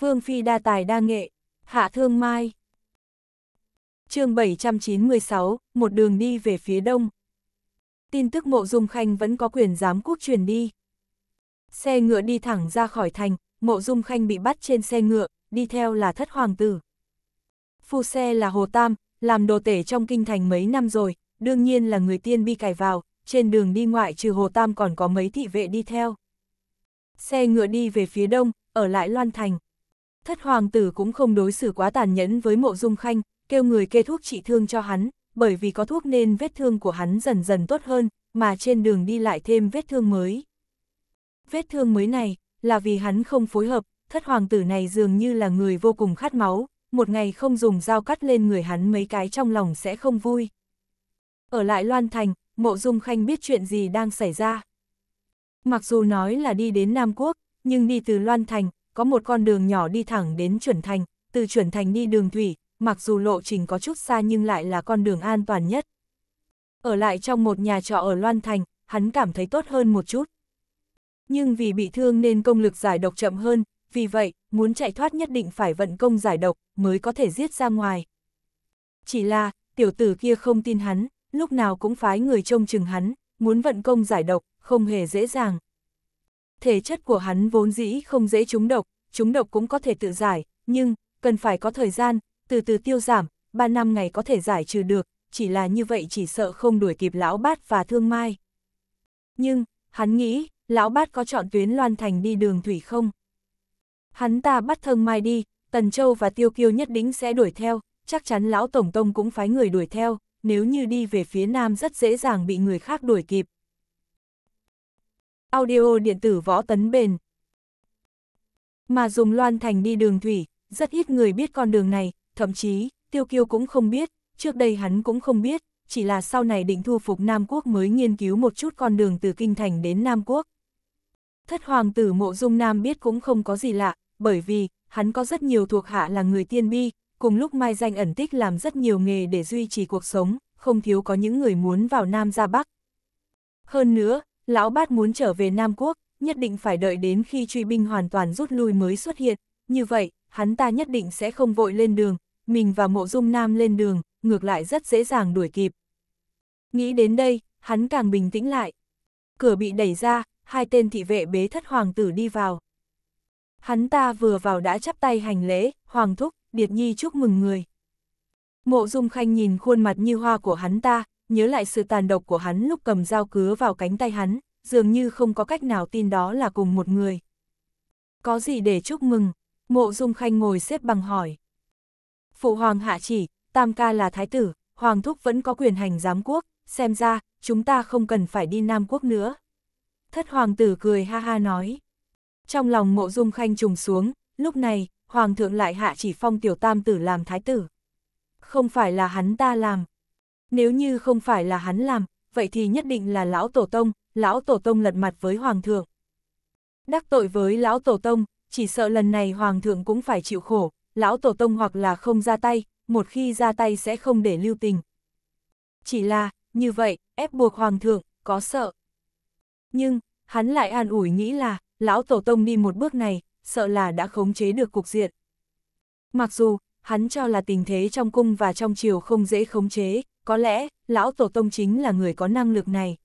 Vương Phi đa tài đa nghệ, hạ thương mai. chương 796, một đường đi về phía đông. Tin tức mộ dung khanh vẫn có quyền giám quốc truyền đi. Xe ngựa đi thẳng ra khỏi thành, mộ dung khanh bị bắt trên xe ngựa, đi theo là thất hoàng tử. Phu xe là Hồ Tam, làm đồ tể trong kinh thành mấy năm rồi, đương nhiên là người tiên bi cải vào, trên đường đi ngoại trừ Hồ Tam còn có mấy thị vệ đi theo. Xe ngựa đi về phía đông, ở lại Loan Thành thất hoàng tử cũng không đối xử quá tàn nhẫn với mộ dung khanh, kêu người kê thuốc trị thương cho hắn, bởi vì có thuốc nên vết thương của hắn dần dần tốt hơn, mà trên đường đi lại thêm vết thương mới. Vết thương mới này, là vì hắn không phối hợp, thất hoàng tử này dường như là người vô cùng khát máu, một ngày không dùng dao cắt lên người hắn mấy cái trong lòng sẽ không vui. Ở lại Loan Thành, mộ dung khanh biết chuyện gì đang xảy ra. Mặc dù nói là đi đến Nam Quốc, nhưng đi từ Loan Thành, có một con đường nhỏ đi thẳng đến chuẩn thành, từ chuẩn thành đi đường thủy, mặc dù lộ trình có chút xa nhưng lại là con đường an toàn nhất. Ở lại trong một nhà trọ ở Loan Thành, hắn cảm thấy tốt hơn một chút. Nhưng vì bị thương nên công lực giải độc chậm hơn, vì vậy, muốn chạy thoát nhất định phải vận công giải độc mới có thể giết ra ngoài. Chỉ là, tiểu tử kia không tin hắn, lúc nào cũng phái người trông chừng hắn, muốn vận công giải độc, không hề dễ dàng. Thể chất của hắn vốn dĩ không dễ trúng độc, chúng độc cũng có thể tự giải, nhưng, cần phải có thời gian, từ từ tiêu giảm, 3 năm ngày có thể giải trừ được, chỉ là như vậy chỉ sợ không đuổi kịp lão bát và thương mai. Nhưng, hắn nghĩ, lão bát có chọn tuyến loan thành đi đường thủy không? Hắn ta bắt thương mai đi, Tần Châu và Tiêu Kiêu nhất định sẽ đuổi theo, chắc chắn lão Tổng Tông cũng phái người đuổi theo, nếu như đi về phía Nam rất dễ dàng bị người khác đuổi kịp. Audio điện tử võ tấn bền mà dùng Loan Thành đi đường thủy, rất ít người biết con đường này, thậm chí, Tiêu Kiêu cũng không biết, trước đây hắn cũng không biết, chỉ là sau này định thu phục Nam Quốc mới nghiên cứu một chút con đường từ Kinh Thành đến Nam Quốc. Thất hoàng tử mộ dung Nam biết cũng không có gì lạ, bởi vì, hắn có rất nhiều thuộc hạ là người tiên bi, cùng lúc mai danh ẩn tích làm rất nhiều nghề để duy trì cuộc sống, không thiếu có những người muốn vào Nam ra Bắc. Hơn nữa, lão bát muốn trở về Nam Quốc, nhất định phải đợi đến khi truy binh hoàn toàn rút lui mới xuất hiện, như vậy, hắn ta nhất định sẽ không vội lên đường, mình và mộ dung nam lên đường, ngược lại rất dễ dàng đuổi kịp. Nghĩ đến đây, hắn càng bình tĩnh lại. Cửa bị đẩy ra, hai tên thị vệ bế thất hoàng tử đi vào. Hắn ta vừa vào đã chắp tay hành lễ, hoàng thúc, điệt nhi chúc mừng người. Mộ dung khanh nhìn khuôn mặt như hoa của hắn ta, nhớ lại sự tàn độc của hắn lúc cầm dao cứa vào cánh tay hắn, dường như không có cách nào tin đó là cùng một người. Có gì để chúc mừng? Mộ Dung Khanh ngồi xếp bằng hỏi. Phụ hoàng hạ chỉ, Tam ca là thái tử, hoàng thúc vẫn có quyền hành giám quốc, xem ra, chúng ta không cần phải đi Nam quốc nữa. Thất hoàng tử cười ha ha nói. Trong lòng mộ dung khanh trùng xuống, lúc này, hoàng thượng lại hạ chỉ phong tiểu tam tử làm thái tử. Không phải là hắn ta làm. Nếu như không phải là hắn làm, vậy thì nhất định là lão tổ tông, lão tổ tông lật mặt với hoàng thượng. Đắc tội với lão tổ tông, chỉ sợ lần này hoàng thượng cũng phải chịu khổ, lão tổ tông hoặc là không ra tay, một khi ra tay sẽ không để lưu tình. Chỉ là, như vậy, ép buộc hoàng thượng, có sợ. Nhưng, hắn lại an ủi nghĩ là, lão tổ tông đi một bước này, sợ là đã khống chế được cục diện. Mặc dù, hắn cho là tình thế trong cung và trong triều không dễ khống chế, có lẽ, lão tổ tông chính là người có năng lực này.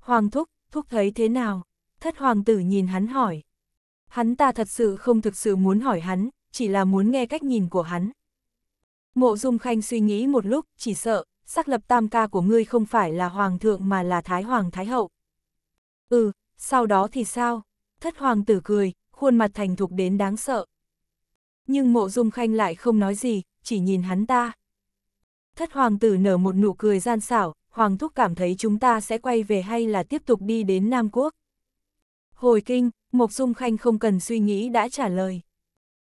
Hoàng thúc, thúc thấy thế nào? Thất hoàng tử nhìn hắn hỏi. Hắn ta thật sự không thực sự muốn hỏi hắn, chỉ là muốn nghe cách nhìn của hắn. Mộ Dung Khanh suy nghĩ một lúc, chỉ sợ, sắc lập tam ca của ngươi không phải là hoàng thượng mà là thái hoàng thái hậu. Ừ, sau đó thì sao? Thất hoàng tử cười, khuôn mặt thành thục đến đáng sợ. Nhưng mộ dung khanh lại không nói gì, chỉ nhìn hắn ta. Thất hoàng tử nở một nụ cười gian xảo, hoàng thúc cảm thấy chúng ta sẽ quay về hay là tiếp tục đi đến Nam Quốc. Hồi kinh, Mộc Dung Khanh không cần suy nghĩ đã trả lời.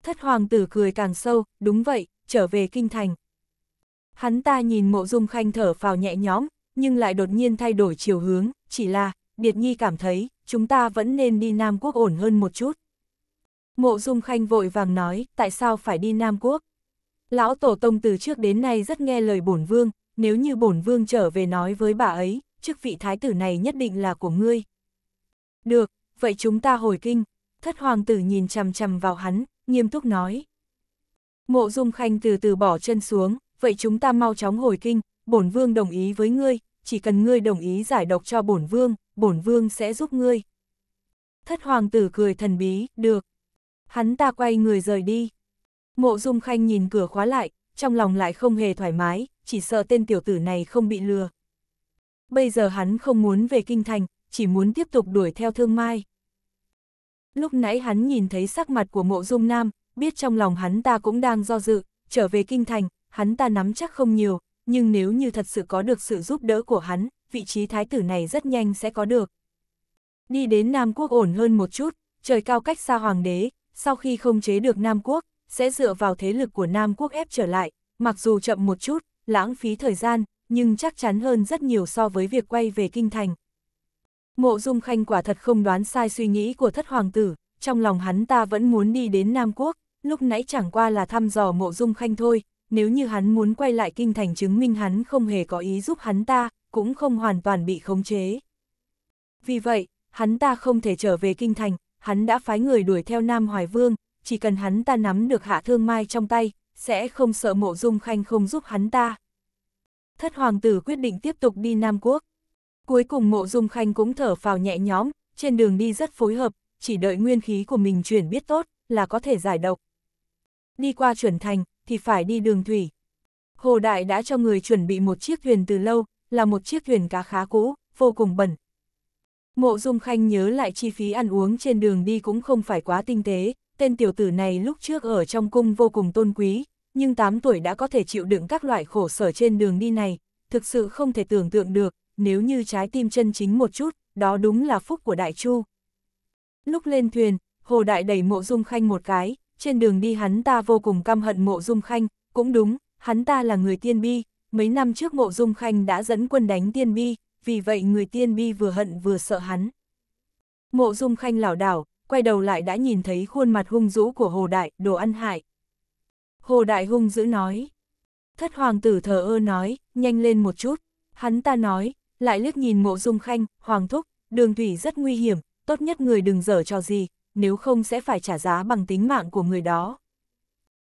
Thất hoàng tử cười càng sâu, đúng vậy, trở về kinh thành. Hắn ta nhìn Mộ Dung Khanh thở phào nhẹ nhõm, nhưng lại đột nhiên thay đổi chiều hướng, chỉ là, Điệt Nhi cảm thấy, chúng ta vẫn nên đi Nam Quốc ổn hơn một chút. Mộ Dung Khanh vội vàng nói, tại sao phải đi Nam Quốc? Lão Tổ Tông từ trước đến nay rất nghe lời bổn vương, nếu như bổn vương trở về nói với bà ấy, chức vị thái tử này nhất định là của ngươi. Được, vậy chúng ta hồi kinh. Thất hoàng tử nhìn chằm chằm vào hắn, nghiêm túc nói. Mộ Dung Khanh từ từ bỏ chân xuống, vậy chúng ta mau chóng hồi kinh, bổn vương đồng ý với ngươi, chỉ cần ngươi đồng ý giải độc cho bổn vương, bổn vương sẽ giúp ngươi. Thất hoàng tử cười thần bí, được. Hắn ta quay người rời đi. Mộ Dung Khanh nhìn cửa khóa lại, trong lòng lại không hề thoải mái, chỉ sợ tên tiểu tử này không bị lừa. Bây giờ hắn không muốn về kinh thành, chỉ muốn tiếp tục đuổi theo thương mai. Lúc nãy hắn nhìn thấy sắc mặt của mộ dung nam, biết trong lòng hắn ta cũng đang do dự, trở về kinh thành, hắn ta nắm chắc không nhiều, nhưng nếu như thật sự có được sự giúp đỡ của hắn, vị trí thái tử này rất nhanh sẽ có được. Đi đến Nam Quốc ổn hơn một chút, trời cao cách xa hoàng đế, sau khi không chế được Nam Quốc, sẽ dựa vào thế lực của Nam quốc ép trở lại, mặc dù chậm một chút, lãng phí thời gian, nhưng chắc chắn hơn rất nhiều so với việc quay về kinh thành. Mộ Dung Khanh quả thật không đoán sai suy nghĩ của thất hoàng tử, trong lòng hắn ta vẫn muốn đi đến Nam Quốc, lúc nãy chẳng qua là thăm dò Mộ Dung Khanh thôi, nếu như hắn muốn quay lại kinh thành chứng minh hắn không hề có ý giúp hắn ta, cũng không hoàn toàn bị khống chế. Vì vậy, hắn ta không thể trở về kinh thành, hắn đã phái người đuổi theo Nam Hoài Vương, chỉ cần hắn ta nắm được hạ thương mai trong tay, sẽ không sợ mộ dung khanh không giúp hắn ta. Thất hoàng tử quyết định tiếp tục đi Nam Quốc. Cuối cùng mộ dung khanh cũng thở phào nhẹ nhõm, trên đường đi rất phối hợp, chỉ đợi nguyên khí của mình chuyển biết tốt là có thể giải độc. Đi qua chuẩn thành thì phải đi đường thủy. Hồ Đại đã cho người chuẩn bị một chiếc thuyền từ lâu, là một chiếc thuyền cá khá cũ, vô cùng bẩn. Mộ Dung Khanh nhớ lại chi phí ăn uống trên đường đi cũng không phải quá tinh tế, tên tiểu tử này lúc trước ở trong cung vô cùng tôn quý, nhưng 8 tuổi đã có thể chịu đựng các loại khổ sở trên đường đi này, thực sự không thể tưởng tượng được, nếu như trái tim chân chính một chút, đó đúng là phúc của Đại Chu. Lúc lên thuyền, Hồ Đại đẩy mộ dung khanh một cái, trên đường đi hắn ta vô cùng căm hận mộ dung khanh, cũng đúng, hắn ta là người tiên bi, mấy năm trước mộ dung khanh đã dẫn quân đánh tiên bi, vì vậy người tiên bi vừa hận vừa sợ hắn. Mộ dung khanh lảo đảo, quay đầu lại đã nhìn thấy khuôn mặt hung dữ của Hồ Đại, đồ ăn hại. Hồ Đại hung dữ nói. Thất hoàng tử thờ ơ nói, nhanh lên một chút. Hắn ta nói, lại liếc nhìn mộ dung khanh, hoàng thúc, đường thủy rất nguy hiểm, tốt nhất người đừng dở cho gì, nếu không sẽ phải trả giá bằng tính mạng của người đó.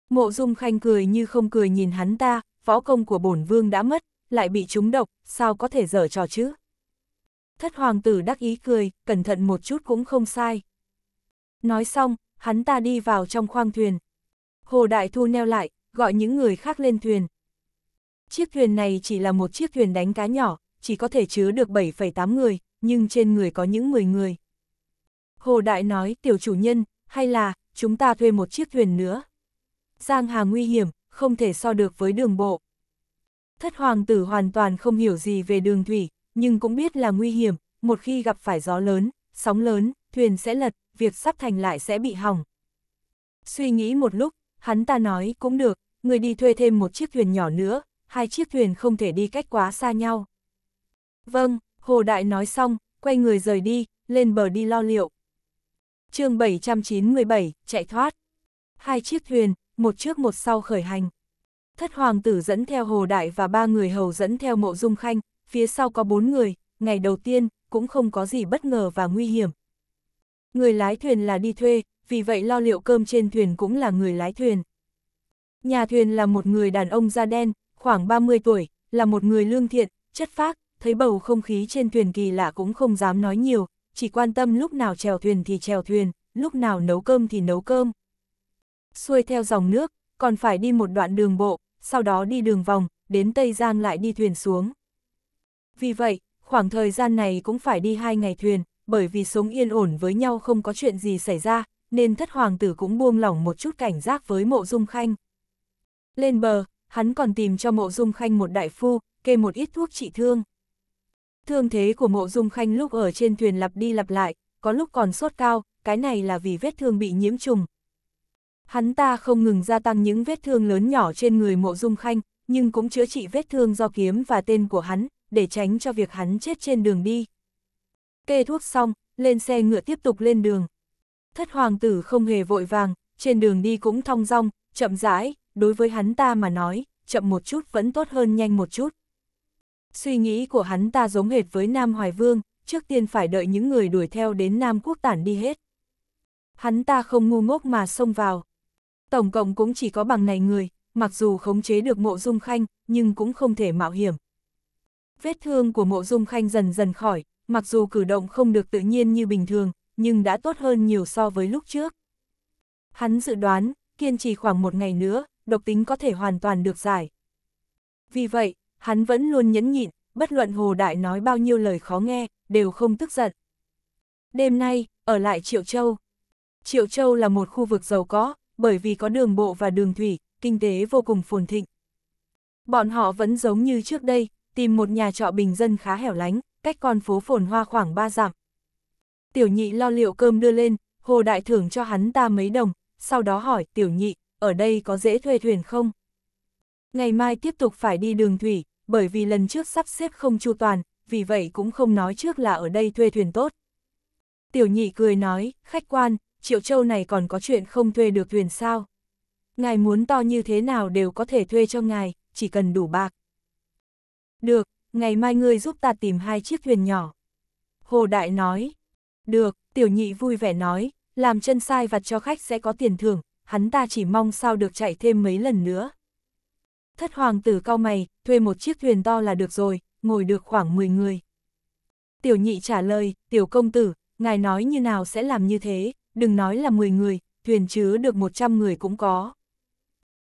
Mộ dung khanh cười như không cười nhìn hắn ta, võ công của bổn vương đã mất, lại bị trúng độc, sao có thể dở trò chứ? Thất hoàng tử đắc ý cười, cẩn thận một chút cũng không sai. Nói xong, hắn ta đi vào trong khoang thuyền. Hồ Đại Thu neo lại, gọi những người khác lên thuyền. Chiếc thuyền này chỉ là một chiếc thuyền đánh cá nhỏ, chỉ có thể chứa được 7,8 người, nhưng trên người có những 10 người. Hồ Đại nói, tiểu chủ nhân, hay là, chúng ta thuê một chiếc thuyền nữa. Giang Hà nguy hiểm, không thể so được với đường bộ. Thất hoàng tử hoàn toàn không hiểu gì về đường thủy, nhưng cũng biết là nguy hiểm, một khi gặp phải gió lớn, sóng lớn, thuyền sẽ lật, việc sắp thành lại sẽ bị hỏng. Suy nghĩ một lúc, hắn ta nói cũng được, người đi thuê thêm một chiếc thuyền nhỏ nữa, hai chiếc thuyền không thể đi cách quá xa nhau. Vâng, Hồ Đại nói xong, quay người rời đi, lên bờ đi lo liệu. chương 797, chạy thoát. Hai chiếc thuyền, một trước một sau khởi hành. Thất hoàng tử dẫn theo Hồ Đại và ba người hầu dẫn theo mộ dung khanh, phía sau có bốn người, ngày đầu tiên, cũng không có gì bất ngờ và nguy hiểm, Người lái thuyền là đi thuê, vì vậy lo liệu cơm trên thuyền cũng là người lái thuyền. Nhà thuyền là một người đàn ông da đen, khoảng 30 tuổi, là một người lương thiện, chất phác, thấy bầu không khí trên thuyền kỳ lạ cũng không dám nói nhiều, chỉ quan tâm lúc nào chèo thuyền thì chèo thuyền, lúc nào nấu cơm thì nấu cơm. Xuôi theo dòng nước, còn phải đi một đoạn đường bộ, sau đó đi đường vòng, đến Tây Giang lại đi thuyền xuống. Vì vậy, khoảng thời gian này cũng phải đi hai ngày thuyền, bởi vì sống yên ổn với nhau không có chuyện gì xảy ra, nên thất hoàng tử cũng buông lỏng một chút cảnh giác với mộ dung khanh. Lên bờ, hắn còn tìm cho mộ dung khanh một đại phu, kê một ít thuốc trị thương. Thương thế của mộ dung khanh lúc ở trên thuyền lặp đi lặp lại, có lúc còn sốt cao, cái này là vì vết thương bị nhiễm trùng. Hắn ta không ngừng gia tăng những vết thương lớn nhỏ trên người mộ dung khanh, nhưng cũng chữa trị vết thương do kiếm và tên của hắn, để tránh cho việc hắn chết trên đường đi. Kê thuốc xong, lên xe ngựa tiếp tục lên đường. Thất hoàng tử không hề vội vàng, trên đường đi cũng thong dong, chậm rãi, đối với hắn ta mà nói, chậm một chút vẫn tốt hơn nhanh một chút. Suy nghĩ của hắn ta giống hệt với Nam Hoài Vương, trước tiên phải đợi những người đuổi theo đến Nam Quốc tản đi hết. Hắn ta không ngu ngốc mà xông vào. Tổng cộng cũng chỉ có bằng này người, mặc dù khống chế được mộ dung khanh, nhưng cũng không thể mạo hiểm. Vết thương của mộ dung khanh dần dần khỏi, mặc dù cử động không được tự nhiên như bình thường, nhưng đã tốt hơn nhiều so với lúc trước. Hắn dự đoán, kiên trì khoảng một ngày nữa, độc tính có thể hoàn toàn được giải. Vì vậy, hắn vẫn luôn nhẫn nhịn, bất luận Hồ Đại nói bao nhiêu lời khó nghe, đều không tức giận. Đêm nay, ở lại Triệu Châu. Triệu Châu là một khu vực giàu có, bởi vì có đường bộ và đường thủy, kinh tế vô cùng phồn thịnh. Bọn họ vẫn giống như trước đây, tìm một nhà trọ bình dân khá hẻo lánh, cách con phố phồn hoa khoảng ba dặm. Tiểu nhị lo liệu cơm đưa lên, hồ đại thưởng cho hắn ta mấy đồng, sau đó hỏi tiểu nhị, ở đây có dễ thuê thuyền không? Ngày mai tiếp tục phải đi đường thủy, bởi vì lần trước sắp xếp không chu toàn, vì vậy cũng không nói trước là ở đây thuê thuyền tốt. Tiểu nhị cười nói, khách quan, triệu châu này còn có chuyện không thuê được thuyền sao? Ngài muốn to như thế nào đều có thể thuê cho ngài, chỉ cần đủ bạc. Được, ngày mai ngươi giúp ta tìm hai chiếc thuyền nhỏ. Hồ Đại nói, được, tiểu nhị vui vẻ nói, làm chân sai vặt cho khách sẽ có tiền thưởng, hắn ta chỉ mong sao được chạy thêm mấy lần nữa. Thất hoàng tử cao mày, thuê một chiếc thuyền to là được rồi, ngồi được khoảng 10 người. Tiểu nhị trả lời, tiểu công tử, ngài nói như nào sẽ làm như thế, đừng nói là 10 người, thuyền chứa được 100 người cũng có.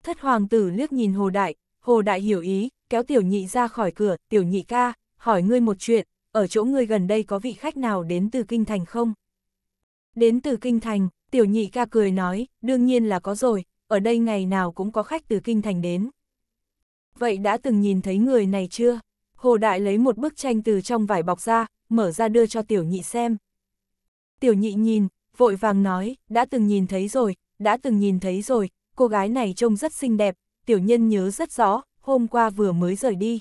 Thất hoàng tử liếc nhìn hồ đại, Hồ Đại hiểu ý, kéo tiểu nhị ra khỏi cửa, tiểu nhị ca, hỏi ngươi một chuyện, ở chỗ ngươi gần đây có vị khách nào đến từ Kinh Thành không? Đến từ Kinh Thành, tiểu nhị ca cười nói, đương nhiên là có rồi, ở đây ngày nào cũng có khách từ Kinh Thành đến. Vậy đã từng nhìn thấy người này chưa? Hồ Đại lấy một bức tranh từ trong vải bọc ra, mở ra đưa cho tiểu nhị xem. Tiểu nhị nhìn, vội vàng nói, đã từng nhìn thấy rồi, đã từng nhìn thấy rồi, cô gái này trông rất xinh đẹp, tiểu nhân nhớ rất rõ, hôm qua vừa mới rời đi.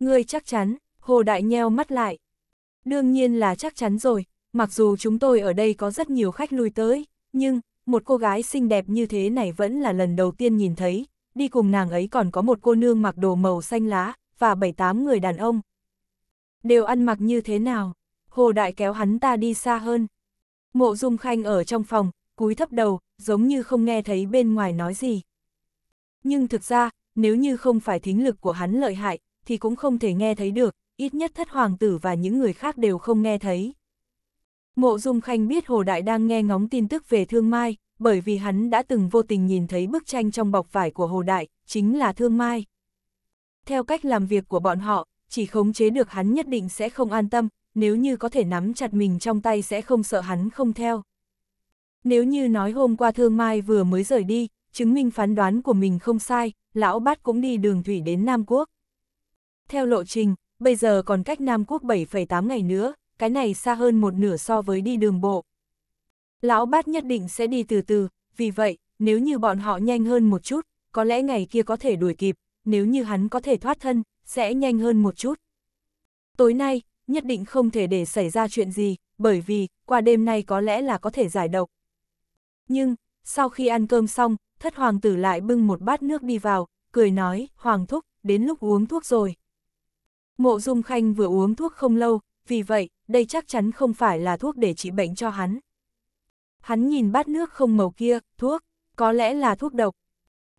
Ngươi chắc chắn, Hồ Đại nheo mắt lại. Đương nhiên là chắc chắn rồi, mặc dù chúng tôi ở đây có rất nhiều khách lui tới, nhưng, một cô gái xinh đẹp như thế này vẫn là lần đầu tiên nhìn thấy, đi cùng nàng ấy còn có một cô nương mặc đồ màu xanh lá, và bảy tám người đàn ông. Đều ăn mặc như thế nào? Hồ Đại kéo hắn ta đi xa hơn. Mộ Dung Khanh ở trong phòng, cúi thấp đầu, giống như không nghe thấy bên ngoài nói gì. Nhưng thực ra, nếu như không phải thính lực của hắn lợi hại, thì cũng không thể nghe thấy được, ít nhất thất hoàng tử và những người khác đều không nghe thấy. Mộ Dung Khanh biết Hồ Đại đang nghe ngóng tin tức về Thương Mai, bởi vì hắn đã từng vô tình nhìn thấy bức tranh trong bọc vải của Hồ Đại, chính là Thương Mai. Theo cách làm việc của bọn họ, chỉ khống chế được hắn nhất định sẽ không an tâm, nếu như có thể nắm chặt mình trong tay sẽ không sợ hắn không theo. Nếu như nói hôm qua Thương Mai vừa mới rời đi, chứng minh phán đoán của mình không sai, lão bát cũng đi đường thủy đến Nam Quốc. Theo lộ trình, bây giờ còn cách Nam Quốc 7,8 ngày nữa, cái này xa hơn một nửa so với đi đường bộ. Lão bát nhất định sẽ đi từ từ, vì vậy, nếu như bọn họ nhanh hơn một chút, có lẽ ngày kia có thể đuổi kịp, nếu như hắn có thể thoát thân, sẽ nhanh hơn một chút. Tối nay, nhất định không thể để xảy ra chuyện gì, bởi vì, qua đêm nay có lẽ là có thể giải độc. Nhưng, sau khi ăn cơm xong, thất hoàng tử lại bưng một bát nước đi vào, cười nói, hoàng thúc, đến lúc uống thuốc rồi. Mộ dung khanh vừa uống thuốc không lâu, vì vậy, đây chắc chắn không phải là thuốc để trị bệnh cho hắn. Hắn nhìn bát nước không màu kia, thuốc, có lẽ là thuốc độc.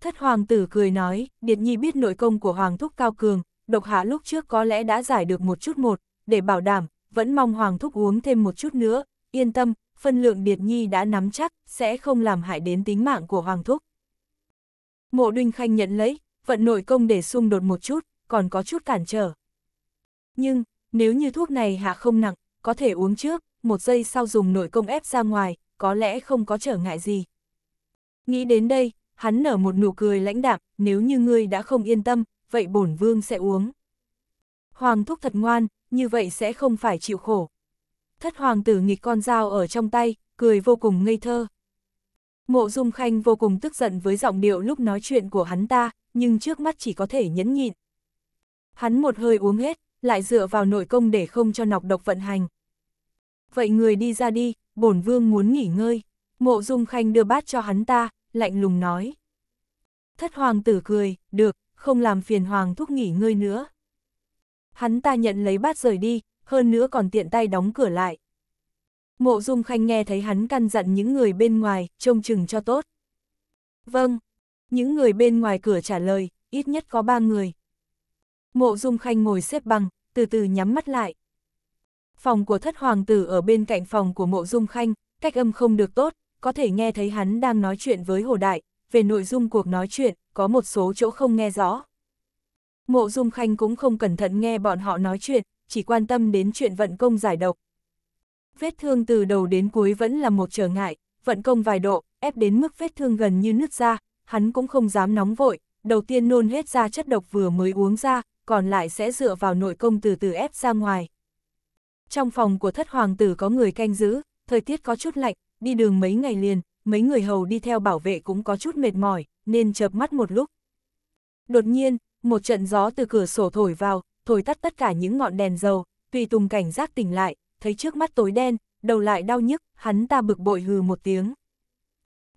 Thất hoàng tử cười nói, Điệt Nhi biết nội công của hoàng thúc cao cường, độc hạ lúc trước có lẽ đã giải được một chút một, để bảo đảm, vẫn mong hoàng thúc uống thêm một chút nữa, yên tâm, phân lượng Điệt Nhi đã nắm chắc, sẽ không làm hại đến tính mạng của hoàng thúc. Mộ Đinh Khanh nhận lấy, vận nội công để xung đột một chút, còn có chút cản trở. Nhưng, nếu như thuốc này hạ không nặng, có thể uống trước, một giây sau dùng nội công ép ra ngoài, có lẽ không có trở ngại gì. Nghĩ đến đây, hắn nở một nụ cười lãnh đạm, nếu như ngươi đã không yên tâm, vậy bổn vương sẽ uống. Hoàng thúc thật ngoan, như vậy sẽ không phải chịu khổ. Thất hoàng tử nghịch con dao ở trong tay, cười vô cùng ngây thơ. Mộ Dung Khanh vô cùng tức giận với giọng điệu lúc nói chuyện của hắn ta, nhưng trước mắt chỉ có thể nhẫn nhịn. Hắn một hơi uống hết, lại dựa vào nội công để không cho nọc độc vận hành. Vậy người đi ra đi, bổn vương muốn nghỉ ngơi. Mộ Dung Khanh đưa bát cho hắn ta, lạnh lùng nói. Thất hoàng tử cười, được, không làm phiền hoàng thúc nghỉ ngơi nữa. Hắn ta nhận lấy bát rời đi, hơn nữa còn tiện tay đóng cửa lại. Mộ Dung Khanh nghe thấy hắn căn dặn những người bên ngoài, trông chừng cho tốt. Vâng, những người bên ngoài cửa trả lời, ít nhất có ba người. Mộ Dung Khanh ngồi xếp bằng, từ từ nhắm mắt lại. Phòng của thất hoàng tử ở bên cạnh phòng của Mộ Dung Khanh, cách âm không được tốt, có thể nghe thấy hắn đang nói chuyện với Hồ Đại, về nội dung cuộc nói chuyện, có một số chỗ không nghe rõ. Mộ Dung Khanh cũng không cẩn thận nghe bọn họ nói chuyện, chỉ quan tâm đến chuyện vận công giải độc, vết thương từ đầu đến cuối vẫn là một trở ngại, vận công vài độ, ép đến mức vết thương gần như nứt ra, hắn cũng không dám nóng vội, đầu tiên nôn hết ra chất độc vừa mới uống ra, còn lại sẽ dựa vào nội công từ từ ép ra ngoài. Trong phòng của thất hoàng tử có người canh giữ, thời tiết có chút lạnh, đi đường mấy ngày liền, mấy người hầu đi theo bảo vệ cũng có chút mệt mỏi, nên chợp mắt một lúc. Đột nhiên, một trận gió từ cửa sổ thổi vào, thổi tắt tất cả những ngọn đèn dầu, tùy tùng cảnh giác tỉnh lại, thấy trước mắt tối đen, đầu lại đau nhức, hắn ta bực bội hừ một tiếng.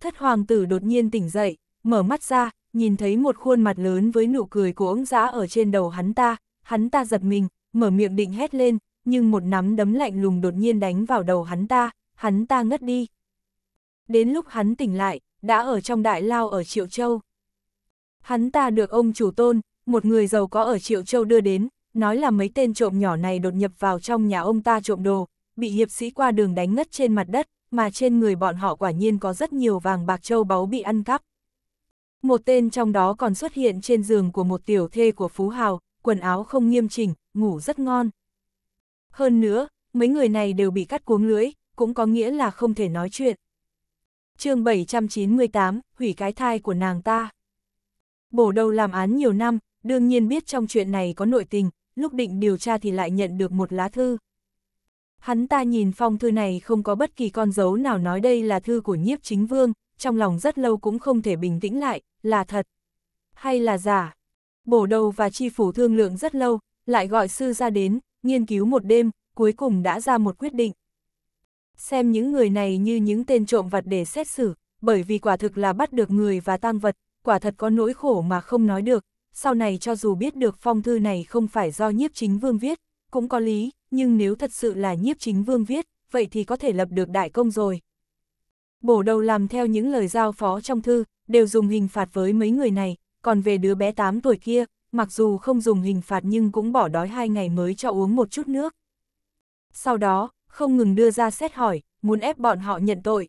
Thất hoàng tử đột nhiên tỉnh dậy, mở mắt ra, nhìn thấy một khuôn mặt lớn với nụ cười của ông giã ở trên đầu hắn ta, hắn ta giật mình, mở miệng định hét lên, nhưng một nắm đấm lạnh lùng đột nhiên đánh vào đầu hắn ta, hắn ta ngất đi. Đến lúc hắn tỉnh lại, đã ở trong đại lao ở Triệu Châu. Hắn ta được ông chủ tôn, một người giàu có ở Triệu Châu đưa đến, nói là mấy tên trộm nhỏ này đột nhập vào trong nhà ông ta trộm đồ, bị hiệp sĩ qua đường đánh ngất trên mặt đất, mà trên người bọn họ quả nhiên có rất nhiều vàng bạc châu báu bị ăn cắp. Một tên trong đó còn xuất hiện trên giường của một tiểu thê của Phú Hào, quần áo không nghiêm chỉnh, ngủ rất ngon. Hơn nữa, mấy người này đều bị cắt cuống lưỡi, cũng có nghĩa là không thể nói chuyện. chương 798, hủy cái thai của nàng ta. Bổ đầu làm án nhiều năm, đương nhiên biết trong chuyện này có nội tình, lúc định điều tra thì lại nhận được một lá thư. Hắn ta nhìn phong thư này không có bất kỳ con dấu nào nói đây là thư của nhiếp chính vương, trong lòng rất lâu cũng không thể bình tĩnh lại, là thật hay là giả. Bổ đầu và chi phủ thương lượng rất lâu, lại gọi sư ra đến, nghiên cứu một đêm, cuối cùng đã ra một quyết định. Xem những người này như những tên trộm vật để xét xử, bởi vì quả thực là bắt được người và tang vật, quả thật có nỗi khổ mà không nói được, sau này cho dù biết được phong thư này không phải do nhiếp chính vương viết, cũng có lý, nhưng nếu thật sự là nhiếp chính vương viết, vậy thì có thể lập được đại công rồi. Bổ đầu làm theo những lời giao phó trong thư, đều dùng hình phạt với mấy người này, còn về đứa bé 8 tuổi kia, mặc dù không dùng hình phạt nhưng cũng bỏ đói hai ngày mới cho uống một chút nước. Sau đó, không ngừng đưa ra xét hỏi, muốn ép bọn họ nhận tội.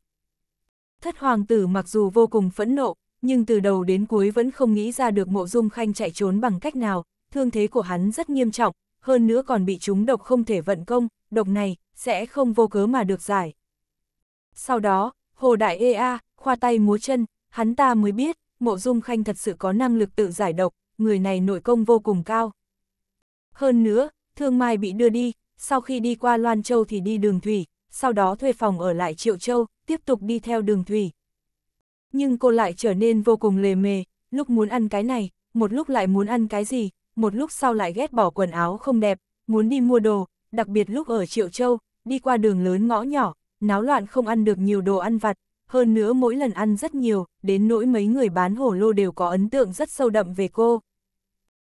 Thất hoàng tử mặc dù vô cùng phẫn nộ, nhưng từ đầu đến cuối vẫn không nghĩ ra được mộ dung khanh chạy trốn bằng cách nào, thương thế của hắn rất nghiêm trọng, hơn nữa còn bị chúng độc không thể vận công, độc này sẽ không vô cớ mà được giải. Sau đó, Hồ Đại Ea, khoa tay múa chân, hắn ta mới biết, mộ dung khanh thật sự có năng lực tự giải độc, người này nội công vô cùng cao. Hơn nữa, thương mai bị đưa đi, sau khi đi qua Loan Châu thì đi đường thủy, sau đó thuê phòng ở lại Triệu Châu, tiếp tục đi theo đường thủy, nhưng cô lại trở nên vô cùng lề mề, lúc muốn ăn cái này, một lúc lại muốn ăn cái gì, một lúc sau lại ghét bỏ quần áo không đẹp, muốn đi mua đồ, đặc biệt lúc ở Triệu Châu, đi qua đường lớn ngõ nhỏ, náo loạn không ăn được nhiều đồ ăn vặt, hơn nữa mỗi lần ăn rất nhiều, đến nỗi mấy người bán hổ lô đều có ấn tượng rất sâu đậm về cô.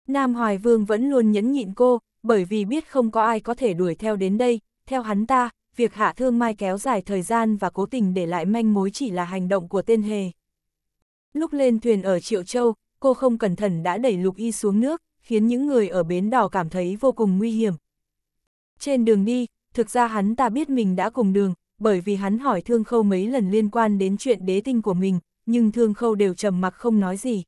Nam Hoài Vương vẫn luôn nhẫn nhịn cô, bởi vì biết không có ai có thể đuổi theo đến đây, theo hắn ta, việc hạ thương mai kéo dài thời gian và cố tình để lại manh mối chỉ là hành động của tên hề. Lúc lên thuyền ở Triệu Châu, cô không cẩn thận đã đẩy lục y xuống nước, khiến những người ở bến đỏ cảm thấy vô cùng nguy hiểm. Trên đường đi, thực ra hắn ta biết mình đã cùng đường, bởi vì hắn hỏi Thương Khâu mấy lần liên quan đến chuyện đế tinh của mình, nhưng Thương Khâu đều trầm mặc không nói gì.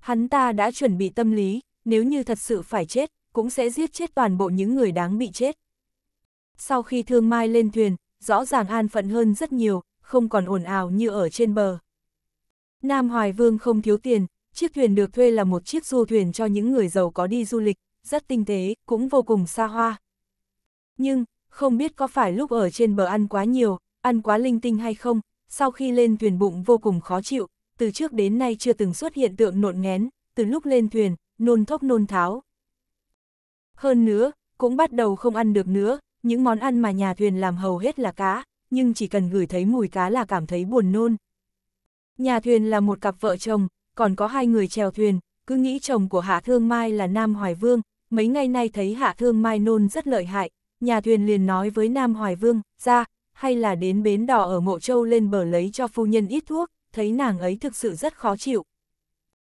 Hắn ta đã chuẩn bị tâm lý, nếu như thật sự phải chết, cũng sẽ giết chết toàn bộ những người đáng bị chết. Sau khi thương mai lên thuyền, rõ ràng an phận hơn rất nhiều, không còn ồn ào như ở trên bờ. Nam Hoài Vương không thiếu tiền, chiếc thuyền được thuê là một chiếc du thuyền cho những người giàu có đi du lịch, rất tinh tế, cũng vô cùng xa hoa. Nhưng, không biết có phải lúc ở trên bờ ăn quá nhiều, ăn quá linh tinh hay không, sau khi lên thuyền bụng vô cùng khó chịu, từ trước đến nay chưa từng xuất hiện tượng nộn ngén, từ lúc lên thuyền, nôn thốc nôn tháo. Hơn nữa, cũng bắt đầu không ăn được nữa, những món ăn mà nhà thuyền làm hầu hết là cá, nhưng chỉ cần gửi thấy mùi cá là cảm thấy buồn nôn. Nhà thuyền là một cặp vợ chồng, còn có hai người chèo thuyền, cứ nghĩ chồng của Hạ Thương Mai là Nam Hoài Vương, mấy ngày nay thấy Hạ Thương Mai nôn rất lợi hại, nhà thuyền liền nói với Nam Hoài Vương, ra, hay là đến bến đỏ ở Mộ Châu lên bờ lấy cho phu nhân ít thuốc, thấy nàng ấy thực sự rất khó chịu.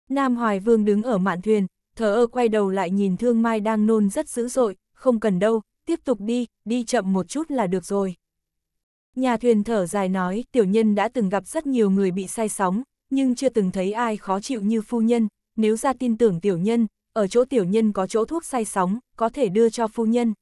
Nam Hoài Vương đứng ở mạn thuyền, thờ ơ quay đầu lại nhìn Thương Mai đang nôn rất dữ dội, không cần đâu, tiếp tục đi, đi chậm một chút là được rồi. Nhà thuyền thở dài nói, tiểu nhân đã từng gặp rất nhiều người bị say sóng, nhưng chưa từng thấy ai khó chịu như phu nhân, nếu ra tin tưởng tiểu nhân, ở chỗ tiểu nhân có chỗ thuốc say sóng, có thể đưa cho phu nhân.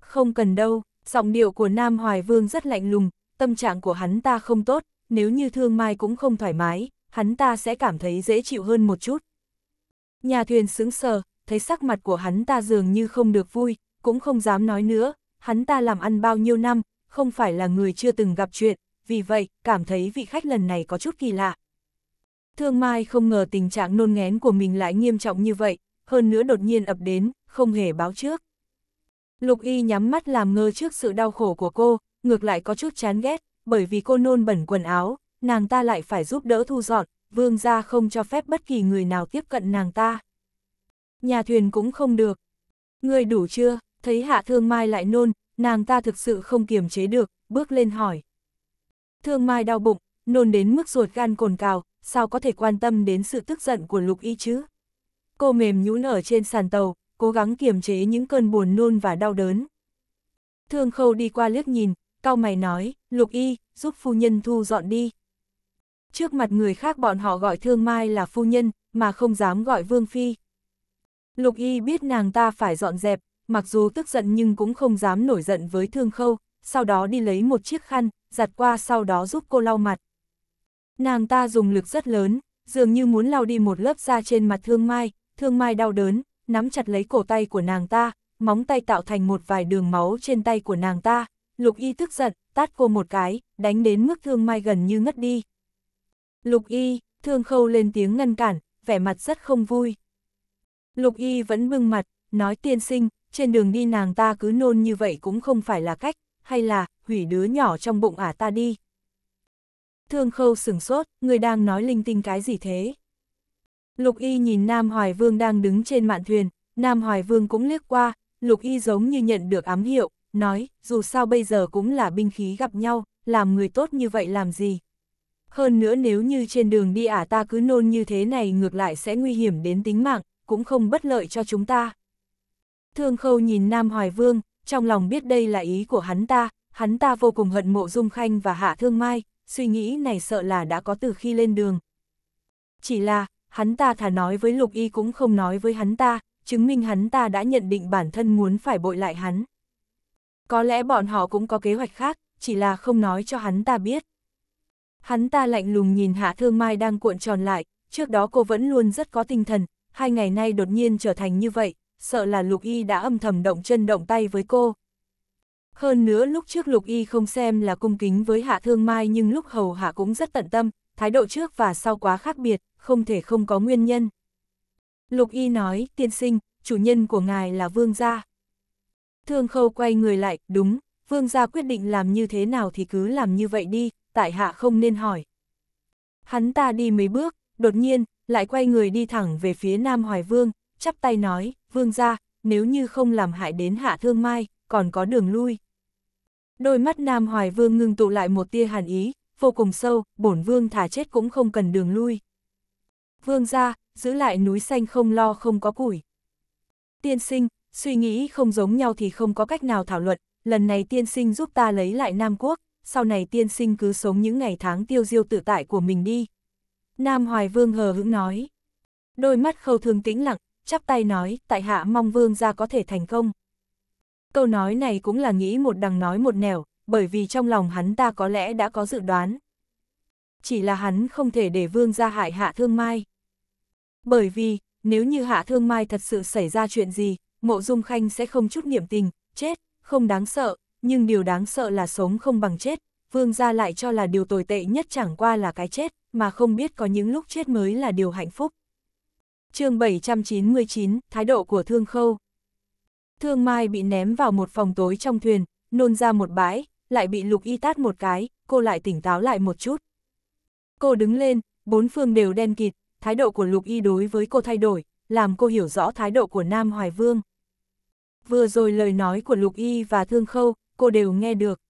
Không cần đâu, giọng điệu của Nam Hoài Vương rất lạnh lùng, tâm trạng của hắn ta không tốt, nếu như thương mai cũng không thoải mái, hắn ta sẽ cảm thấy dễ chịu hơn một chút. Nhà thuyền sững sờ, thấy sắc mặt của hắn ta dường như không được vui, cũng không dám nói nữa, hắn ta làm ăn bao nhiêu năm, không phải là người chưa từng gặp chuyện, vì vậy, cảm thấy vị khách lần này có chút kỳ lạ. Thương Mai không ngờ tình trạng nôn ngén của mình lại nghiêm trọng như vậy, hơn nữa đột nhiên ập đến, không hề báo trước. Lục Y nhắm mắt làm ngơ trước sự đau khổ của cô, ngược lại có chút chán ghét, bởi vì cô nôn bẩn quần áo, nàng ta lại phải giúp đỡ thu dọn, vương gia không cho phép bất kỳ người nào tiếp cận nàng ta. Nhà thuyền cũng không được. Người đủ chưa? Thấy Hạ Thương Mai lại nôn, nàng ta thực sự không kiềm chế được, bước lên hỏi. Thương Mai đau bụng, nôn đến mức ruột gan cồn cào, sao có thể quan tâm đến sự tức giận của Lục Y chứ? Cô mềm nhũn ở trên sàn tàu, cố gắng kiềm chế những cơn buồn nôn và đau đớn. Thương Khâu đi qua liếc nhìn, cao mày nói, Lục Y, giúp phu nhân thu dọn đi. Trước mặt người khác bọn họ gọi Thương Mai là phu nhân, mà không dám gọi Vương Phi. Lục Y biết nàng ta phải dọn dẹp, mặc dù tức giận nhưng cũng không dám nổi giận với thương khâu, sau đó đi lấy một chiếc khăn, giặt qua sau đó giúp cô lau mặt. Nàng ta dùng lực rất lớn, dường như muốn lau đi một lớp da trên mặt thương mai, thương mai đau đớn, nắm chặt lấy cổ tay của nàng ta, móng tay tạo thành một vài đường máu trên tay của nàng ta, lục y tức giận, tát cô một cái, đánh đến mức thương mai gần như ngất đi. Lục y, thương khâu lên tiếng ngăn cản, vẻ mặt rất không vui. Lục y vẫn bưng mặt, nói tiên sinh, trên đường đi nàng ta cứ nôn như vậy cũng không phải là cách, hay là, hủy đứa nhỏ trong bụng ả à ta đi. Thương khâu sửng sốt, người đang nói linh tinh cái gì thế? Lục y nhìn Nam Hoài Vương đang đứng trên mạn thuyền, Nam Hoài Vương cũng liếc qua, Lục y giống như nhận được ám hiệu, nói, dù sao bây giờ cũng là binh khí gặp nhau, làm người tốt như vậy làm gì? Hơn nữa nếu như trên đường đi ả à ta cứ nôn như thế này ngược lại sẽ nguy hiểm đến tính mạng, cũng không bất lợi cho chúng ta. Thương Khâu nhìn Nam Hoài Vương, trong lòng biết đây là ý của hắn ta, hắn ta vô cùng hận mộ Dung Khanh và Hạ Thương Mai, suy nghĩ này sợ là đã có từ khi lên đường. Chỉ là, hắn ta thà nói với Lục Y cũng không nói với hắn ta, chứng minh hắn ta đã nhận định bản thân muốn phải bội lại hắn. Có lẽ bọn họ cũng có kế hoạch khác, chỉ là không nói cho hắn ta biết. Hắn ta lạnh lùng nhìn Hạ Thương Mai đang cuộn tròn lại, trước đó cô vẫn luôn rất có tinh thần, hai ngày nay đột nhiên trở thành như vậy, sợ là Lục Y đã âm thầm động chân động tay với cô. Hơn nữa lúc trước Lục Y không xem là cung kính với Hạ Thương Mai nhưng lúc hầu hạ cũng rất tận tâm, thái độ trước và sau quá khác biệt, không thể không có nguyên nhân. Lục Y nói, tiên sinh, chủ nhân của ngài là Vương Gia. Thương Khâu quay người lại, đúng, Vương Gia quyết định làm như thế nào thì cứ làm như vậy đi, tại hạ không nên hỏi. Hắn ta đi mấy bước, đột nhiên, lại quay người đi thẳng về phía Nam Hoài Vương, chắp tay nói, vương ra, nếu như không làm hại đến hạ thương mai, còn có đường lui. Đôi mắt Nam Hoài Vương ngưng tụ lại một tia hàn ý, vô cùng sâu, bổn vương thả chết cũng không cần đường lui. Vương ra, giữ lại núi xanh không lo không có củi. Tiên sinh, suy nghĩ không giống nhau thì không có cách nào thảo luận, lần này tiên sinh giúp ta lấy lại Nam Quốc, sau này tiên sinh cứ sống những ngày tháng tiêu diêu tự tại của mình đi. Nam Hoài Vương hờ hững nói. Đôi mắt khâu thương tĩnh lặng, chắp tay nói, tại hạ mong vương gia có thể thành công. Câu nói này cũng là nghĩ một đằng nói một nẻo, bởi vì trong lòng hắn ta có lẽ đã có dự đoán. Chỉ là hắn không thể để vương gia hại hạ thương mai. Bởi vì, nếu như hạ thương mai thật sự xảy ra chuyện gì, mộ dung khanh sẽ không chút niệm tình, chết, không đáng sợ, nhưng điều đáng sợ là sống không bằng chết, vương gia lại cho là điều tồi tệ nhất chẳng qua là cái chết, mà không biết có những lúc chết mới là điều hạnh phúc chương 799, thái độ của Thương Khâu. Thương Mai bị ném vào một phòng tối trong thuyền, nôn ra một bãi, lại bị Lục Y tát một cái, cô lại tỉnh táo lại một chút. Cô đứng lên, bốn phương đều đen kịt, thái độ của Lục Y đối với cô thay đổi, làm cô hiểu rõ thái độ của Nam Hoài Vương. Vừa rồi lời nói của Lục Y và Thương Khâu, cô đều nghe được.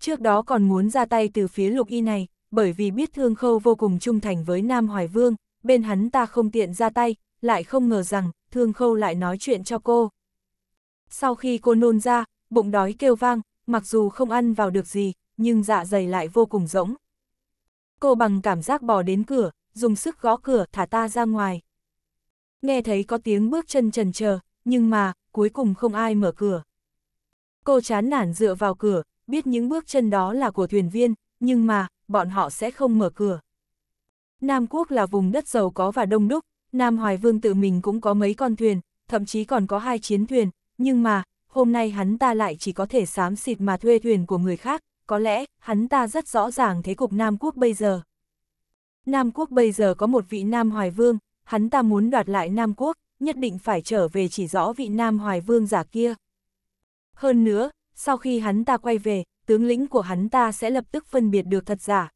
Trước đó còn muốn ra tay từ phía Lục Y này, bởi vì biết Thương Khâu vô cùng trung thành với Nam Hoài Vương, bên hắn ta không tiện ra tay, lại không ngờ rằng, thương khâu lại nói chuyện cho cô. Sau khi cô nôn ra, bụng đói kêu vang, mặc dù không ăn vào được gì, nhưng dạ dày lại vô cùng rỗng. Cô bằng cảm giác bò đến cửa, dùng sức gõ cửa thả ta ra ngoài. Nghe thấy có tiếng bước chân trần chờ nhưng mà, cuối cùng không ai mở cửa. Cô chán nản dựa vào cửa, biết những bước chân đó là của thuyền viên, nhưng mà, bọn họ sẽ không mở cửa. Nam Quốc là vùng đất giàu có và đông đúc, Nam Hoài Vương tự mình cũng có mấy con thuyền, thậm chí còn có hai chiến thuyền, nhưng mà, hôm nay hắn ta lại chỉ có thể xám xịt mà thuê thuyền của người khác, có lẽ, hắn ta rất rõ ràng thế cục Nam Quốc bây giờ. Nam Quốc bây giờ có một vị Nam Hoài Vương, hắn ta muốn đoạt lại Nam Quốc, nhất định phải trở về chỉ rõ vị Nam Hoài Vương giả kia. Hơn nữa, sau khi hắn ta quay về, tướng lĩnh của hắn ta sẽ lập tức phân biệt được thật giả.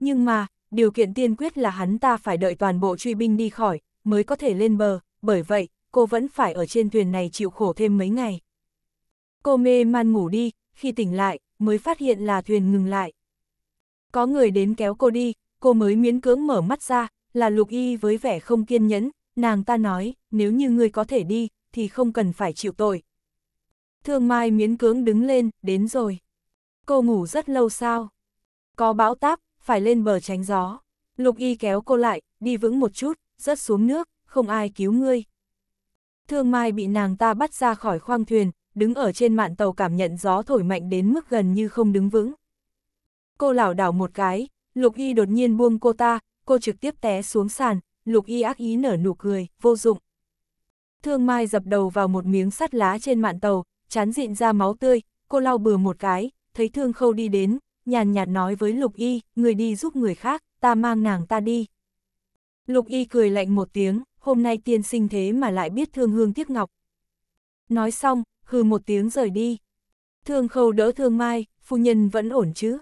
Nhưng mà, điều kiện tiên quyết là hắn ta phải đợi toàn bộ truy binh đi khỏi, mới có thể lên bờ, bởi vậy, cô vẫn phải ở trên thuyền này chịu khổ thêm mấy ngày. Cô mê man ngủ đi, khi tỉnh lại, mới phát hiện là thuyền ngừng lại. Có người đến kéo cô đi, cô mới miễn cưỡng mở mắt ra, là lục y với vẻ không kiên nhẫn, nàng ta nói, nếu như ngươi có thể đi, thì không cần phải chịu tội. Thương Mai miễn cưỡng đứng lên, đến rồi. Cô ngủ rất lâu sao? Có bão táp, phải lên bờ tránh gió. Lục y kéo cô lại, đi vững một chút, rớt xuống nước, không ai cứu ngươi. Thương Mai bị nàng ta bắt ra khỏi khoang thuyền, đứng ở trên mạn tàu cảm nhận gió thổi mạnh đến mức gần như không đứng vững. Cô lảo đảo một cái, Lục y đột nhiên buông cô ta, cô trực tiếp té xuống sàn, Lục y ác ý nở nụ cười, vô dụng. Thương Mai dập đầu vào một miếng sắt lá trên mạn tàu, chán dịn ra máu tươi, cô lau bừa một cái, thấy Thương Khâu đi đến, nhàn nhạt nói với Lục Y, người đi giúp người khác, ta mang nàng ta đi. Lục Y cười lạnh một tiếng, hôm nay tiên sinh thế mà lại biết thương hương tiếc ngọc. Nói xong, hừ một tiếng rời đi. Thương khâu đỡ thương mai, phu nhân vẫn ổn chứ.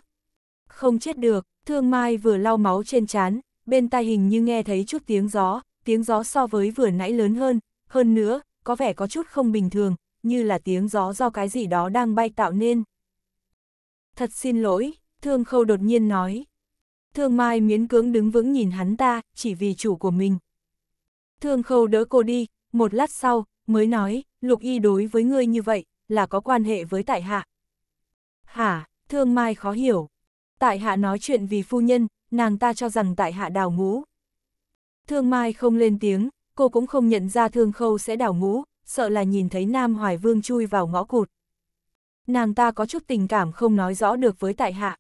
Không chết được, thương mai vừa lau máu trên chán, bên tai hình như nghe thấy chút tiếng gió, tiếng gió so với vừa nãy lớn hơn, hơn nữa, có vẻ có chút không bình thường, như là tiếng gió do cái gì đó đang bay tạo nên. Thật xin lỗi, thương khâu đột nhiên nói. Thương mai miễn cưỡng đứng vững nhìn hắn ta, chỉ vì chủ của mình. Thương khâu đỡ cô đi, một lát sau, mới nói, lục y đối với ngươi như vậy, là có quan hệ với tại hạ. Hả, thương mai khó hiểu. Tại hạ nói chuyện vì phu nhân, nàng ta cho rằng tại hạ đào ngũ. Thương mai không lên tiếng, cô cũng không nhận ra thương khâu sẽ đào ngũ, sợ là nhìn thấy Nam Hoài Vương chui vào ngõ cụt nàng ta có chút tình cảm không nói rõ được với tại hạ.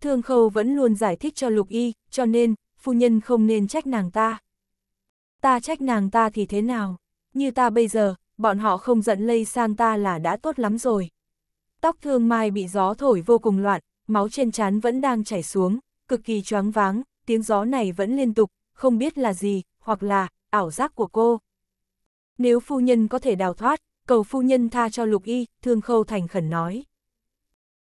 Thương khâu vẫn luôn giải thích cho lục y, cho nên, phu nhân không nên trách nàng ta. Ta trách nàng ta thì thế nào? Như ta bây giờ, bọn họ không giận lây sang ta là đã tốt lắm rồi. Tóc thương mai bị gió thổi vô cùng loạn, máu trên trán vẫn đang chảy xuống, cực kỳ choáng váng, tiếng gió này vẫn liên tục, không biết là gì, hoặc là, ảo giác của cô. Nếu phu nhân có thể đào thoát, cầu phu nhân tha cho lục y, thương khâu thành khẩn nói.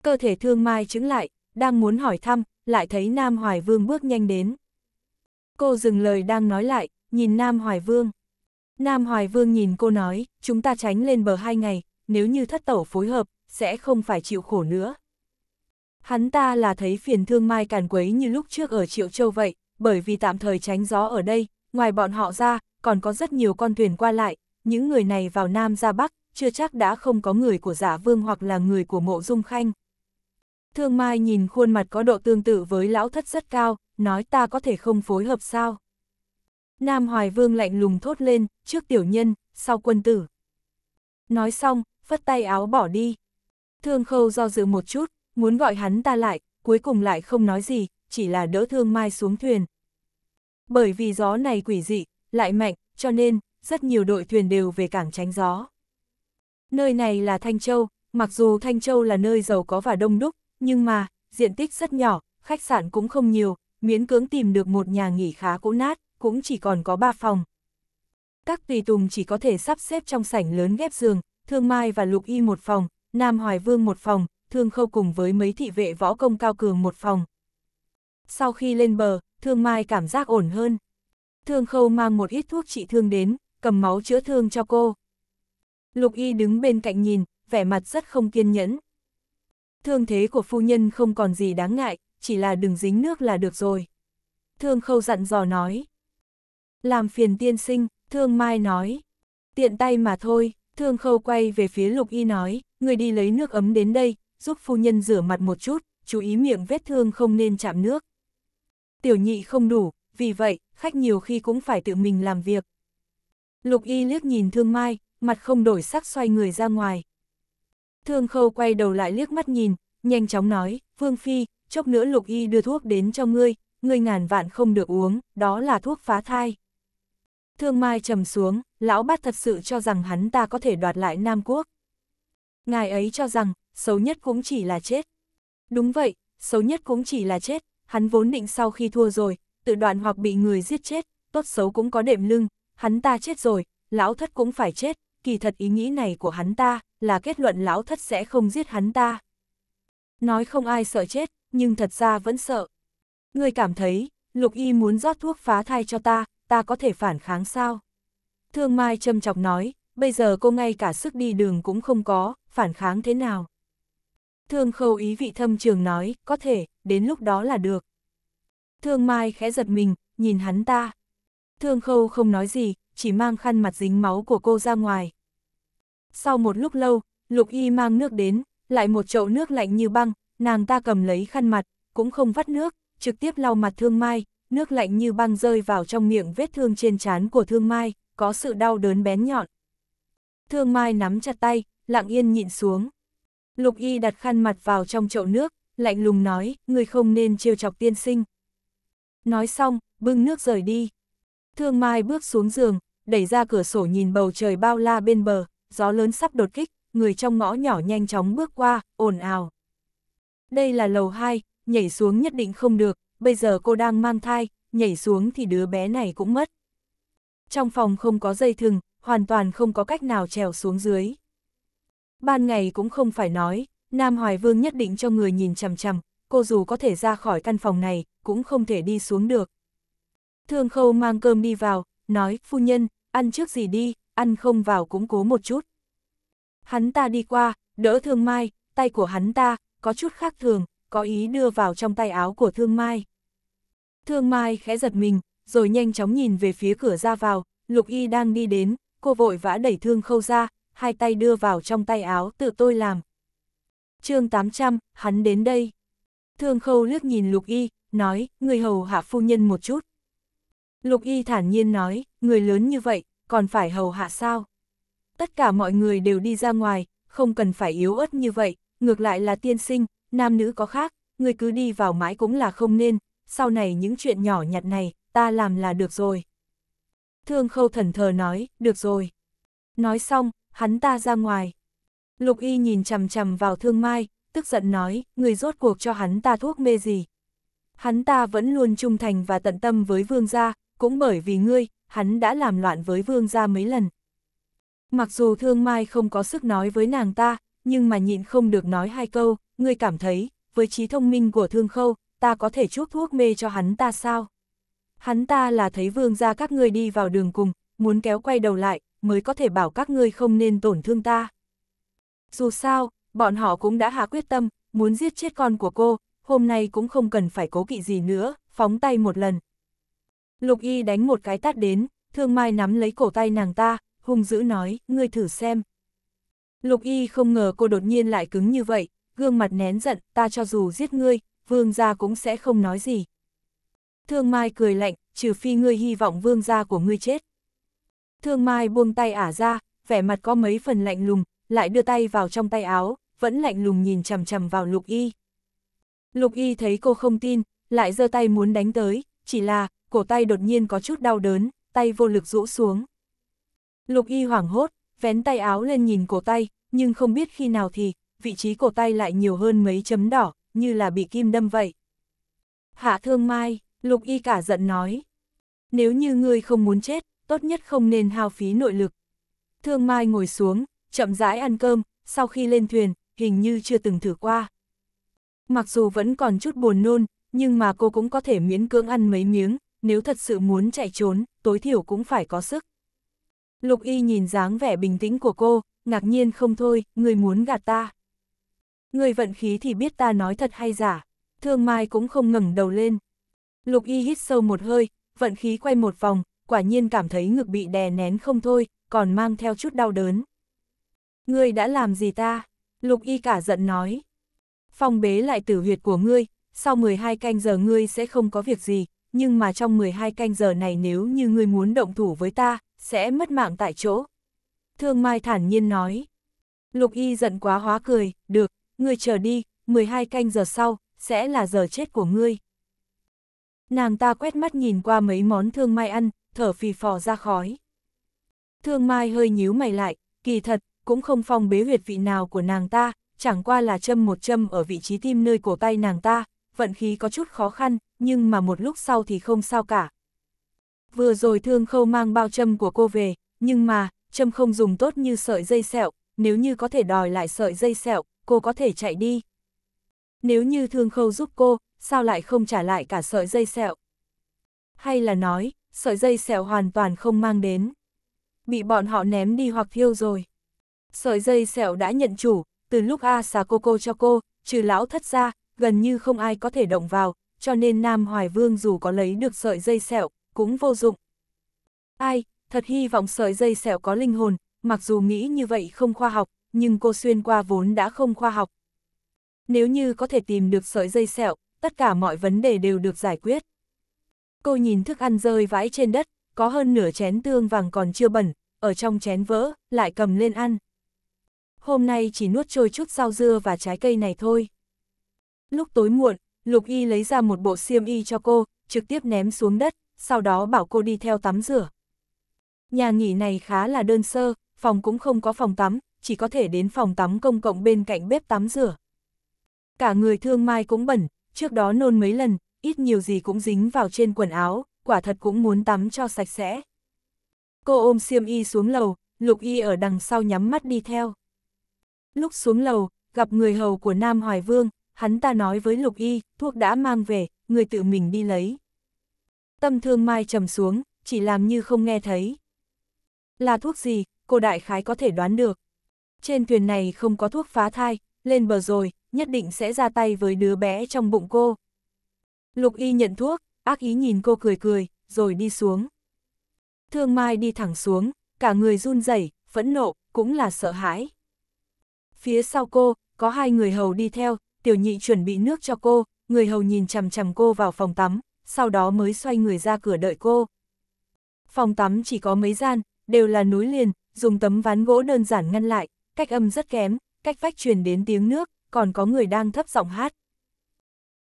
Cơ thể thương mai chứng lại, đang muốn hỏi thăm, lại thấy Nam Hoài Vương bước nhanh đến. Cô dừng lời đang nói lại, nhìn Nam Hoài Vương. Nam Hoài Vương nhìn cô nói, chúng ta tránh lên bờ hai ngày, nếu như thất tẩu phối hợp, sẽ không phải chịu khổ nữa. Hắn ta là thấy phiền thương mai càn quấy như lúc trước ở Triệu Châu vậy, bởi vì tạm thời tránh gió ở đây, ngoài bọn họ ra, còn có rất nhiều con thuyền qua lại, những người này vào Nam ra Bắc, chưa chắc đã không có người của giả vương hoặc là người của mộ dung khanh. Thương Mai nhìn khuôn mặt có độ tương tự với lão thất rất cao, nói ta có thể không phối hợp sao. Nam Hoài Vương lạnh lùng thốt lên, trước tiểu nhân, sau quân tử. Nói xong, phất tay áo bỏ đi. Thương Khâu do dự một chút, muốn gọi hắn ta lại, cuối cùng lại không nói gì, chỉ là đỡ Thương Mai xuống thuyền. Bởi vì gió này quỷ dị, lại mạnh, cho nên, rất nhiều đội thuyền đều về cảng tránh gió. Nơi này là Thanh Châu, mặc dù Thanh Châu là nơi giàu có và đông đúc, nhưng mà, diện tích rất nhỏ, khách sạn cũng không nhiều, miễn cưỡng tìm được một nhà nghỉ khá cũ nát, cũng chỉ còn có ba phòng. Các tùy tùng chỉ có thể sắp xếp trong sảnh lớn ghép giường, Thương Mai và Lục Y một phòng, Nam Hoài Vương một phòng, Thương Khâu cùng với mấy thị vệ võ công cao cường một phòng. Sau khi lên bờ, Thương Mai cảm giác ổn hơn. Thương Khâu mang một ít thuốc trị thương đến, cầm máu chữa thương cho cô. Lục y đứng bên cạnh nhìn, vẻ mặt rất không kiên nhẫn. Thương thế của phu nhân không còn gì đáng ngại, chỉ là đừng dính nước là được rồi. Thương khâu dặn dò nói. Làm phiền tiên sinh, thương mai nói. Tiện tay mà thôi, thương khâu quay về phía lục y nói, người đi lấy nước ấm đến đây, giúp phu nhân rửa mặt một chút, chú ý miệng vết thương không nên chạm nước. Tiểu nhị không đủ, vì vậy, khách nhiều khi cũng phải tự mình làm việc. Lục y liếc nhìn thương mai, mặt không đổi sắc xoay người ra ngoài. Thương khâu quay đầu lại liếc mắt nhìn, nhanh chóng nói, Vương Phi, chốc nữa lục y đưa thuốc đến cho ngươi, ngươi ngàn vạn không được uống, đó là thuốc phá thai. Thương Mai trầm xuống, lão bát thật sự cho rằng hắn ta có thể đoạt lại Nam Quốc. Ngài ấy cho rằng, xấu nhất cũng chỉ là chết. Đúng vậy, xấu nhất cũng chỉ là chết, hắn vốn định sau khi thua rồi, tự đoạn hoặc bị người giết chết, tốt xấu cũng có đệm lưng, hắn ta chết rồi, lão thất cũng phải chết, kỳ thật ý nghĩ này của hắn ta là kết luận lão thất sẽ không giết hắn ta. Nói không ai sợ chết, nhưng thật ra vẫn sợ. Người cảm thấy, lục y muốn rót thuốc phá thai cho ta, ta có thể phản kháng sao? Thương Mai châm chọc nói, bây giờ cô ngay cả sức đi đường cũng không có, phản kháng thế nào? Thương khâu ý vị thâm trường nói, có thể, đến lúc đó là được. Thương Mai khẽ giật mình, nhìn hắn ta, Thương khâu không nói gì, chỉ mang khăn mặt dính máu của cô ra ngoài. Sau một lúc lâu, lục y mang nước đến, lại một chậu nước lạnh như băng, nàng ta cầm lấy khăn mặt, cũng không vắt nước, trực tiếp lau mặt thương mai, nước lạnh như băng rơi vào trong miệng vết thương trên trán của thương mai, có sự đau đớn bén nhọn. Thương mai nắm chặt tay, lặng yên nhịn xuống. Lục y đặt khăn mặt vào trong chậu nước, lạnh lùng nói, người không nên trêu chọc tiên sinh. Nói xong, bưng nước rời đi. Thương Mai bước xuống giường, đẩy ra cửa sổ nhìn bầu trời bao la bên bờ, gió lớn sắp đột kích, người trong ngõ nhỏ nhanh chóng bước qua, ồn ào. Đây là lầu 2, nhảy xuống nhất định không được, bây giờ cô đang mang thai, nhảy xuống thì đứa bé này cũng mất. Trong phòng không có dây thừng, hoàn toàn không có cách nào trèo xuống dưới. Ban ngày cũng không phải nói, Nam Hoài Vương nhất định cho người nhìn chằm chằm, cô dù có thể ra khỏi căn phòng này, cũng không thể đi xuống được. Thương khâu mang cơm đi vào, nói, phu nhân, ăn trước gì đi, ăn không vào cũng cố một chút. Hắn ta đi qua, đỡ thương mai, tay của hắn ta, có chút khác thường, có ý đưa vào trong tay áo của thương mai. Thương mai khẽ giật mình, rồi nhanh chóng nhìn về phía cửa ra vào, lục y đang đi đến, cô vội vã đẩy thương khâu ra, hai tay đưa vào trong tay áo tự tôi làm. chương 800, hắn đến đây. Thương khâu lướt nhìn lục y, nói, người hầu hạ phu nhân một chút. Lục y thản nhiên nói, người lớn như vậy, còn phải hầu hạ sao? Tất cả mọi người đều đi ra ngoài, không cần phải yếu ớt như vậy, ngược lại là tiên sinh, nam nữ có khác, người cứ đi vào mãi cũng là không nên, sau này những chuyện nhỏ nhặt này, ta làm là được rồi. Thương khâu thần thờ nói, được rồi. Nói xong, hắn ta ra ngoài. Lục y nhìn chằm chằm vào thương mai, tức giận nói, người rốt cuộc cho hắn ta thuốc mê gì. Hắn ta vẫn luôn trung thành và tận tâm với vương gia, cũng bởi vì ngươi, hắn đã làm loạn với vương gia mấy lần. Mặc dù thương mai không có sức nói với nàng ta, nhưng mà nhịn không được nói hai câu, ngươi cảm thấy, với trí thông minh của thương khâu, ta có thể chuốc thuốc mê cho hắn ta sao? Hắn ta là thấy vương gia các ngươi đi vào đường cùng, muốn kéo quay đầu lại, mới có thể bảo các ngươi không nên tổn thương ta. Dù sao, bọn họ cũng đã hạ quyết tâm, muốn giết chết con của cô, hôm nay cũng không cần phải cố kỵ gì nữa, phóng tay một lần, Lục y đánh một cái tát đến, thương mai nắm lấy cổ tay nàng ta, hung dữ nói, ngươi thử xem. Lục y không ngờ cô đột nhiên lại cứng như vậy, gương mặt nén giận, ta cho dù giết ngươi, vương gia cũng sẽ không nói gì. Thương mai cười lạnh, trừ phi ngươi hy vọng vương gia của ngươi chết. Thương mai buông tay ả ra, vẻ mặt có mấy phần lạnh lùng, lại đưa tay vào trong tay áo, vẫn lạnh lùng nhìn chầm chầm vào lục y. Lục y thấy cô không tin, lại giơ tay muốn đánh tới, chỉ là, cổ tay đột nhiên có chút đau đớn, tay vô lực rũ xuống. Lục y hoảng hốt, vén tay áo lên nhìn cổ tay, nhưng không biết khi nào thì, vị trí cổ tay lại nhiều hơn mấy chấm đỏ, như là bị kim đâm vậy. Hạ thương mai, lục y cả giận nói. Nếu như ngươi không muốn chết, tốt nhất không nên hao phí nội lực. Thương mai ngồi xuống, chậm rãi ăn cơm, sau khi lên thuyền, hình như chưa từng thử qua. Mặc dù vẫn còn chút buồn nôn, nhưng mà cô cũng có thể miễn cưỡng ăn mấy miếng, nếu thật sự muốn chạy trốn, tối thiểu cũng phải có sức. Lục y nhìn dáng vẻ bình tĩnh của cô, ngạc nhiên không thôi, người muốn gạt ta. Người vận khí thì biết ta nói thật hay giả, thương mai cũng không ngẩng đầu lên. Lục y hít sâu một hơi, vận khí quay một vòng, quả nhiên cảm thấy ngực bị đè nén không thôi, còn mang theo chút đau đớn. Ngươi đã làm gì ta? Lục y cả giận nói. Phong bế lại tử huyệt của ngươi, sau 12 canh giờ ngươi sẽ không có việc gì, nhưng mà trong 12 canh giờ này nếu như ngươi muốn động thủ với ta, sẽ mất mạng tại chỗ. Thương Mai thản nhiên nói. Lục Y giận quá hóa cười, được, ngươi chờ đi, 12 canh giờ sau, sẽ là giờ chết của ngươi. Nàng ta quét mắt nhìn qua mấy món Thương Mai ăn, thở phì phò ra khói. Thương Mai hơi nhíu mày lại, kỳ thật, cũng không phong bế huyệt vị nào của nàng ta, chẳng qua là châm một châm ở vị trí tim nơi cổ tay nàng ta, vận khí có chút khó khăn, nhưng mà một lúc sau thì không sao cả. Vừa rồi thương khâu mang bao châm của cô về, nhưng mà, châm không dùng tốt như sợi dây sẹo, nếu như có thể đòi lại sợi dây sẹo, cô có thể chạy đi. Nếu như thương khâu giúp cô, sao lại không trả lại cả sợi dây sẹo? Hay là nói, sợi dây sẹo hoàn toàn không mang đến. Bị bọn họ ném đi hoặc thiêu rồi. Sợi dây sẹo đã nhận chủ, từ lúc A xà cô cô cho cô, trừ lão thất ra, gần như không ai có thể động vào, cho nên Nam Hoài Vương dù có lấy được sợi dây sẹo, cũng vô dụng. Ai, thật hy vọng sợi dây sẹo có linh hồn, mặc dù nghĩ như vậy không khoa học, nhưng cô xuyên qua vốn đã không khoa học. Nếu như có thể tìm được sợi dây sẹo, tất cả mọi vấn đề đều được giải quyết. Cô nhìn thức ăn rơi vãi trên đất, có hơn nửa chén tương vàng còn chưa bẩn, ở trong chén vỡ, lại cầm lên ăn. Hôm nay chỉ nuốt trôi chút rau dưa và trái cây này thôi. Lúc tối muộn, Lục Y lấy ra một bộ xiêm y cho cô, trực tiếp ném xuống đất, sau đó bảo cô đi theo tắm rửa. Nhà nghỉ này khá là đơn sơ, phòng cũng không có phòng tắm, chỉ có thể đến phòng tắm công cộng bên cạnh bếp tắm rửa. Cả người thương mai cũng bẩn, trước đó nôn mấy lần, ít nhiều gì cũng dính vào trên quần áo, quả thật cũng muốn tắm cho sạch sẽ. Cô ôm xiêm y xuống lầu, lục y ở đằng sau nhắm mắt đi theo. Lúc xuống lầu, gặp người hầu của Nam Hoài Vương, hắn ta nói với Lục Y, thuốc đã mang về, người tự mình đi lấy. Tâm thương mai trầm xuống, chỉ làm như không nghe thấy. Là thuốc gì, cô đại khái có thể đoán được. Trên thuyền này không có thuốc phá thai, lên bờ rồi, nhất định sẽ ra tay với đứa bé trong bụng cô. Lục y nhận thuốc, ác ý nhìn cô cười cười, rồi đi xuống. Thương Mai đi thẳng xuống, cả người run rẩy, phẫn nộ, cũng là sợ hãi. Phía sau cô, có hai người hầu đi theo, tiểu nhị chuẩn bị nước cho cô, người hầu nhìn chằm chằm cô vào phòng tắm, sau đó mới xoay người ra cửa đợi cô. Phòng tắm chỉ có mấy gian, đều là núi liền, dùng tấm ván gỗ đơn giản ngăn lại, cách âm rất kém, cách vách truyền đến tiếng nước, còn có người đang thấp giọng hát.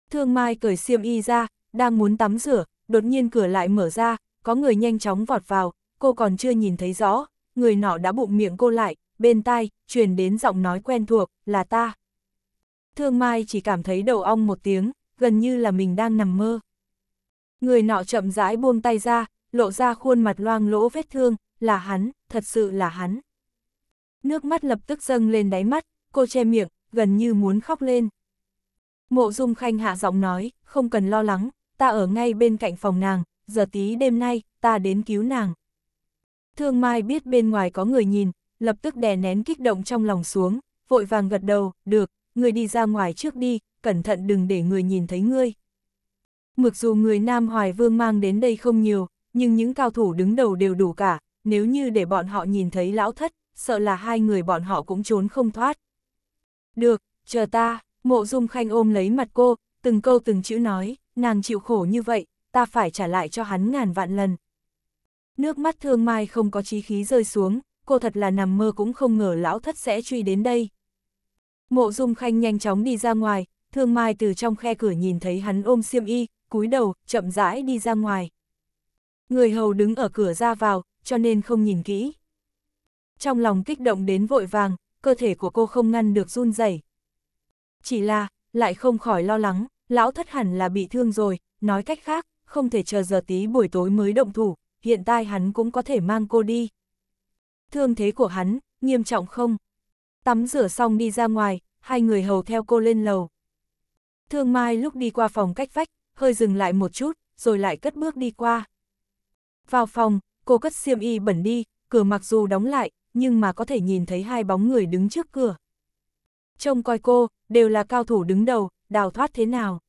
Thương Mai cởi xiêm y ra, đang muốn tắm rửa, đột nhiên cửa lại mở ra, có người nhanh chóng vọt vào, cô còn chưa nhìn thấy rõ, người nọ đã bụng miệng cô lại, bên tai, truyền đến giọng nói quen thuộc, là ta. Thương Mai chỉ cảm thấy đầu ong một tiếng, gần như là mình đang nằm mơ. Người nọ chậm rãi buông tay ra, lộ ra khuôn mặt loang lỗ vết thương, là hắn, thật sự là hắn. Nước mắt lập tức dâng lên đáy mắt, cô che miệng, gần như muốn khóc lên. Mộ Dung Khanh hạ giọng nói, không cần lo lắng, ta ở ngay bên cạnh phòng nàng, giờ tí đêm nay, ta đến cứu nàng. Thương Mai biết bên ngoài có người nhìn, lập tức đè nén kích động trong lòng xuống, vội vàng gật đầu, được, người đi ra ngoài trước đi, cẩn thận đừng để người nhìn thấy ngươi. Mặc dù người Nam Hoài Vương mang đến đây không nhiều, nhưng những cao thủ đứng đầu đều đủ cả, nếu như để bọn họ nhìn thấy lão thất, sợ là hai người bọn họ cũng trốn không thoát. Được, chờ ta, mộ dung khanh ôm lấy mặt cô, từng câu từng chữ nói, nàng chịu khổ như vậy, ta phải trả lại cho hắn ngàn vạn lần. Nước mắt thương mai không có chí khí rơi xuống, cô thật là nằm mơ cũng không ngờ lão thất sẽ truy đến đây. Mộ Dung Khanh nhanh chóng đi ra ngoài, Thương Mai từ trong khe cửa nhìn thấy hắn ôm Siêm y, cúi đầu, chậm rãi đi ra ngoài. Người hầu đứng ở cửa ra vào, cho nên không nhìn kỹ. Trong lòng kích động đến vội vàng, cơ thể của cô không ngăn được run rẩy. Chỉ là, lại không khỏi lo lắng, lão thất hẳn là bị thương rồi, nói cách khác, không thể chờ giờ tí buổi tối mới động thủ, hiện tại hắn cũng có thể mang cô đi. Thương thế của hắn, nghiêm trọng không? Tắm rửa xong đi ra ngoài, hai người hầu theo cô lên lầu. Thương Mai lúc đi qua phòng cách vách, hơi dừng lại một chút, rồi lại cất bước đi qua. Vào phòng, cô cất xiêm y bẩn đi, cửa mặc dù đóng lại, nhưng mà có thể nhìn thấy hai bóng người đứng trước cửa. Trông coi cô, đều là cao thủ đứng đầu, đào thoát thế nào.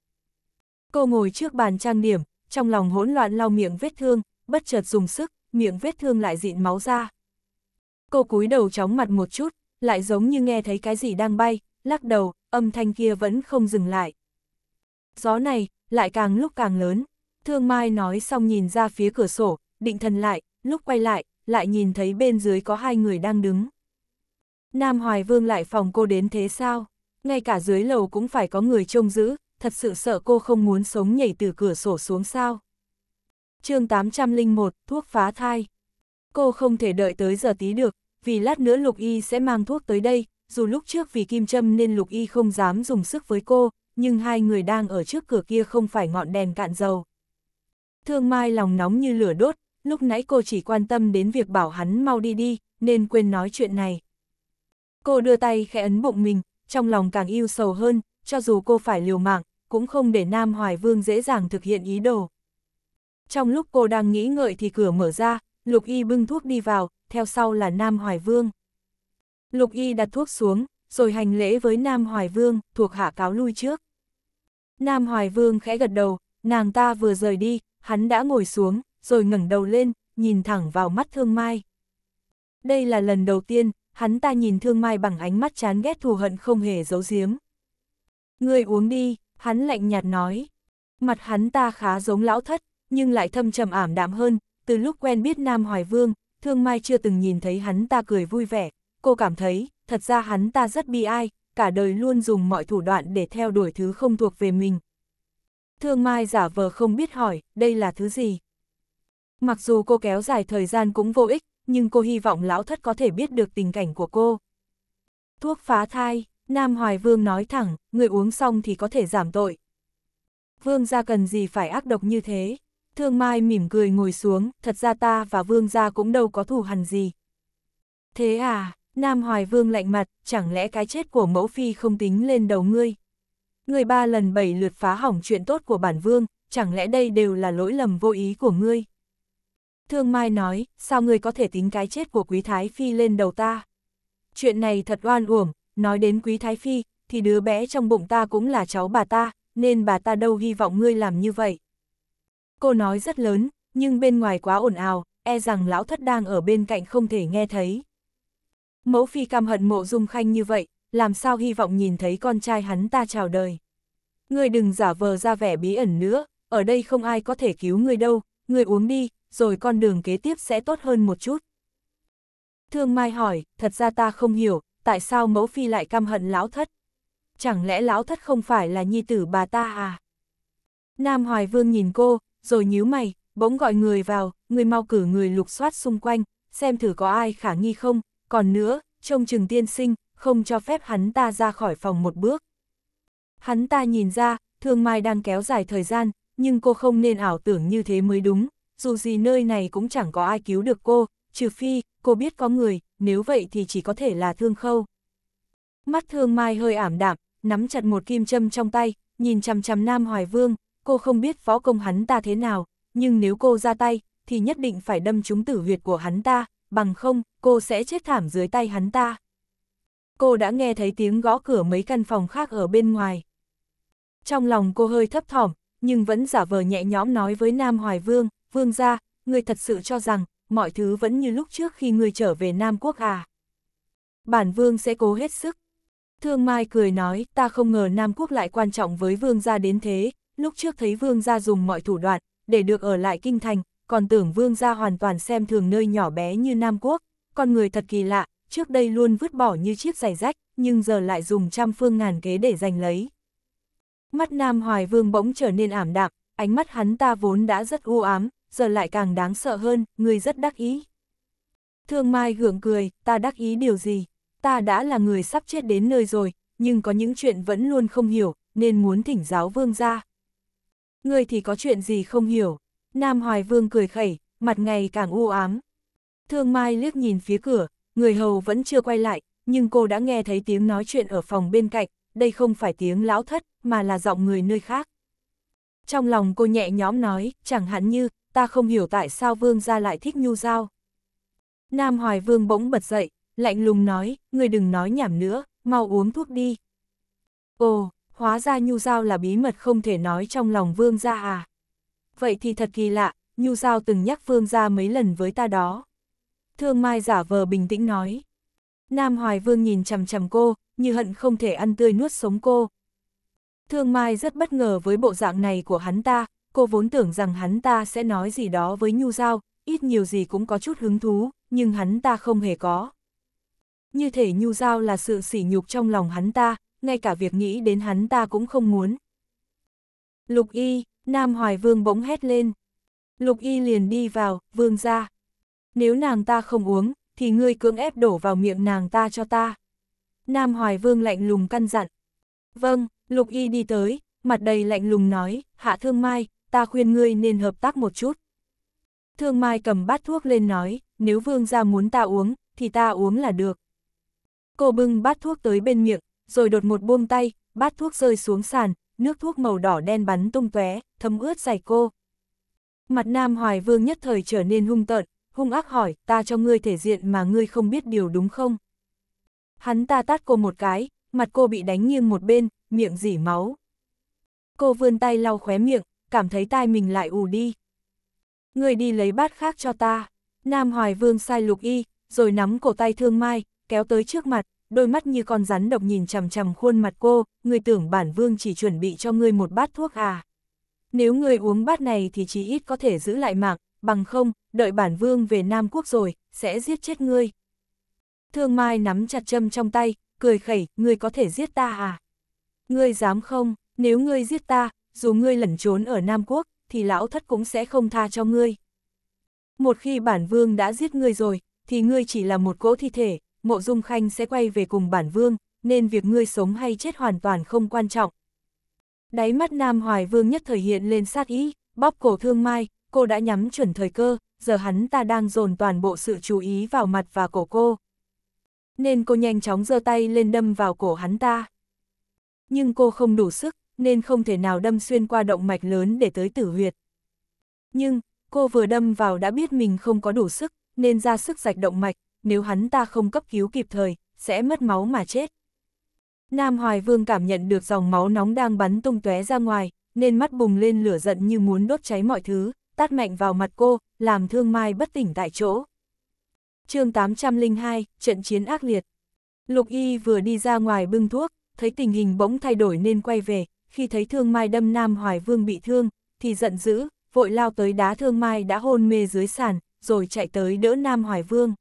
Cô ngồi trước bàn trang điểm, trong lòng hỗn loạn lau miệng vết thương, bất chợt dùng sức, miệng vết thương lại dịn máu ra. Cô cúi đầu chóng mặt một chút, lại giống như nghe thấy cái gì đang bay, lắc đầu, âm thanh kia vẫn không dừng lại. Gió này, lại càng lúc càng lớn. Thương Mai nói xong nhìn ra phía cửa sổ, định thần lại, lúc quay lại, lại nhìn thấy bên dưới có hai người đang đứng. Nam Hoài Vương lại phòng cô đến thế sao? Ngay cả dưới lầu cũng phải có người trông giữ, thật sự sợ cô không muốn sống nhảy từ cửa sổ xuống sao? chương 801, thuốc phá thai. Cô không thể đợi tới giờ tí được, vì lát nữa Lục Y sẽ mang thuốc tới đây, dù lúc trước vì kim châm nên Lục Y không dám dùng sức với cô, nhưng hai người đang ở trước cửa kia không phải ngọn đèn cạn dầu. Thương Mai lòng nóng như lửa đốt, lúc nãy cô chỉ quan tâm đến việc bảo hắn mau đi đi, nên quên nói chuyện này. Cô đưa tay khẽ ấn bụng mình, trong lòng càng yêu sầu hơn, cho dù cô phải liều mạng, cũng không để Nam Hoài Vương dễ dàng thực hiện ý đồ. Trong lúc cô đang nghĩ ngợi thì cửa mở ra, Lục Y bưng thuốc đi vào, theo sau là Nam Hoài Vương. Lục y đặt thuốc xuống, rồi hành lễ với Nam Hoài Vương, thuộc hạ cáo lui trước. Nam Hoài Vương khẽ gật đầu, nàng ta vừa rời đi, hắn đã ngồi xuống, rồi ngẩng đầu lên, nhìn thẳng vào mắt Thương Mai. Đây là lần đầu tiên, hắn ta nhìn Thương Mai bằng ánh mắt chán ghét thù hận không hề giấu giếm. Người uống đi, hắn lạnh nhạt nói. Mặt hắn ta khá giống lão thất, nhưng lại thâm trầm ảm đạm hơn, từ lúc quen biết Nam Hoài Vương, Thương Mai chưa từng nhìn thấy hắn ta cười vui vẻ, cô cảm thấy, thật ra hắn ta rất bi ai, cả đời luôn dùng mọi thủ đoạn để theo đuổi thứ không thuộc về mình. Thương Mai giả vờ không biết hỏi, đây là thứ gì? Mặc dù cô kéo dài thời gian cũng vô ích, nhưng cô hy vọng lão thất có thể biết được tình cảnh của cô. Thuốc phá thai, Nam Hoài Vương nói thẳng, người uống xong thì có thể giảm tội. Vương ra cần gì phải ác độc như thế? Thương Mai mỉm cười ngồi xuống, thật ra ta và vương gia cũng đâu có thù hằn gì. Thế à, Nam Hoài Vương lạnh mặt, chẳng lẽ cái chết của mẫu phi không tính lên đầu ngươi? Ngươi ba lần bảy lượt phá hỏng chuyện tốt của bản vương, chẳng lẽ đây đều là lỗi lầm vô ý của ngươi? Thương Mai nói, sao ngươi có thể tính cái chết của Quý Thái Phi lên đầu ta? Chuyện này thật oan uổng, nói đến Quý Thái Phi, thì đứa bé trong bụng ta cũng là cháu bà ta, nên bà ta đâu hy vọng ngươi làm như vậy. Cô nói rất lớn, nhưng bên ngoài quá ồn ào, e rằng lão thất đang ở bên cạnh không thể nghe thấy. Mẫu phi căm hận mộ dung khanh như vậy, làm sao hy vọng nhìn thấy con trai hắn ta chào đời. Ngươi đừng giả vờ ra vẻ bí ẩn nữa, ở đây không ai có thể cứu ngươi đâu, ngươi uống đi, rồi con đường kế tiếp sẽ tốt hơn một chút. Thương Mai hỏi, thật ra ta không hiểu, tại sao mẫu phi lại căm hận lão thất? Chẳng lẽ lão thất không phải là nhi tử bà ta à? Nam Hoài Vương nhìn cô, rồi nhíu mày, bỗng gọi người vào, người mau cử người lục soát xung quanh, xem thử có ai khả nghi không, còn nữa, trông chừng tiên sinh, không cho phép hắn ta ra khỏi phòng một bước. Hắn ta nhìn ra, thương mai đang kéo dài thời gian, nhưng cô không nên ảo tưởng như thế mới đúng, dù gì nơi này cũng chẳng có ai cứu được cô, trừ phi, cô biết có người, nếu vậy thì chỉ có thể là thương khâu. Mắt thương mai hơi ảm đạm, nắm chặt một kim châm trong tay, nhìn chằm chằm Nam Hoài Vương, cô không biết phó công hắn ta thế nào, nhưng nếu cô ra tay, thì nhất định phải đâm trúng tử huyệt của hắn ta, bằng không, cô sẽ chết thảm dưới tay hắn ta. Cô đã nghe thấy tiếng gõ cửa mấy căn phòng khác ở bên ngoài. Trong lòng cô hơi thấp thỏm, nhưng vẫn giả vờ nhẹ nhõm nói với Nam Hoài Vương, Vương ra, người thật sự cho rằng, mọi thứ vẫn như lúc trước khi người trở về Nam Quốc à. Bản Vương sẽ cố hết sức. Thương Mai cười nói, ta không ngờ Nam Quốc lại quan trọng với Vương gia đến thế, lúc trước thấy vương gia dùng mọi thủ đoạn, để được ở lại kinh thành, còn tưởng vương gia hoàn toàn xem thường nơi nhỏ bé như Nam Quốc, con người thật kỳ lạ, trước đây luôn vứt bỏ như chiếc giày rách, nhưng giờ lại dùng trăm phương ngàn kế để giành lấy. Mắt Nam Hoài Vương bỗng trở nên ảm đạm, ánh mắt hắn ta vốn đã rất u ám, giờ lại càng đáng sợ hơn, người rất đắc ý. Thương Mai gượng cười, ta đắc ý điều gì? Ta đã là người sắp chết đến nơi rồi, nhưng có những chuyện vẫn luôn không hiểu, nên muốn thỉnh giáo vương gia ngươi thì có chuyện gì không hiểu. Nam Hoài Vương cười khẩy, mặt ngày càng u ám. Thương Mai liếc nhìn phía cửa, người hầu vẫn chưa quay lại, nhưng cô đã nghe thấy tiếng nói chuyện ở phòng bên cạnh, đây không phải tiếng lão thất, mà là giọng người nơi khác. Trong lòng cô nhẹ nhóm nói, chẳng hạn như, ta không hiểu tại sao Vương ra lại thích nhu giao. Nam Hoài Vương bỗng bật dậy, lạnh lùng nói, người đừng nói nhảm nữa, mau uống thuốc đi. Ồ, hóa ra Nhu Giao là bí mật không thể nói trong lòng Vương gia à. Vậy thì thật kỳ lạ, Nhu Giao từng nhắc Vương gia mấy lần với ta đó. Thương Mai giả vờ bình tĩnh nói. Nam Hoài Vương nhìn chằm chằm cô, như hận không thể ăn tươi nuốt sống cô. Thương Mai rất bất ngờ với bộ dạng này của hắn ta, cô vốn tưởng rằng hắn ta sẽ nói gì đó với Nhu Giao, ít nhiều gì cũng có chút hứng thú, nhưng hắn ta không hề có. Như thể Nhu Giao là sự sỉ nhục trong lòng hắn ta, ngay cả việc nghĩ đến hắn ta cũng không muốn. Lục y, Nam Hoài Vương bỗng hét lên. Lục y liền đi vào, vương ra. Nếu nàng ta không uống, thì ngươi cưỡng ép đổ vào miệng nàng ta cho ta. Nam Hoài Vương lạnh lùng căn dặn. Vâng, Lục y đi tới, mặt đầy lạnh lùng nói, hạ thương mai, ta khuyên ngươi nên hợp tác một chút. Thương mai cầm bát thuốc lên nói, nếu vương ra muốn ta uống, thì ta uống là được. Cô bưng bát thuốc tới bên miệng, rồi đột một buông tay, bát thuốc rơi xuống sàn, nước thuốc màu đỏ đen bắn tung tóe, thấm ướt giày cô. Mặt Nam Hoài Vương nhất thời trở nên hung tợn, hung ác hỏi, ta cho ngươi thể diện mà ngươi không biết điều đúng không? Hắn ta tát cô một cái, mặt cô bị đánh nghiêng một bên, miệng dỉ máu. Cô vươn tay lau khóe miệng, cảm thấy tai mình lại ù đi. Ngươi đi lấy bát khác cho ta. Nam Hoài Vương sai lục y, rồi nắm cổ tay thương mai, kéo tới trước mặt, đôi mắt như con rắn độc nhìn chằm chằm khuôn mặt cô, người tưởng bản vương chỉ chuẩn bị cho ngươi một bát thuốc à. Nếu ngươi uống bát này thì chỉ ít có thể giữ lại mạng, bằng không, đợi bản vương về Nam Quốc rồi, sẽ giết chết ngươi. Thương Mai nắm chặt châm trong tay, cười khẩy, ngươi có thể giết ta à? Ngươi dám không, nếu ngươi giết ta, dù ngươi lẩn trốn ở Nam Quốc, thì lão thất cũng sẽ không tha cho ngươi. Một khi bản vương đã giết ngươi rồi, thì ngươi chỉ là một cỗ thi thể, mộ dung khanh sẽ quay về cùng bản vương, nên việc ngươi sống hay chết hoàn toàn không quan trọng. Đáy mắt Nam Hoài Vương nhất thời hiện lên sát ý, bóp cổ thương mai, cô đã nhắm chuẩn thời cơ, giờ hắn ta đang dồn toàn bộ sự chú ý vào mặt và cổ cô. Nên cô nhanh chóng giơ tay lên đâm vào cổ hắn ta. Nhưng cô không đủ sức, nên không thể nào đâm xuyên qua động mạch lớn để tới tử huyệt. Nhưng, cô vừa đâm vào đã biết mình không có đủ sức, nên ra sức rạch động mạch, nếu hắn ta không cấp cứu kịp thời, sẽ mất máu mà chết. Nam Hoài Vương cảm nhận được dòng máu nóng đang bắn tung tóe ra ngoài, nên mắt bùng lên lửa giận như muốn đốt cháy mọi thứ, tát mạnh vào mặt cô, làm thương mai bất tỉnh tại chỗ. chương 802, trận chiến ác liệt. Lục Y vừa đi ra ngoài bưng thuốc, thấy tình hình bỗng thay đổi nên quay về, khi thấy thương mai đâm Nam Hoài Vương bị thương, thì giận dữ, vội lao tới đá thương mai đã hôn mê dưới sàn, rồi chạy tới đỡ Nam Hoài Vương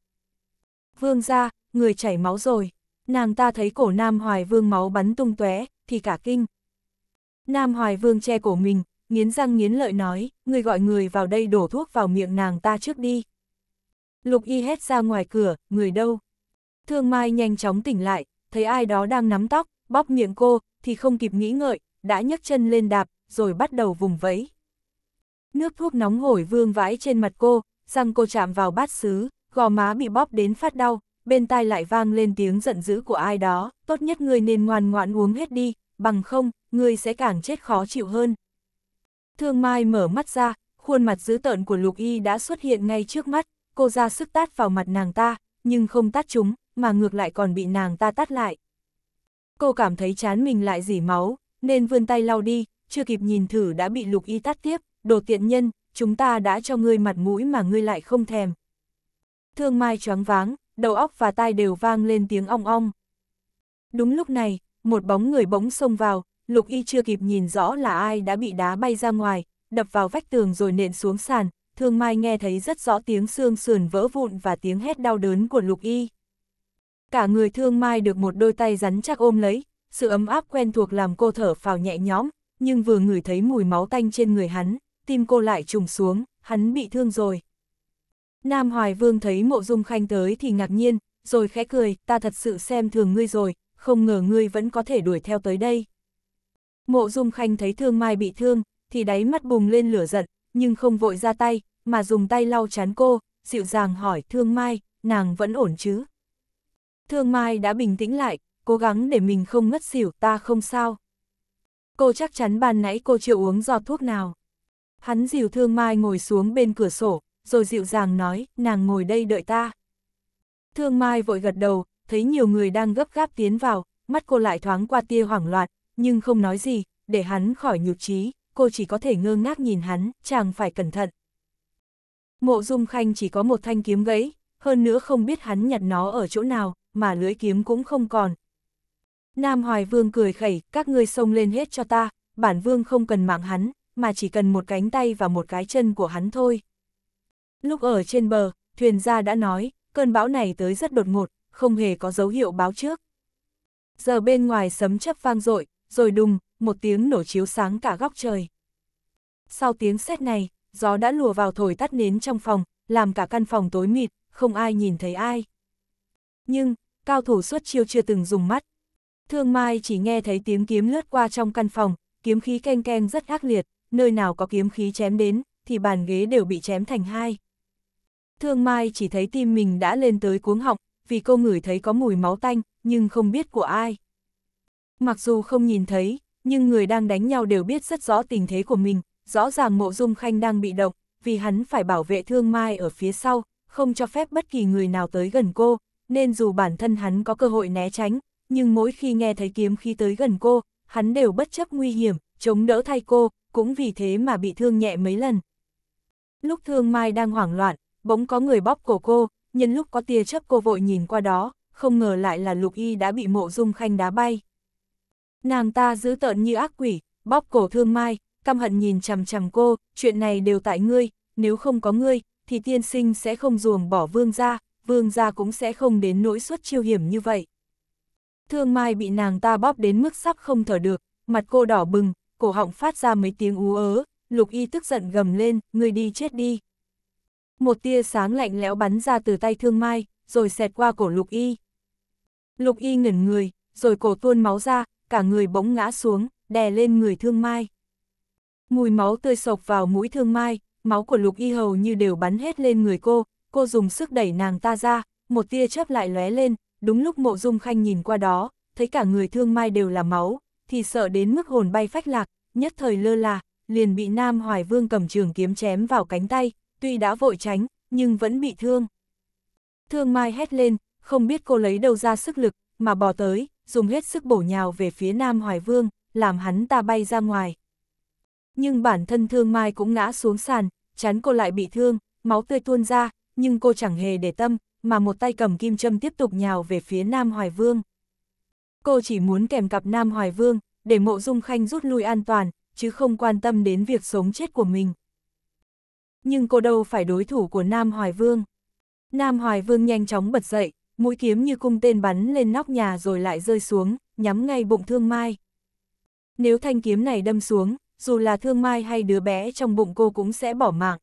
vương ra, người chảy máu rồi. Nàng ta thấy cổ Nam Hoài Vương máu bắn tung tóe thì cả kinh. Nam Hoài Vương che cổ mình, nghiến răng nghiến lợi nói, người gọi người vào đây đổ thuốc vào miệng nàng ta trước đi. Lục y hét ra ngoài cửa, người đâu? Thương Mai nhanh chóng tỉnh lại, thấy ai đó đang nắm tóc, bóp miệng cô, thì không kịp nghĩ ngợi, đã nhấc chân lên đạp, rồi bắt đầu vùng vẫy. Nước thuốc nóng hổi vương vãi trên mặt cô, răng cô chạm vào bát xứ, gò má bị bóp đến phát đau, bên tai lại vang lên tiếng giận dữ của ai đó, tốt nhất ngươi nên ngoan ngoãn uống hết đi, bằng không, ngươi sẽ càng chết khó chịu hơn. Thương Mai mở mắt ra, khuôn mặt dữ tợn của Lục Y đã xuất hiện ngay trước mắt, cô ra sức tát vào mặt nàng ta, nhưng không tát chúng, mà ngược lại còn bị nàng ta tát lại. Cô cảm thấy chán mình lại dỉ máu, nên vươn tay lau đi, chưa kịp nhìn thử đã bị Lục Y tát tiếp, đồ tiện nhân, chúng ta đã cho ngươi mặt mũi mà ngươi lại không thèm thương mai choáng váng, đầu óc và tai đều vang lên tiếng ong ong. Đúng lúc này, một bóng người bỗng xông vào, lục y chưa kịp nhìn rõ là ai đã bị đá bay ra ngoài, đập vào vách tường rồi nện xuống sàn, thương mai nghe thấy rất rõ tiếng xương sườn vỡ vụn và tiếng hét đau đớn của lục y. Cả người thương mai được một đôi tay rắn chắc ôm lấy, sự ấm áp quen thuộc làm cô thở phào nhẹ nhõm, nhưng vừa ngửi thấy mùi máu tanh trên người hắn, tim cô lại trùng xuống, hắn bị thương rồi. Nam Hoài Vương thấy mộ dung khanh tới thì ngạc nhiên, rồi khẽ cười, ta thật sự xem thường ngươi rồi, không ngờ ngươi vẫn có thể đuổi theo tới đây. Mộ dung khanh thấy thương mai bị thương, thì đáy mắt bùng lên lửa giận, nhưng không vội ra tay, mà dùng tay lau chán cô, dịu dàng hỏi thương mai, nàng vẫn ổn chứ. Thương mai đã bình tĩnh lại, cố gắng để mình không ngất xỉu, ta không sao. Cô chắc chắn ban nãy cô chịu uống do thuốc nào. Hắn dìu thương mai ngồi xuống bên cửa sổ, rồi dịu dàng nói, nàng ngồi đây đợi ta. Thương Mai vội gật đầu, thấy nhiều người đang gấp gáp tiến vào, mắt cô lại thoáng qua tia hoảng loạn, nhưng không nói gì, để hắn khỏi nhục trí, cô chỉ có thể ngơ ngác nhìn hắn, chàng phải cẩn thận. Mộ Dung Khanh chỉ có một thanh kiếm gãy, hơn nữa không biết hắn nhặt nó ở chỗ nào, mà lưỡi kiếm cũng không còn. Nam Hoài Vương cười khẩy, các ngươi xông lên hết cho ta, bản vương không cần mạng hắn, mà chỉ cần một cánh tay và một cái chân của hắn thôi. Lúc ở trên bờ, thuyền gia đã nói, cơn bão này tới rất đột ngột, không hề có dấu hiệu báo trước. Giờ bên ngoài sấm chấp vang dội rồi đùng, một tiếng nổ chiếu sáng cả góc trời. Sau tiếng sét này, gió đã lùa vào thổi tắt nến trong phòng, làm cả căn phòng tối mịt, không ai nhìn thấy ai. Nhưng, cao thủ xuất chiêu chưa từng dùng mắt. Thương Mai chỉ nghe thấy tiếng kiếm lướt qua trong căn phòng, kiếm khí keng keng rất ác liệt, nơi nào có kiếm khí chém đến, thì bàn ghế đều bị chém thành hai. Thương Mai chỉ thấy tim mình đã lên tới cuống họng, vì cô ngửi thấy có mùi máu tanh, nhưng không biết của ai. Mặc dù không nhìn thấy, nhưng người đang đánh nhau đều biết rất rõ tình thế của mình, rõ ràng mộ dung khanh đang bị động, vì hắn phải bảo vệ thương mai ở phía sau, không cho phép bất kỳ người nào tới gần cô, nên dù bản thân hắn có cơ hội né tránh, nhưng mỗi khi nghe thấy kiếm khi tới gần cô, hắn đều bất chấp nguy hiểm, chống đỡ thay cô, cũng vì thế mà bị thương nhẹ mấy lần. Lúc thương mai đang hoảng loạn, bỗng có người bóp cổ cô, nhân lúc có tia chớp cô vội nhìn qua đó, không ngờ lại là lục y đã bị mộ dung khanh đá bay. Nàng ta giữ tợn như ác quỷ, bóp cổ thương mai, căm hận nhìn chằm chằm cô, chuyện này đều tại ngươi, nếu không có ngươi, thì tiên sinh sẽ không ruồng bỏ vương gia, vương gia cũng sẽ không đến nỗi suất chiêu hiểm như vậy. Thương mai bị nàng ta bóp đến mức sắp không thở được, mặt cô đỏ bừng, cổ họng phát ra mấy tiếng ú ớ, lục y tức giận gầm lên, ngươi đi chết đi một tia sáng lạnh lẽo bắn ra từ tay thương mai, rồi xẹt qua cổ lục y. Lục y ngẩn người, rồi cổ tuôn máu ra, cả người bỗng ngã xuống, đè lên người thương mai. Mùi máu tươi sộc vào mũi thương mai, máu của lục y hầu như đều bắn hết lên người cô, cô dùng sức đẩy nàng ta ra, một tia chớp lại lóe lên, đúng lúc mộ dung khanh nhìn qua đó, thấy cả người thương mai đều là máu, thì sợ đến mức hồn bay phách lạc, nhất thời lơ là, liền bị Nam Hoài Vương cầm trường kiếm chém vào cánh tay, tuy đã vội tránh, nhưng vẫn bị thương. Thương Mai hét lên, không biết cô lấy đâu ra sức lực, mà bỏ tới, dùng hết sức bổ nhào về phía Nam Hoài Vương, làm hắn ta bay ra ngoài. Nhưng bản thân Thương Mai cũng ngã xuống sàn, chắn cô lại bị thương, máu tươi tuôn ra, nhưng cô chẳng hề để tâm, mà một tay cầm kim châm tiếp tục nhào về phía Nam Hoài Vương. Cô chỉ muốn kèm cặp Nam Hoài Vương, để mộ dung khanh rút lui an toàn, chứ không quan tâm đến việc sống chết của mình nhưng cô đâu phải đối thủ của Nam Hoài Vương. Nam Hoài Vương nhanh chóng bật dậy, mũi kiếm như cung tên bắn lên nóc nhà rồi lại rơi xuống, nhắm ngay bụng Thương Mai. Nếu thanh kiếm này đâm xuống, dù là Thương Mai hay đứa bé trong bụng cô cũng sẽ bỏ mạng.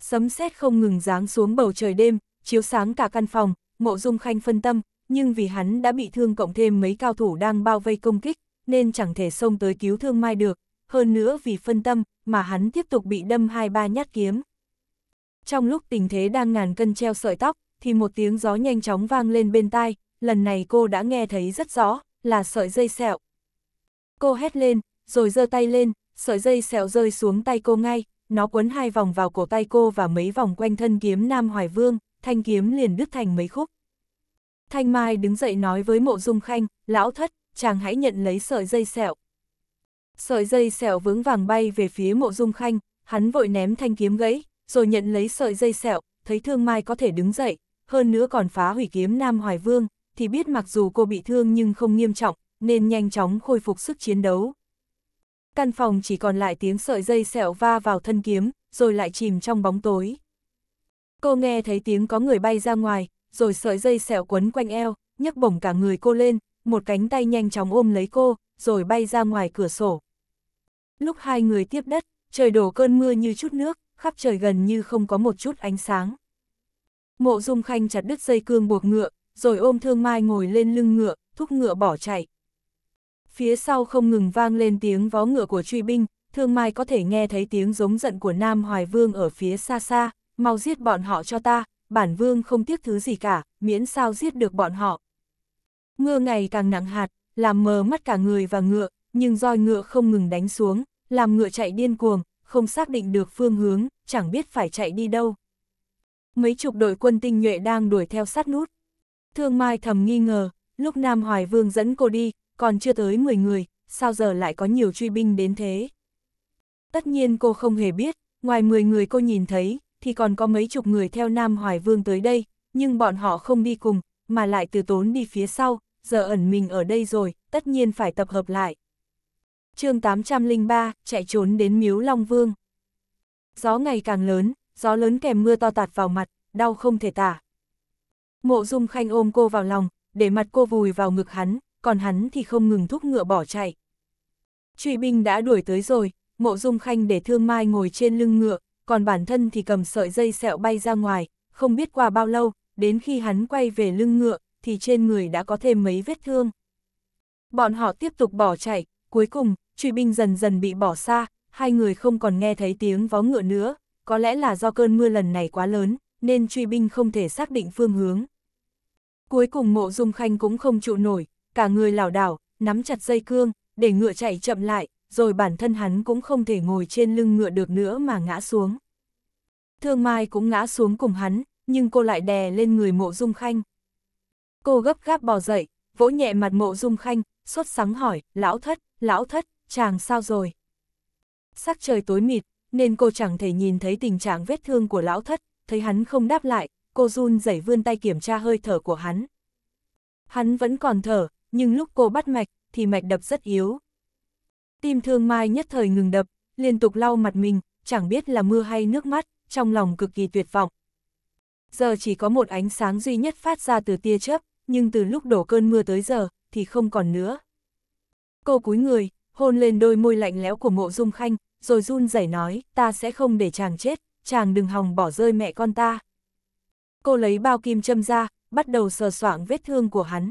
Sấm sét không ngừng giáng xuống bầu trời đêm, chiếu sáng cả căn phòng, Mộ Dung Khanh phân tâm, nhưng vì hắn đã bị thương cộng thêm mấy cao thủ đang bao vây công kích, nên chẳng thể xông tới cứu Thương Mai được, hơn nữa vì phân tâm, mà hắn tiếp tục bị đâm hai ba nhát kiếm. Trong lúc tình thế đang ngàn cân treo sợi tóc, thì một tiếng gió nhanh chóng vang lên bên tai, lần này cô đã nghe thấy rất rõ, là sợi dây sẹo. Cô hét lên, rồi giơ tay lên, sợi dây sẹo rơi xuống tay cô ngay, nó quấn hai vòng vào cổ tay cô và mấy vòng quanh thân kiếm Nam Hoài Vương, thanh kiếm liền đứt thành mấy khúc. Thanh Mai đứng dậy nói với mộ dung khanh, lão thất, chàng hãy nhận lấy sợi dây sẹo. Sợi dây sẹo vướng vàng bay về phía mộ dung khanh, hắn vội ném thanh kiếm gãy, rồi nhận lấy sợi dây sẹo, thấy thương mai có thể đứng dậy, hơn nữa còn phá hủy kiếm Nam Hoài Vương, thì biết mặc dù cô bị thương nhưng không nghiêm trọng, nên nhanh chóng khôi phục sức chiến đấu. Căn phòng chỉ còn lại tiếng sợi dây sẹo va vào thân kiếm, rồi lại chìm trong bóng tối. Cô nghe thấy tiếng có người bay ra ngoài, rồi sợi dây sẹo quấn quanh eo, nhấc bổng cả người cô lên, một cánh tay nhanh chóng ôm lấy cô, rồi bay ra ngoài cửa sổ. Lúc hai người tiếp đất, trời đổ cơn mưa như chút nước, khắp trời gần như không có một chút ánh sáng. Mộ Dung Khanh chặt đứt dây cương buộc ngựa, rồi ôm Thương Mai ngồi lên lưng ngựa, thúc ngựa bỏ chạy. Phía sau không ngừng vang lên tiếng vó ngựa của truy binh, Thương Mai có thể nghe thấy tiếng giống giận của Nam Hoài Vương ở phía xa xa, mau giết bọn họ cho ta, bản vương không tiếc thứ gì cả, miễn sao giết được bọn họ. Mưa ngày càng nặng hạt, làm mờ mắt cả người và ngựa, nhưng roi ngựa không ngừng đánh xuống, làm ngựa chạy điên cuồng, không xác định được phương hướng, chẳng biết phải chạy đi đâu. Mấy chục đội quân tinh nhuệ đang đuổi theo sát nút. Thương Mai thầm nghi ngờ, lúc Nam Hoài Vương dẫn cô đi, còn chưa tới 10 người, sao giờ lại có nhiều truy binh đến thế? Tất nhiên cô không hề biết, ngoài 10 người cô nhìn thấy, thì còn có mấy chục người theo Nam Hoài Vương tới đây, nhưng bọn họ không đi cùng, mà lại từ tốn đi phía sau, giờ ẩn mình ở đây rồi, tất nhiên phải tập hợp lại, chương 803, chạy trốn đến miếu Long Vương. Gió ngày càng lớn, gió lớn kèm mưa to tạt vào mặt, đau không thể tả. Mộ Dung Khanh ôm cô vào lòng, để mặt cô vùi vào ngực hắn, còn hắn thì không ngừng thúc ngựa bỏ chạy. Truy binh đã đuổi tới rồi, Mộ Dung Khanh để Thương Mai ngồi trên lưng ngựa, còn bản thân thì cầm sợi dây sẹo bay ra ngoài, không biết qua bao lâu, đến khi hắn quay về lưng ngựa, thì trên người đã có thêm mấy vết thương. Bọn họ tiếp tục bỏ chạy, cuối cùng, Truy binh dần dần bị bỏ xa, hai người không còn nghe thấy tiếng vó ngựa nữa, có lẽ là do cơn mưa lần này quá lớn, nên truy binh không thể xác định phương hướng. Cuối cùng mộ dung khanh cũng không trụ nổi, cả người lảo đảo, nắm chặt dây cương, để ngựa chạy chậm lại, rồi bản thân hắn cũng không thể ngồi trên lưng ngựa được nữa mà ngã xuống. Thương Mai cũng ngã xuống cùng hắn, nhưng cô lại đè lên người mộ dung khanh. Cô gấp gáp bò dậy, vỗ nhẹ mặt mộ dung khanh, sốt sắng hỏi, lão thất, lão thất, chàng sao rồi? Sắc trời tối mịt, nên cô chẳng thể nhìn thấy tình trạng vết thương của lão thất, thấy hắn không đáp lại, cô run rẩy vươn tay kiểm tra hơi thở của hắn. Hắn vẫn còn thở, nhưng lúc cô bắt mạch, thì mạch đập rất yếu. Tim thương mai nhất thời ngừng đập, liên tục lau mặt mình, chẳng biết là mưa hay nước mắt, trong lòng cực kỳ tuyệt vọng. Giờ chỉ có một ánh sáng duy nhất phát ra từ tia chớp, nhưng từ lúc đổ cơn mưa tới giờ, thì không còn nữa. Cô cúi người, hôn lên đôi môi lạnh lẽo của mộ dung khanh, rồi run rẩy nói, ta sẽ không để chàng chết, chàng đừng hòng bỏ rơi mẹ con ta. Cô lấy bao kim châm ra, bắt đầu sờ soạng vết thương của hắn.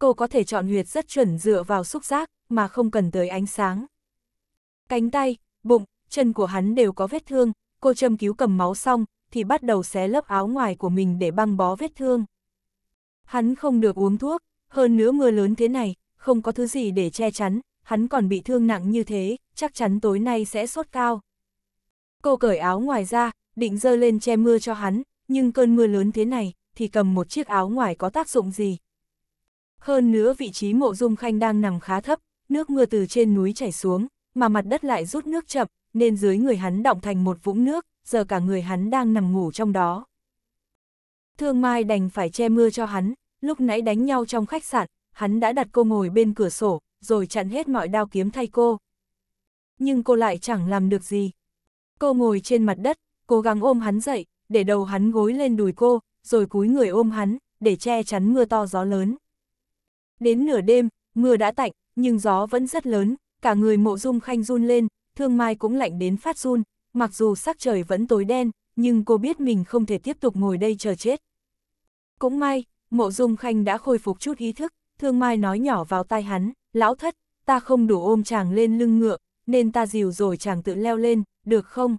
Cô có thể chọn huyệt rất chuẩn dựa vào xúc giác, mà không cần tới ánh sáng. Cánh tay, bụng, chân của hắn đều có vết thương, cô châm cứu cầm máu xong, thì bắt đầu xé lớp áo ngoài của mình để băng bó vết thương. Hắn không được uống thuốc, hơn nữa mưa lớn thế này, không có thứ gì để che chắn, hắn còn bị thương nặng như thế, chắc chắn tối nay sẽ sốt cao. Cô cởi áo ngoài ra, định dơ lên che mưa cho hắn, nhưng cơn mưa lớn thế này, thì cầm một chiếc áo ngoài có tác dụng gì. Hơn nữa vị trí mộ dung khanh đang nằm khá thấp, nước mưa từ trên núi chảy xuống, mà mặt đất lại rút nước chậm, nên dưới người hắn động thành một vũng nước, giờ cả người hắn đang nằm ngủ trong đó. Thương Mai đành phải che mưa cho hắn, lúc nãy đánh nhau trong khách sạn, hắn đã đặt cô ngồi bên cửa sổ, rồi chặn hết mọi đao kiếm thay cô. Nhưng cô lại chẳng làm được gì. Cô ngồi trên mặt đất, cố gắng ôm hắn dậy, để đầu hắn gối lên đùi cô, rồi cúi người ôm hắn, để che chắn mưa to gió lớn. Đến nửa đêm, mưa đã tạnh, nhưng gió vẫn rất lớn, cả người mộ dung khanh run lên, thương mai cũng lạnh đến phát run, mặc dù sắc trời vẫn tối đen, nhưng cô biết mình không thể tiếp tục ngồi đây chờ chết. Cũng may, mộ dung khanh đã khôi phục chút ý thức, thương mai nói nhỏ vào tai hắn lão thất, ta không đủ ôm chàng lên lưng ngựa, nên ta dìu rồi chàng tự leo lên, được không?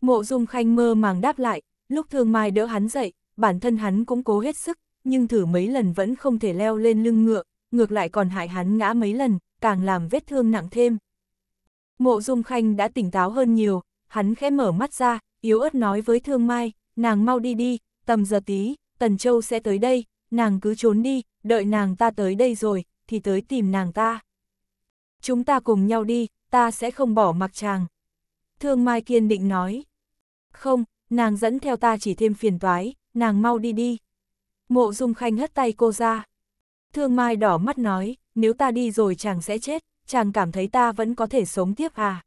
Mộ dung khanh mơ màng đáp lại, lúc thương mai đỡ hắn dậy, bản thân hắn cũng cố hết sức, nhưng thử mấy lần vẫn không thể leo lên lưng ngựa, ngược lại còn hại hắn ngã mấy lần, càng làm vết thương nặng thêm. Mộ dung khanh đã tỉnh táo hơn nhiều, hắn khẽ mở mắt ra, yếu ớt nói với thương mai, nàng mau đi đi, tầm giờ tí, Tần Châu sẽ tới đây, nàng cứ trốn đi, đợi nàng ta tới đây rồi, thì tới tìm nàng ta. Chúng ta cùng nhau đi, ta sẽ không bỏ mặc chàng. Thương Mai kiên định nói. Không, nàng dẫn theo ta chỉ thêm phiền toái, nàng mau đi đi. Mộ Dung Khanh hất tay cô ra. Thương Mai đỏ mắt nói, nếu ta đi rồi chàng sẽ chết, chàng cảm thấy ta vẫn có thể sống tiếp à.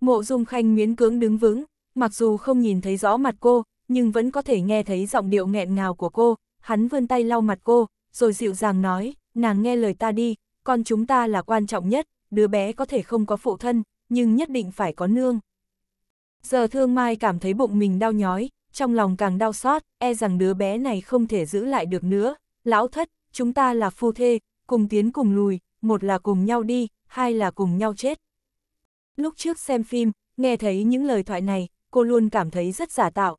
Mộ Dung Khanh miến cưỡng đứng vững, mặc dù không nhìn thấy rõ mặt cô, nhưng vẫn có thể nghe thấy giọng điệu nghẹn ngào của cô, hắn vươn tay lau mặt cô, rồi dịu dàng nói, nàng nghe lời ta đi, con chúng ta là quan trọng nhất, đứa bé có thể không có phụ thân, nhưng nhất định phải có nương. Giờ thương mai cảm thấy bụng mình đau nhói, trong lòng càng đau xót, e rằng đứa bé này không thể giữ lại được nữa. Lão thất, chúng ta là phu thê, cùng tiến cùng lùi, một là cùng nhau đi, hai là cùng nhau chết. Lúc trước xem phim, nghe thấy những lời thoại này, cô luôn cảm thấy rất giả tạo.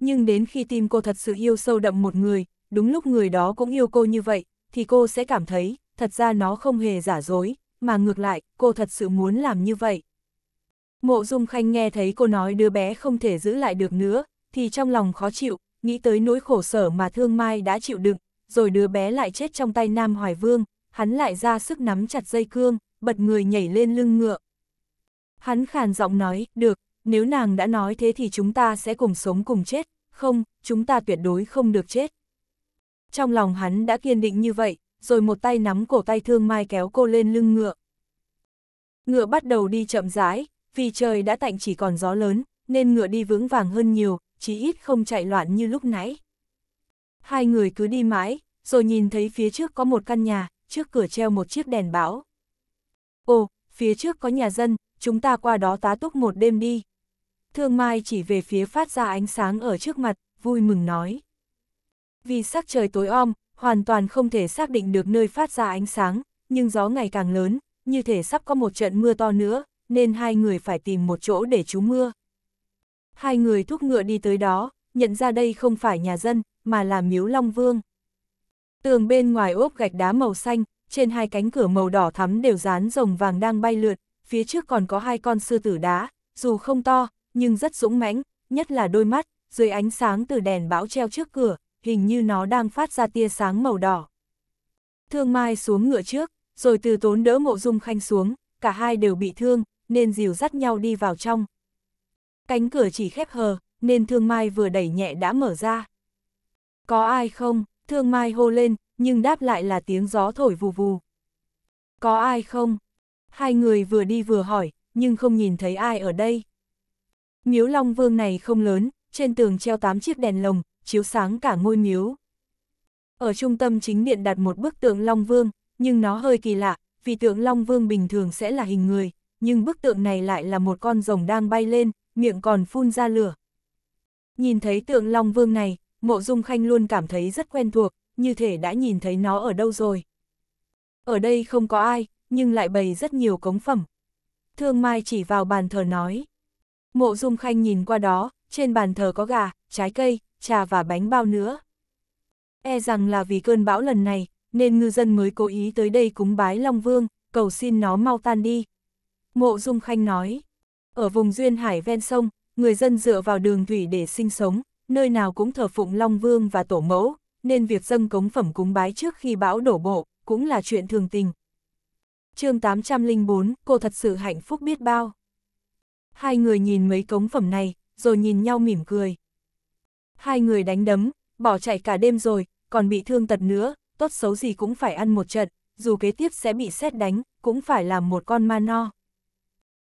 Nhưng đến khi tim cô thật sự yêu sâu đậm một người, đúng lúc người đó cũng yêu cô như vậy, thì cô sẽ cảm thấy, thật ra nó không hề giả dối, mà ngược lại, cô thật sự muốn làm như vậy. Mộ Dung Khanh nghe thấy cô nói đứa bé không thể giữ lại được nữa, thì trong lòng khó chịu, nghĩ tới nỗi khổ sở mà Thương Mai đã chịu đựng, rồi đứa bé lại chết trong tay Nam Hoài Vương, hắn lại ra sức nắm chặt dây cương, bật người nhảy lên lưng ngựa. Hắn khàn giọng nói, được, nếu nàng đã nói thế thì chúng ta sẽ cùng sống cùng chết, không, chúng ta tuyệt đối không được chết, trong lòng hắn đã kiên định như vậy, rồi một tay nắm cổ tay thương mai kéo cô lên lưng ngựa. Ngựa bắt đầu đi chậm rãi, vì trời đã tạnh chỉ còn gió lớn, nên ngựa đi vững vàng hơn nhiều, chí ít không chạy loạn như lúc nãy. Hai người cứ đi mãi, rồi nhìn thấy phía trước có một căn nhà, trước cửa treo một chiếc đèn báo. Ồ, phía trước có nhà dân, chúng ta qua đó tá túc một đêm đi. Thương Mai chỉ về phía phát ra ánh sáng ở trước mặt, vui mừng nói. Vì sắc trời tối om, hoàn toàn không thể xác định được nơi phát ra ánh sáng, nhưng gió ngày càng lớn, như thể sắp có một trận mưa to nữa, nên hai người phải tìm một chỗ để trú mưa. Hai người thúc ngựa đi tới đó, nhận ra đây không phải nhà dân, mà là miếu Long Vương. Tường bên ngoài ốp gạch đá màu xanh, trên hai cánh cửa màu đỏ thắm đều dán rồng vàng đang bay lượt, phía trước còn có hai con sư tử đá, dù không to, nhưng rất dũng mãnh, nhất là đôi mắt, dưới ánh sáng từ đèn bão treo trước cửa, hình như nó đang phát ra tia sáng màu đỏ. Thương Mai xuống ngựa trước, rồi từ tốn đỡ mộ dung khanh xuống, cả hai đều bị thương, nên dìu dắt nhau đi vào trong. Cánh cửa chỉ khép hờ, nên Thương Mai vừa đẩy nhẹ đã mở ra. Có ai không? Thương Mai hô lên, nhưng đáp lại là tiếng gió thổi vù vù. Có ai không? Hai người vừa đi vừa hỏi, nhưng không nhìn thấy ai ở đây. Miếu Long Vương này không lớn, trên tường treo tám chiếc đèn lồng, chiếu sáng cả ngôi miếu. Ở trung tâm chính điện đặt một bức tượng Long Vương, nhưng nó hơi kỳ lạ, vì tượng Long Vương bình thường sẽ là hình người, nhưng bức tượng này lại là một con rồng đang bay lên, miệng còn phun ra lửa. Nhìn thấy tượng Long Vương này, Mộ Dung Khanh luôn cảm thấy rất quen thuộc, như thể đã nhìn thấy nó ở đâu rồi. Ở đây không có ai, nhưng lại bày rất nhiều cống phẩm. Thương Mai chỉ vào bàn thờ nói. Mộ Dung Khanh nhìn qua đó, trên bàn thờ có gà, trái cây, trà và bánh bao nữa. E rằng là vì cơn bão lần này, nên ngư dân mới cố ý tới đây cúng bái Long Vương, cầu xin nó mau tan đi. Mộ Dung Khanh nói, ở vùng duyên hải ven sông, người dân dựa vào đường thủy để sinh sống, nơi nào cũng thờ phụng Long Vương và Tổ Mẫu, nên việc dâng cống phẩm cúng bái trước khi bão đổ bộ cũng là chuyện thường tình. chương 804, cô thật sự hạnh phúc biết bao. Hai người nhìn mấy cống phẩm này, rồi nhìn nhau mỉm cười hai người đánh đấm, bỏ chạy cả đêm rồi, còn bị thương tật nữa, tốt xấu gì cũng phải ăn một trận, dù kế tiếp sẽ bị xét đánh, cũng phải làm một con ma no.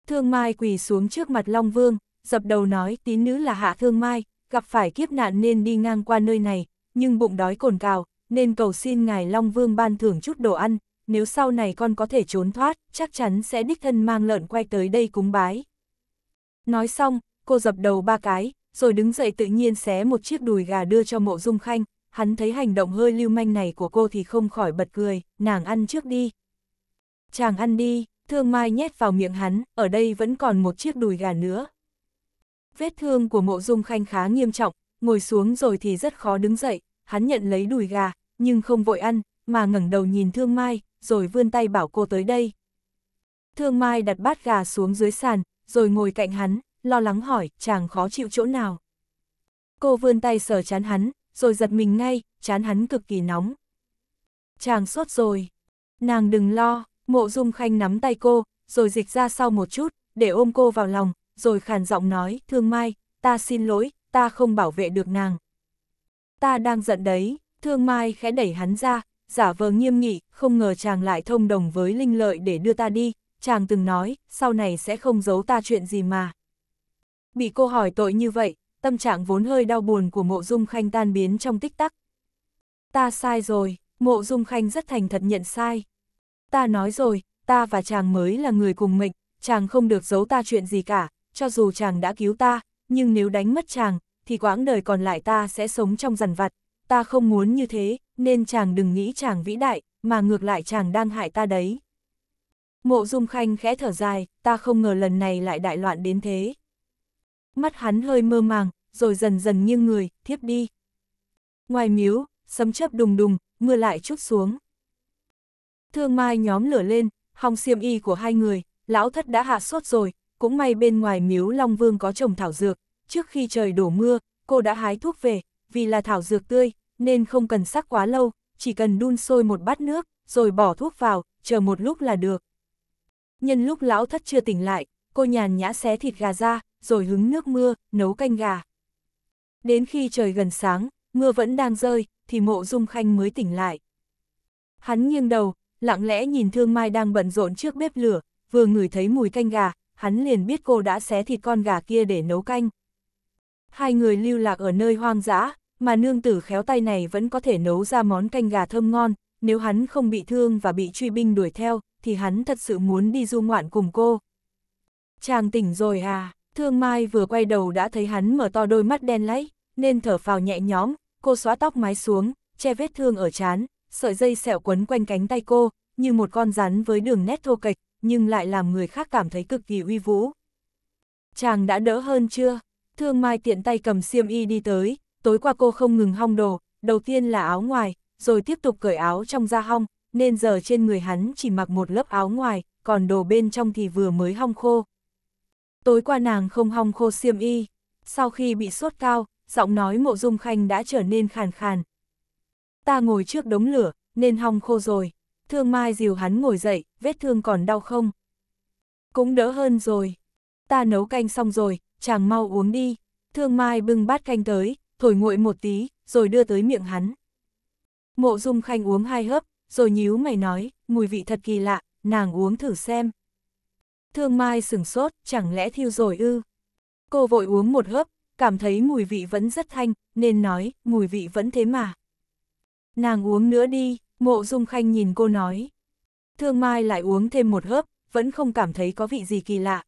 Thương Mai quỳ xuống trước mặt Long Vương, dập đầu nói tín nữ là hạ Thương Mai, gặp phải kiếp nạn nên đi ngang qua nơi này, nhưng bụng đói cồn cào, nên cầu xin ngài Long Vương ban thưởng chút đồ ăn, nếu sau này con có thể trốn thoát, chắc chắn sẽ đích thân mang lợn quay tới đây cúng bái. Nói xong, cô dập đầu ba cái, rồi đứng dậy tự nhiên xé một chiếc đùi gà đưa cho mộ dung khanh, hắn thấy hành động hơi lưu manh này của cô thì không khỏi bật cười, nàng ăn trước đi. Chàng ăn đi, thương mai nhét vào miệng hắn, ở đây vẫn còn một chiếc đùi gà nữa. Vết thương của mộ dung khanh khá nghiêm trọng, ngồi xuống rồi thì rất khó đứng dậy, hắn nhận lấy đùi gà, nhưng không vội ăn, mà ngẩng đầu nhìn thương mai, rồi vươn tay bảo cô tới đây. Thương mai đặt bát gà xuống dưới sàn, rồi ngồi cạnh hắn, lo lắng hỏi, chàng khó chịu chỗ nào. Cô vươn tay sờ chán hắn, rồi giật mình ngay, chán hắn cực kỳ nóng. Chàng sốt rồi. Nàng đừng lo, mộ dung khanh nắm tay cô, rồi dịch ra sau một chút, để ôm cô vào lòng, rồi khàn giọng nói, thương mai, ta xin lỗi, ta không bảo vệ được nàng. Ta đang giận đấy, thương mai khẽ đẩy hắn ra, giả vờ nghiêm nghị, không ngờ chàng lại thông đồng với linh lợi để đưa ta đi, chàng từng nói, sau này sẽ không giấu ta chuyện gì mà. Bị cô hỏi tội như vậy, tâm trạng vốn hơi đau buồn của mộ dung khanh tan biến trong tích tắc. Ta sai rồi, mộ dung khanh rất thành thật nhận sai. Ta nói rồi, ta và chàng mới là người cùng mệnh, chàng không được giấu ta chuyện gì cả, cho dù chàng đã cứu ta, nhưng nếu đánh mất chàng, thì quãng đời còn lại ta sẽ sống trong rằn vặt. Ta không muốn như thế, nên chàng đừng nghĩ chàng vĩ đại, mà ngược lại chàng đang hại ta đấy. Mộ Dung Khanh khẽ thở dài, ta không ngờ lần này lại đại loạn đến thế. Mắt hắn hơi mơ màng, rồi dần dần nghiêng người, thiếp đi. Ngoài miếu, sấm chớp đùng đùng, mưa lại chút xuống. Thương mai nhóm lửa lên, hòng xiêm y của hai người, lão thất đã hạ sốt rồi, cũng may bên ngoài miếu Long Vương có trồng thảo dược, trước khi trời đổ mưa, cô đã hái thuốc về, vì là thảo dược tươi, nên không cần sắc quá lâu, chỉ cần đun sôi một bát nước, rồi bỏ thuốc vào, chờ một lúc là được. Nhân lúc lão thất chưa tỉnh lại, cô nhàn nhã xé thịt gà ra, rồi hứng nước mưa, nấu canh gà. Đến khi trời gần sáng, mưa vẫn đang rơi, thì mộ dung khanh mới tỉnh lại. Hắn nghiêng đầu, lặng lẽ nhìn Thương Mai đang bận rộn trước bếp lửa, vừa ngửi thấy mùi canh gà, hắn liền biết cô đã xé thịt con gà kia để nấu canh. Hai người lưu lạc ở nơi hoang dã, mà nương tử khéo tay này vẫn có thể nấu ra món canh gà thơm ngon, nếu hắn không bị thương và bị truy binh đuổi theo, thì hắn thật sự muốn đi du ngoạn cùng cô. Chàng tỉnh rồi à? Thương Mai vừa quay đầu đã thấy hắn mở to đôi mắt đen láy, nên thở phào nhẹ nhõm, cô xóa tóc mái xuống, che vết thương ở chán, sợi dây sẹo quấn quanh cánh tay cô, như một con rắn với đường nét thô kệch, nhưng lại làm người khác cảm thấy cực kỳ uy vũ. Chàng đã đỡ hơn chưa? Thương Mai tiện tay cầm xiêm y đi tới, tối qua cô không ngừng hong đồ, đầu tiên là áo ngoài, rồi tiếp tục cởi áo trong ra hong, nên giờ trên người hắn chỉ mặc một lớp áo ngoài, còn đồ bên trong thì vừa mới hong khô. Tối qua nàng không hong khô xiêm y, sau khi bị sốt cao, giọng nói mộ dung khanh đã trở nên khàn khàn. Ta ngồi trước đống lửa, nên hong khô rồi. Thương Mai dìu hắn ngồi dậy, vết thương còn đau không? Cũng đỡ hơn rồi. Ta nấu canh xong rồi, chàng mau uống đi. Thương Mai bưng bát canh tới, thổi nguội một tí, rồi đưa tới miệng hắn. Mộ Dung Khanh uống hai hớp, rồi nhíu mày nói, mùi vị thật kỳ lạ, nàng uống thử xem. Thương Mai sừng sốt, chẳng lẽ thiêu rồi ư? Cô vội uống một hớp, cảm thấy mùi vị vẫn rất thanh, nên nói, mùi vị vẫn thế mà. Nàng uống nữa đi, mộ dung khanh nhìn cô nói. Thương Mai lại uống thêm một hớp, vẫn không cảm thấy có vị gì kỳ lạ.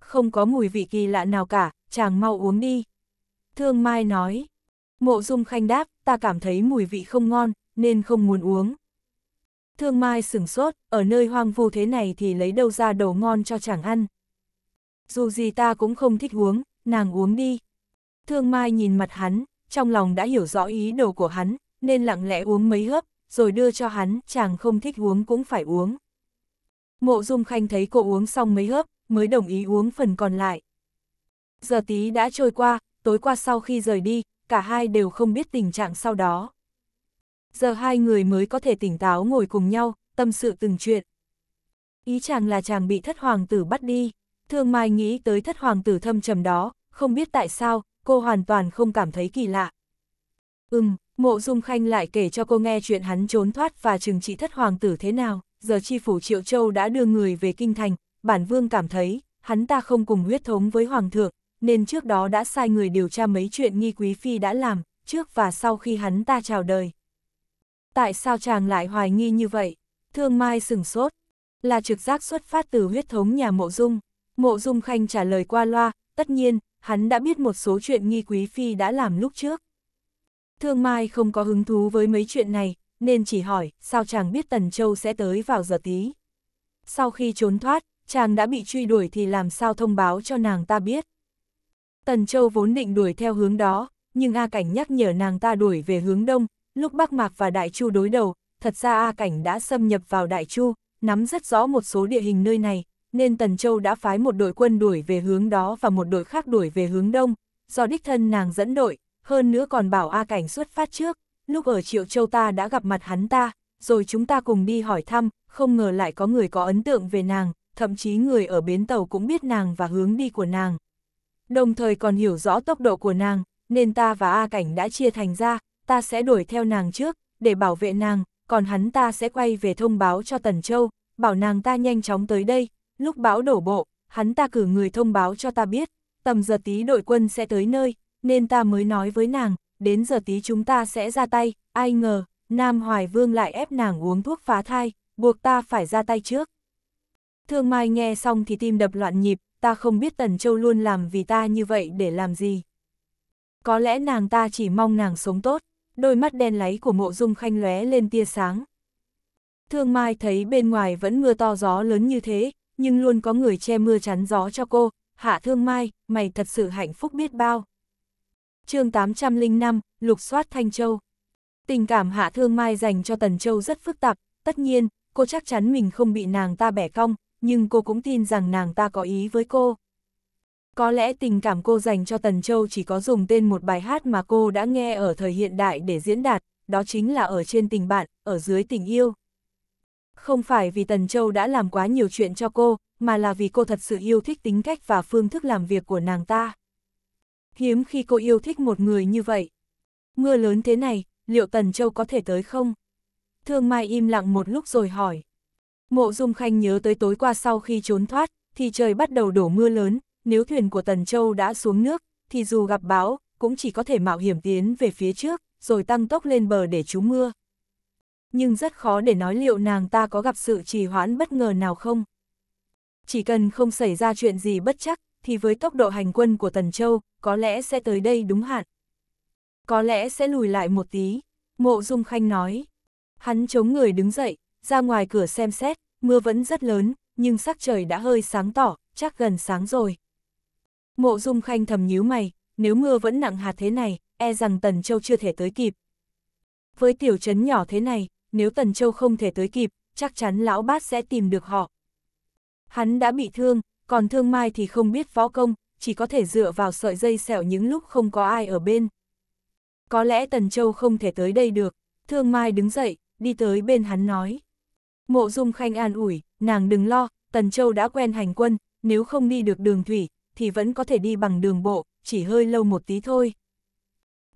Không có mùi vị kỳ lạ nào cả, chàng mau uống đi. Thương Mai nói. Mộ dung khanh đáp, ta cảm thấy mùi vị không ngon, nên không muốn uống thương mai sửng sốt, ở nơi hoang vu thế này thì lấy đâu ra đồ ngon cho chàng ăn. Dù gì ta cũng không thích uống, nàng uống đi. Thương mai nhìn mặt hắn, trong lòng đã hiểu rõ ý đồ của hắn, nên lặng lẽ uống mấy hớp, rồi đưa cho hắn, chàng không thích uống cũng phải uống. Mộ Dung Khanh thấy cô uống xong mấy hớp, mới đồng ý uống phần còn lại. Giờ tí đã trôi qua, tối qua sau khi rời đi, cả hai đều không biết tình trạng sau đó giờ hai người mới có thể tỉnh táo ngồi cùng nhau, tâm sự từng chuyện. Ý chàng là chàng bị thất hoàng tử bắt đi, thương mai nghĩ tới thất hoàng tử thâm trầm đó, không biết tại sao, cô hoàn toàn không cảm thấy kỳ lạ. Ừm, mộ dung khanh lại kể cho cô nghe chuyện hắn trốn thoát và trừng trị thất hoàng tử thế nào, giờ chi phủ triệu châu đã đưa người về kinh thành, bản vương cảm thấy, hắn ta không cùng huyết thống với hoàng thượng, nên trước đó đã sai người điều tra mấy chuyện nghi quý phi đã làm, trước và sau khi hắn ta chào đời tại sao chàng lại hoài nghi như vậy? Thương Mai sừng sốt, là trực giác xuất phát từ huyết thống nhà Mộ Dung. Mộ Dung Khanh trả lời qua loa, tất nhiên, hắn đã biết một số chuyện nghi quý phi đã làm lúc trước. Thương Mai không có hứng thú với mấy chuyện này, nên chỉ hỏi, sao chàng biết Tần Châu sẽ tới vào giờ tí. Sau khi trốn thoát, chàng đã bị truy đuổi thì làm sao thông báo cho nàng ta biết. Tần Châu vốn định đuổi theo hướng đó, nhưng A Cảnh nhắc nhở nàng ta đuổi về hướng đông, Lúc Bắc Mạc và Đại Chu đối đầu, thật ra A Cảnh đã xâm nhập vào Đại Chu, nắm rất rõ một số địa hình nơi này, nên Tần Châu đã phái một đội quân đuổi về hướng đó và một đội khác đuổi về hướng đông, do đích thân nàng dẫn đội, hơn nữa còn bảo A Cảnh xuất phát trước, lúc ở Triệu Châu ta đã gặp mặt hắn ta, rồi chúng ta cùng đi hỏi thăm, không ngờ lại có người có ấn tượng về nàng, thậm chí người ở bến tàu cũng biết nàng và hướng đi của nàng. Đồng thời còn hiểu rõ tốc độ của nàng, nên ta và A Cảnh đã chia thành ra, ta sẽ đuổi theo nàng trước, để bảo vệ nàng, còn hắn ta sẽ quay về thông báo cho Tần Châu, bảo nàng ta nhanh chóng tới đây, lúc bão đổ bộ, hắn ta cử người thông báo cho ta biết, tầm giờ tí đội quân sẽ tới nơi, nên ta mới nói với nàng, đến giờ tí chúng ta sẽ ra tay, ai ngờ, Nam Hoài Vương lại ép nàng uống thuốc phá thai, buộc ta phải ra tay trước. Thương Mai nghe xong thì tim đập loạn nhịp, ta không biết Tần Châu luôn làm vì ta như vậy để làm gì. Có lẽ nàng ta chỉ mong nàng sống tốt đôi mắt đen láy của mộ dung khanh lóe lên tia sáng. Thương Mai thấy bên ngoài vẫn mưa to gió lớn như thế, nhưng luôn có người che mưa chắn gió cho cô, hạ Thương Mai, mày thật sự hạnh phúc biết bao. chương 805, Lục soát Thanh Châu Tình cảm hạ Thương Mai dành cho Tần Châu rất phức tạp, tất nhiên, cô chắc chắn mình không bị nàng ta bẻ cong, nhưng cô cũng tin rằng nàng ta có ý với cô. Có lẽ tình cảm cô dành cho Tần Châu chỉ có dùng tên một bài hát mà cô đã nghe ở thời hiện đại để diễn đạt, đó chính là ở trên tình bạn, ở dưới tình yêu. Không phải vì Tần Châu đã làm quá nhiều chuyện cho cô, mà là vì cô thật sự yêu thích tính cách và phương thức làm việc của nàng ta. Hiếm khi cô yêu thích một người như vậy. Mưa lớn thế này, liệu Tần Châu có thể tới không? Thương Mai im lặng một lúc rồi hỏi. Mộ Dung Khanh nhớ tới tối qua sau khi trốn thoát, thì trời bắt đầu đổ mưa lớn, nếu thuyền của Tần Châu đã xuống nước, thì dù gặp bão, cũng chỉ có thể mạo hiểm tiến về phía trước, rồi tăng tốc lên bờ để trú mưa. Nhưng rất khó để nói liệu nàng ta có gặp sự trì hoãn bất ngờ nào không. Chỉ cần không xảy ra chuyện gì bất chắc, thì với tốc độ hành quân của Tần Châu, có lẽ sẽ tới đây đúng hạn. Có lẽ sẽ lùi lại một tí, mộ dung khanh nói. Hắn chống người đứng dậy, ra ngoài cửa xem xét, mưa vẫn rất lớn, nhưng sắc trời đã hơi sáng tỏ, chắc gần sáng rồi. Mộ dung khanh thầm nhíu mày, nếu mưa vẫn nặng hạt thế này, e rằng Tần Châu chưa thể tới kịp. Với tiểu trấn nhỏ thế này, nếu Tần Châu không thể tới kịp, chắc chắn lão bát sẽ tìm được họ. Hắn đã bị thương, còn thương mai thì không biết võ công, chỉ có thể dựa vào sợi dây sẹo những lúc không có ai ở bên. Có lẽ Tần Châu không thể tới đây được, thương mai đứng dậy, đi tới bên hắn nói. Mộ dung khanh an ủi, nàng đừng lo, Tần Châu đã quen hành quân, nếu không đi được đường thủy, thì vẫn có thể đi bằng đường bộ, chỉ hơi lâu một tí thôi.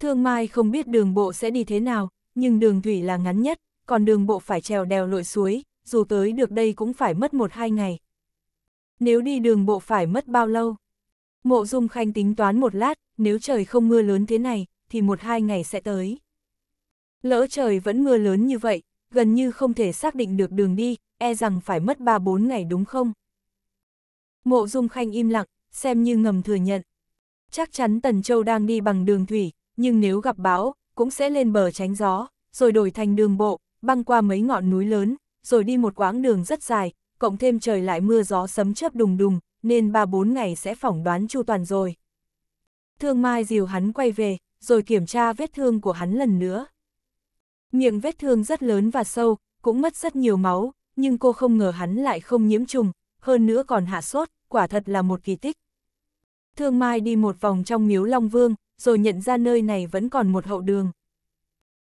Thương Mai không biết đường bộ sẽ đi thế nào, nhưng đường thủy là ngắn nhất, còn đường bộ phải trèo đèo lội suối, dù tới được đây cũng phải mất một hai ngày. Nếu đi đường bộ phải mất bao lâu? Mộ Dung Khanh tính toán một lát, nếu trời không mưa lớn thế này, thì một hai ngày sẽ tới. Lỡ trời vẫn mưa lớn như vậy, gần như không thể xác định được đường đi, e rằng phải mất ba bốn ngày đúng không? Mộ Dung Khanh im lặng, xem như ngầm thừa nhận. Chắc chắn Tần Châu đang đi bằng đường thủy, nhưng nếu gặp bão, cũng sẽ lên bờ tránh gió, rồi đổi thành đường bộ, băng qua mấy ngọn núi lớn, rồi đi một quãng đường rất dài, cộng thêm trời lại mưa gió sấm chớp đùng đùng, nên 3-4 ngày sẽ phỏng đoán chu toàn rồi. Thương Mai dìu hắn quay về, rồi kiểm tra vết thương của hắn lần nữa. Miệng vết thương rất lớn và sâu, cũng mất rất nhiều máu, nhưng cô không ngờ hắn lại không nhiễm trùng, hơn nữa còn hạ sốt, quả thật là một kỳ tích. Thương Mai đi một vòng trong miếu Long Vương, rồi nhận ra nơi này vẫn còn một hậu đường.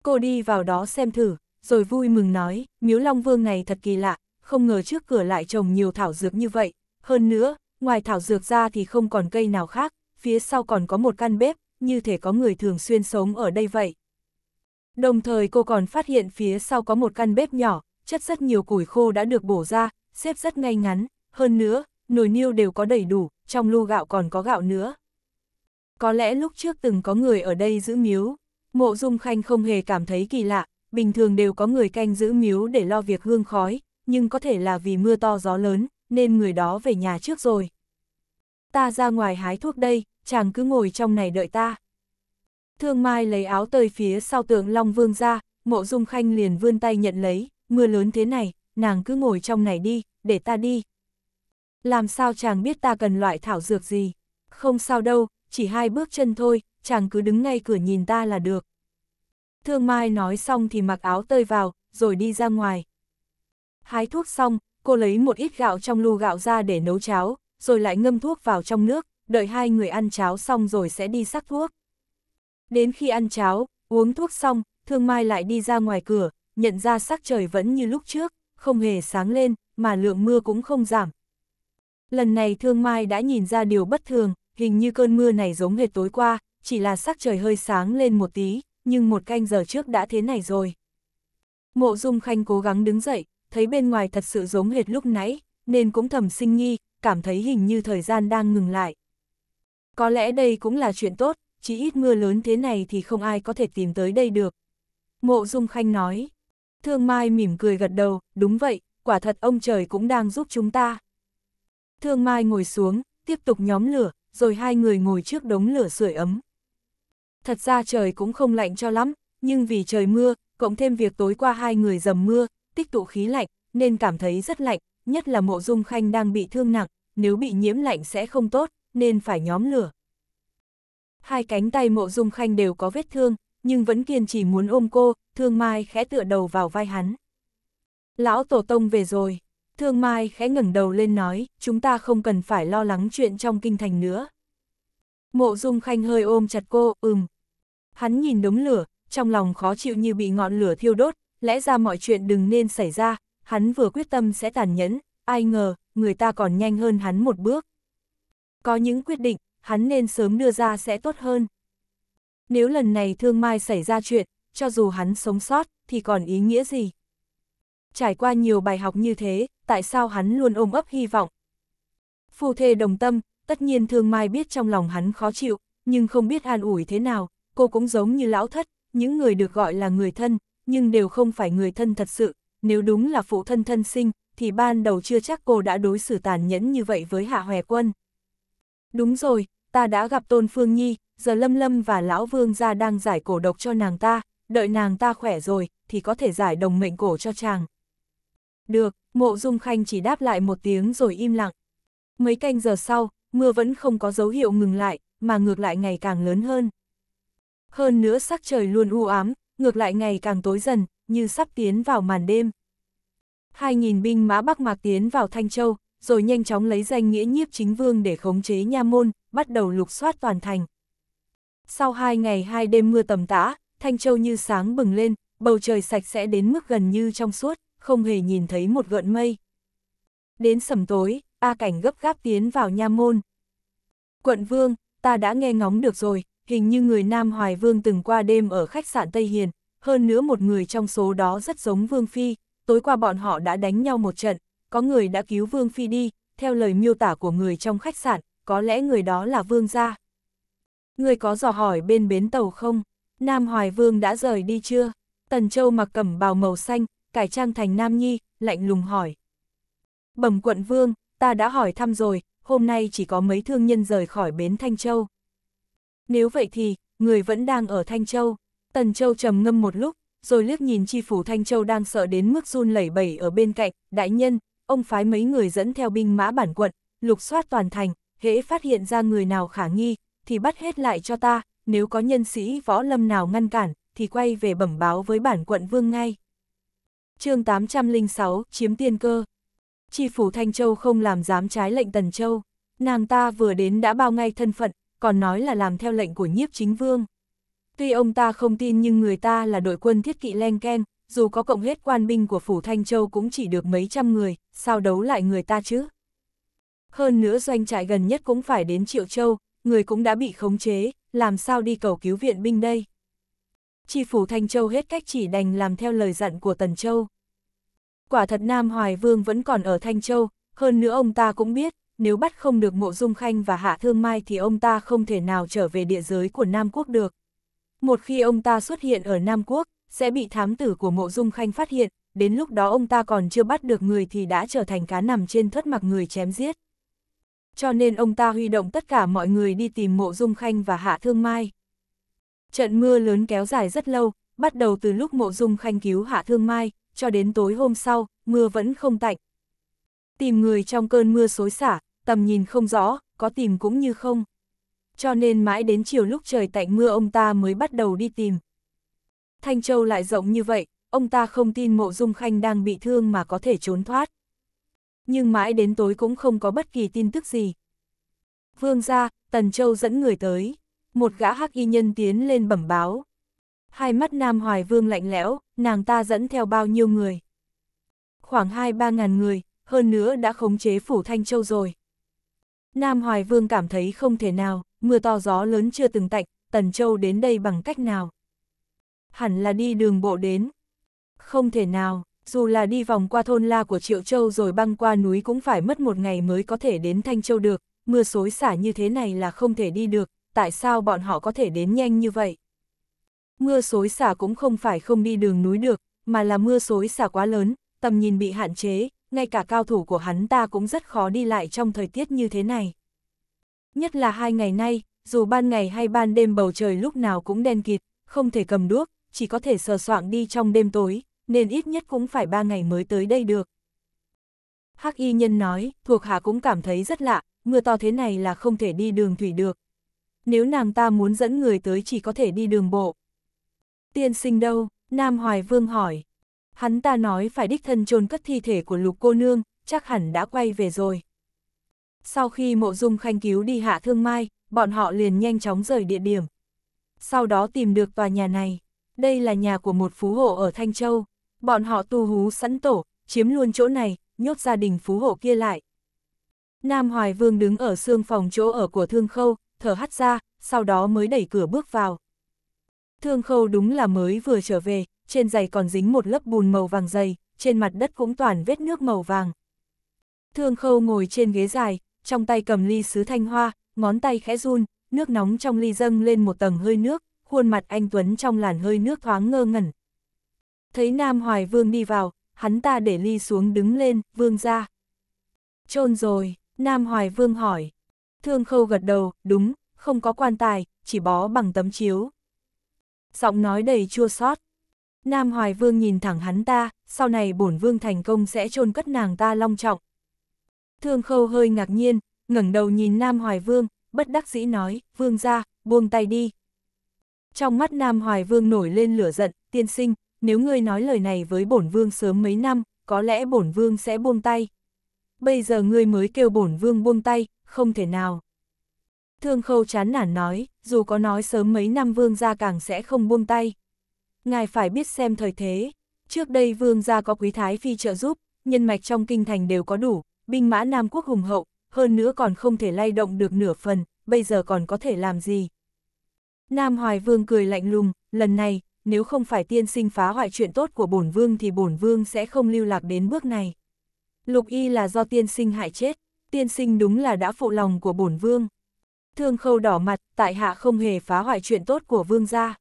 Cô đi vào đó xem thử, rồi vui mừng nói, miếu Long Vương này thật kỳ lạ, không ngờ trước cửa lại trồng nhiều thảo dược như vậy. Hơn nữa, ngoài thảo dược ra thì không còn cây nào khác, phía sau còn có một căn bếp, như thể có người thường xuyên sống ở đây vậy. Đồng thời cô còn phát hiện phía sau có một căn bếp nhỏ, chất rất nhiều củi khô đã được bổ ra, xếp rất ngay ngắn. Hơn nữa, nồi niêu đều có đầy đủ, trong lu gạo còn có gạo nữa. Có lẽ lúc trước từng có người ở đây giữ miếu, mộ dung khanh không hề cảm thấy kỳ lạ, bình thường đều có người canh giữ miếu để lo việc hương khói, nhưng có thể là vì mưa to gió lớn, nên người đó về nhà trước rồi. Ta ra ngoài hái thuốc đây, chàng cứ ngồi trong này đợi ta. Thương Mai lấy áo tơi phía sau tượng Long Vương ra, mộ dung khanh liền vươn tay nhận lấy, mưa lớn thế này, nàng cứ ngồi trong này đi, để ta đi, làm sao chàng biết ta cần loại thảo dược gì? Không sao đâu, chỉ hai bước chân thôi, chàng cứ đứng ngay cửa nhìn ta là được. Thương Mai nói xong thì mặc áo tơi vào, rồi đi ra ngoài. Hái thuốc xong, cô lấy một ít gạo trong lu gạo ra để nấu cháo, rồi lại ngâm thuốc vào trong nước, đợi hai người ăn cháo xong rồi sẽ đi sắc thuốc. Đến khi ăn cháo, uống thuốc xong, Thương Mai lại đi ra ngoài cửa, nhận ra sắc trời vẫn như lúc trước, không hề sáng lên, mà lượng mưa cũng không giảm, Lần này Thương Mai đã nhìn ra điều bất thường, hình như cơn mưa này giống hệt tối qua, chỉ là sắc trời hơi sáng lên một tí, nhưng một canh giờ trước đã thế này rồi. Mộ Dung Khanh cố gắng đứng dậy, thấy bên ngoài thật sự giống hệt lúc nãy, nên cũng thầm sinh nghi, cảm thấy hình như thời gian đang ngừng lại. Có lẽ đây cũng là chuyện tốt, chỉ ít mưa lớn thế này thì không ai có thể tìm tới đây được. Mộ Dung Khanh nói. Thương Mai mỉm cười gật đầu, đúng vậy, quả thật ông trời cũng đang giúp chúng ta. Thương Mai ngồi xuống, tiếp tục nhóm lửa, rồi hai người ngồi trước đống lửa sưởi ấm. Thật ra trời cũng không lạnh cho lắm, nhưng vì trời mưa, cộng thêm việc tối qua hai người dầm mưa, tích tụ khí lạnh, nên cảm thấy rất lạnh, nhất là mộ dung khanh đang bị thương nặng, nếu bị nhiễm lạnh sẽ không tốt, nên phải nhóm lửa. Hai cánh tay mộ dung khanh đều có vết thương, nhưng vẫn kiên trì muốn ôm cô, thương mai khẽ tựa đầu vào vai hắn. Lão Tổ Tông về rồi. Thương Mai khẽ ngẩng đầu lên nói, chúng ta không cần phải lo lắng chuyện trong kinh thành nữa. Mộ Dung Khanh hơi ôm chặt cô, ừm. Hắn nhìn đống lửa, trong lòng khó chịu như bị ngọn lửa thiêu đốt, lẽ ra mọi chuyện đừng nên xảy ra, hắn vừa quyết tâm sẽ tàn nhẫn, ai ngờ, người ta còn nhanh hơn hắn một bước. Có những quyết định, hắn nên sớm đưa ra sẽ tốt hơn. Nếu lần này Thương Mai xảy ra chuyện, cho dù hắn sống sót, thì còn ý nghĩa gì? trải qua nhiều bài học như thế, tại sao hắn luôn ôm ấp hy vọng. Phu thê đồng tâm, tất nhiên thương mai biết trong lòng hắn khó chịu, nhưng không biết an ủi thế nào, cô cũng giống như lão thất, những người được gọi là người thân, nhưng đều không phải người thân thật sự, nếu đúng là phụ thân thân sinh, thì ban đầu chưa chắc cô đã đối xử tàn nhẫn như vậy với Hạ Hòe Quân. Đúng rồi, ta đã gặp Tôn Phương Nhi, giờ Lâm Lâm và Lão Vương gia đang giải cổ độc cho nàng ta, đợi nàng ta khỏe rồi, thì có thể giải đồng mệnh cổ cho chàng. Được, mộ dung khanh chỉ đáp lại một tiếng rồi im lặng. Mấy canh giờ sau, mưa vẫn không có dấu hiệu ngừng lại, mà ngược lại ngày càng lớn hơn. Hơn nữa sắc trời luôn u ám, ngược lại ngày càng tối dần, như sắp tiến vào màn đêm. hai nghìn binh mã Bắc Mạc tiến vào Thanh Châu, rồi nhanh chóng lấy danh nghĩa nhiếp chính vương để khống chế nha môn, bắt đầu lục soát toàn thành. Sau hai ngày hai đêm mưa tầm tã, Thanh Châu như sáng bừng lên, bầu trời sạch sẽ đến mức gần như trong suốt không hề nhìn thấy một gợn mây. Đến sầm tối, A Cảnh gấp gáp tiến vào nha môn. Quận Vương, ta đã nghe ngóng được rồi, hình như người Nam Hoài Vương từng qua đêm ở khách sạn Tây Hiền, hơn nữa một người trong số đó rất giống Vương Phi, tối qua bọn họ đã đánh nhau một trận, có người đã cứu Vương Phi đi, theo lời miêu tả của người trong khách sạn, có lẽ người đó là Vương gia. Người có dò hỏi bên bến tàu không? Nam Hoài Vương đã rời đi chưa? Tần Châu mặc cẩm bào màu xanh, cải trang thành nam nhi, lạnh lùng hỏi. Bẩm quận vương, ta đã hỏi thăm rồi, hôm nay chỉ có mấy thương nhân rời khỏi bến Thanh Châu. Nếu vậy thì, người vẫn đang ở Thanh Châu. Tần Châu trầm ngâm một lúc, rồi liếc nhìn chi phủ Thanh Châu đang sợ đến mức run lẩy bẩy ở bên cạnh, đại nhân, ông phái mấy người dẫn theo binh mã bản quận, lục soát toàn thành, hễ phát hiện ra người nào khả nghi, thì bắt hết lại cho ta, nếu có nhân sĩ võ lâm nào ngăn cản, thì quay về bẩm báo với bản quận vương ngay chương 806, chiếm tiên cơ. Chi phủ Thanh Châu không làm dám trái lệnh Tần Châu, nàng ta vừa đến đã bao ngay thân phận, còn nói là làm theo lệnh của nhiếp chính vương. Tuy ông ta không tin nhưng người ta là đội quân thiết kỵ len ken, dù có cộng hết quan binh của phủ Thanh Châu cũng chỉ được mấy trăm người, sao đấu lại người ta chứ? Hơn nữa doanh trại gần nhất cũng phải đến Triệu Châu, người cũng đã bị khống chế, làm sao đi cầu cứu viện binh đây? tri phủ Thanh Châu hết cách chỉ đành làm theo lời dặn của Tần Châu. Quả thật Nam Hoài Vương vẫn còn ở Thanh Châu, hơn nữa ông ta cũng biết, nếu bắt không được mộ dung khanh và hạ thương mai thì ông ta không thể nào trở về địa giới của Nam Quốc được. Một khi ông ta xuất hiện ở Nam Quốc, sẽ bị thám tử của mộ dung khanh phát hiện, đến lúc đó ông ta còn chưa bắt được người thì đã trở thành cá nằm trên thất mặc người chém giết. Cho nên ông ta huy động tất cả mọi người đi tìm mộ dung khanh và hạ thương mai. Trận mưa lớn kéo dài rất lâu, bắt đầu từ lúc mộ dung khanh cứu hạ thương mai, cho đến tối hôm sau, mưa vẫn không tạnh. Tìm người trong cơn mưa xối xả, tầm nhìn không rõ, có tìm cũng như không. Cho nên mãi đến chiều lúc trời tạnh mưa ông ta mới bắt đầu đi tìm. Thanh Châu lại rộng như vậy, ông ta không tin mộ dung khanh đang bị thương mà có thể trốn thoát. Nhưng mãi đến tối cũng không có bất kỳ tin tức gì. Vương ra, Tần Châu dẫn người tới một gã hắc y nhân tiến lên bẩm báo. Hai mắt Nam Hoài Vương lạnh lẽo, nàng ta dẫn theo bao nhiêu người? Khoảng hai ba ngàn người, hơn nữa đã khống chế phủ Thanh Châu rồi. Nam Hoài Vương cảm thấy không thể nào, mưa to gió lớn chưa từng tạnh, Tần Châu đến đây bằng cách nào? Hẳn là đi đường bộ đến. Không thể nào, dù là đi vòng qua thôn La của Triệu Châu rồi băng qua núi cũng phải mất một ngày mới có thể đến Thanh Châu được, mưa xối xả như thế này là không thể đi được, tại sao bọn họ có thể đến nhanh như vậy? Mưa xối xả cũng không phải không đi đường núi được, mà là mưa xối xả quá lớn, tầm nhìn bị hạn chế, ngay cả cao thủ của hắn ta cũng rất khó đi lại trong thời tiết như thế này. Nhất là hai ngày nay, dù ban ngày hay ban đêm bầu trời lúc nào cũng đen kịt, không thể cầm đuốc, chỉ có thể sờ soạng đi trong đêm tối, nên ít nhất cũng phải ba ngày mới tới đây được. Hắc y nhân nói, thuộc hạ cũng cảm thấy rất lạ, mưa to thế này là không thể đi đường thủy được, nếu nàng ta muốn dẫn người tới chỉ có thể đi đường bộ. Tiên sinh đâu? Nam Hoài Vương hỏi. Hắn ta nói phải đích thân chôn cất thi thể của lục cô nương, chắc hẳn đã quay về rồi. Sau khi mộ dung khanh cứu đi hạ thương mai, bọn họ liền nhanh chóng rời địa điểm. Sau đó tìm được tòa nhà này. Đây là nhà của một phú hộ ở Thanh Châu. Bọn họ tu hú sẵn tổ, chiếm luôn chỗ này, nhốt gia đình phú hộ kia lại. Nam Hoài Vương đứng ở xương phòng chỗ ở của Thương Khâu, thở hắt ra, sau đó mới đẩy cửa bước vào. Thương khâu đúng là mới vừa trở về, trên giày còn dính một lớp bùn màu vàng dày, trên mặt đất cũng toàn vết nước màu vàng. Thương khâu ngồi trên ghế dài, trong tay cầm ly sứ thanh hoa, ngón tay khẽ run, nước nóng trong ly dâng lên một tầng hơi nước, khuôn mặt anh Tuấn trong làn hơi nước thoáng ngơ ngẩn. Thấy Nam Hoài Vương đi vào, hắn ta để ly xuống đứng lên, vương ra. Trôn rồi, Nam Hoài Vương hỏi, Thương khâu gật đầu, đúng, không có quan tài, chỉ bó bằng tấm chiếu. Giọng nói đầy chua xót. Nam Hoài Vương nhìn thẳng hắn ta, sau này bổn vương thành công sẽ chôn cất nàng ta long trọng. Thương khâu hơi ngạc nhiên, ngẩng đầu nhìn Nam Hoài Vương, bất đắc dĩ nói, vương ra, buông tay đi. Trong mắt Nam Hoài Vương nổi lên lửa giận, tiên sinh, nếu ngươi nói lời này với bổn vương sớm mấy năm, có lẽ bổn vương sẽ buông tay. Bây giờ ngươi mới kêu bổn vương buông tay, không thể nào. Thương khâu chán nản nói, dù có nói sớm mấy năm vương gia càng sẽ không buông tay. Ngài phải biết xem thời thế, trước đây vương gia có quý thái phi trợ giúp, nhân mạch trong kinh thành đều có đủ, binh mã Nam quốc hùng hậu, hơn nữa còn không thể lay động được nửa phần, bây giờ còn có thể làm gì. Nam Hoài Vương cười lạnh lùng, lần này, nếu không phải tiên sinh phá hoại chuyện tốt của bổn vương thì bổn vương sẽ không lưu lạc đến bước này. Lục y là do tiên sinh hại chết, tiên sinh đúng là đã phụ lòng của bổn vương. Thương khâu đỏ mặt, tại hạ không hề phá hoại chuyện tốt của vương gia.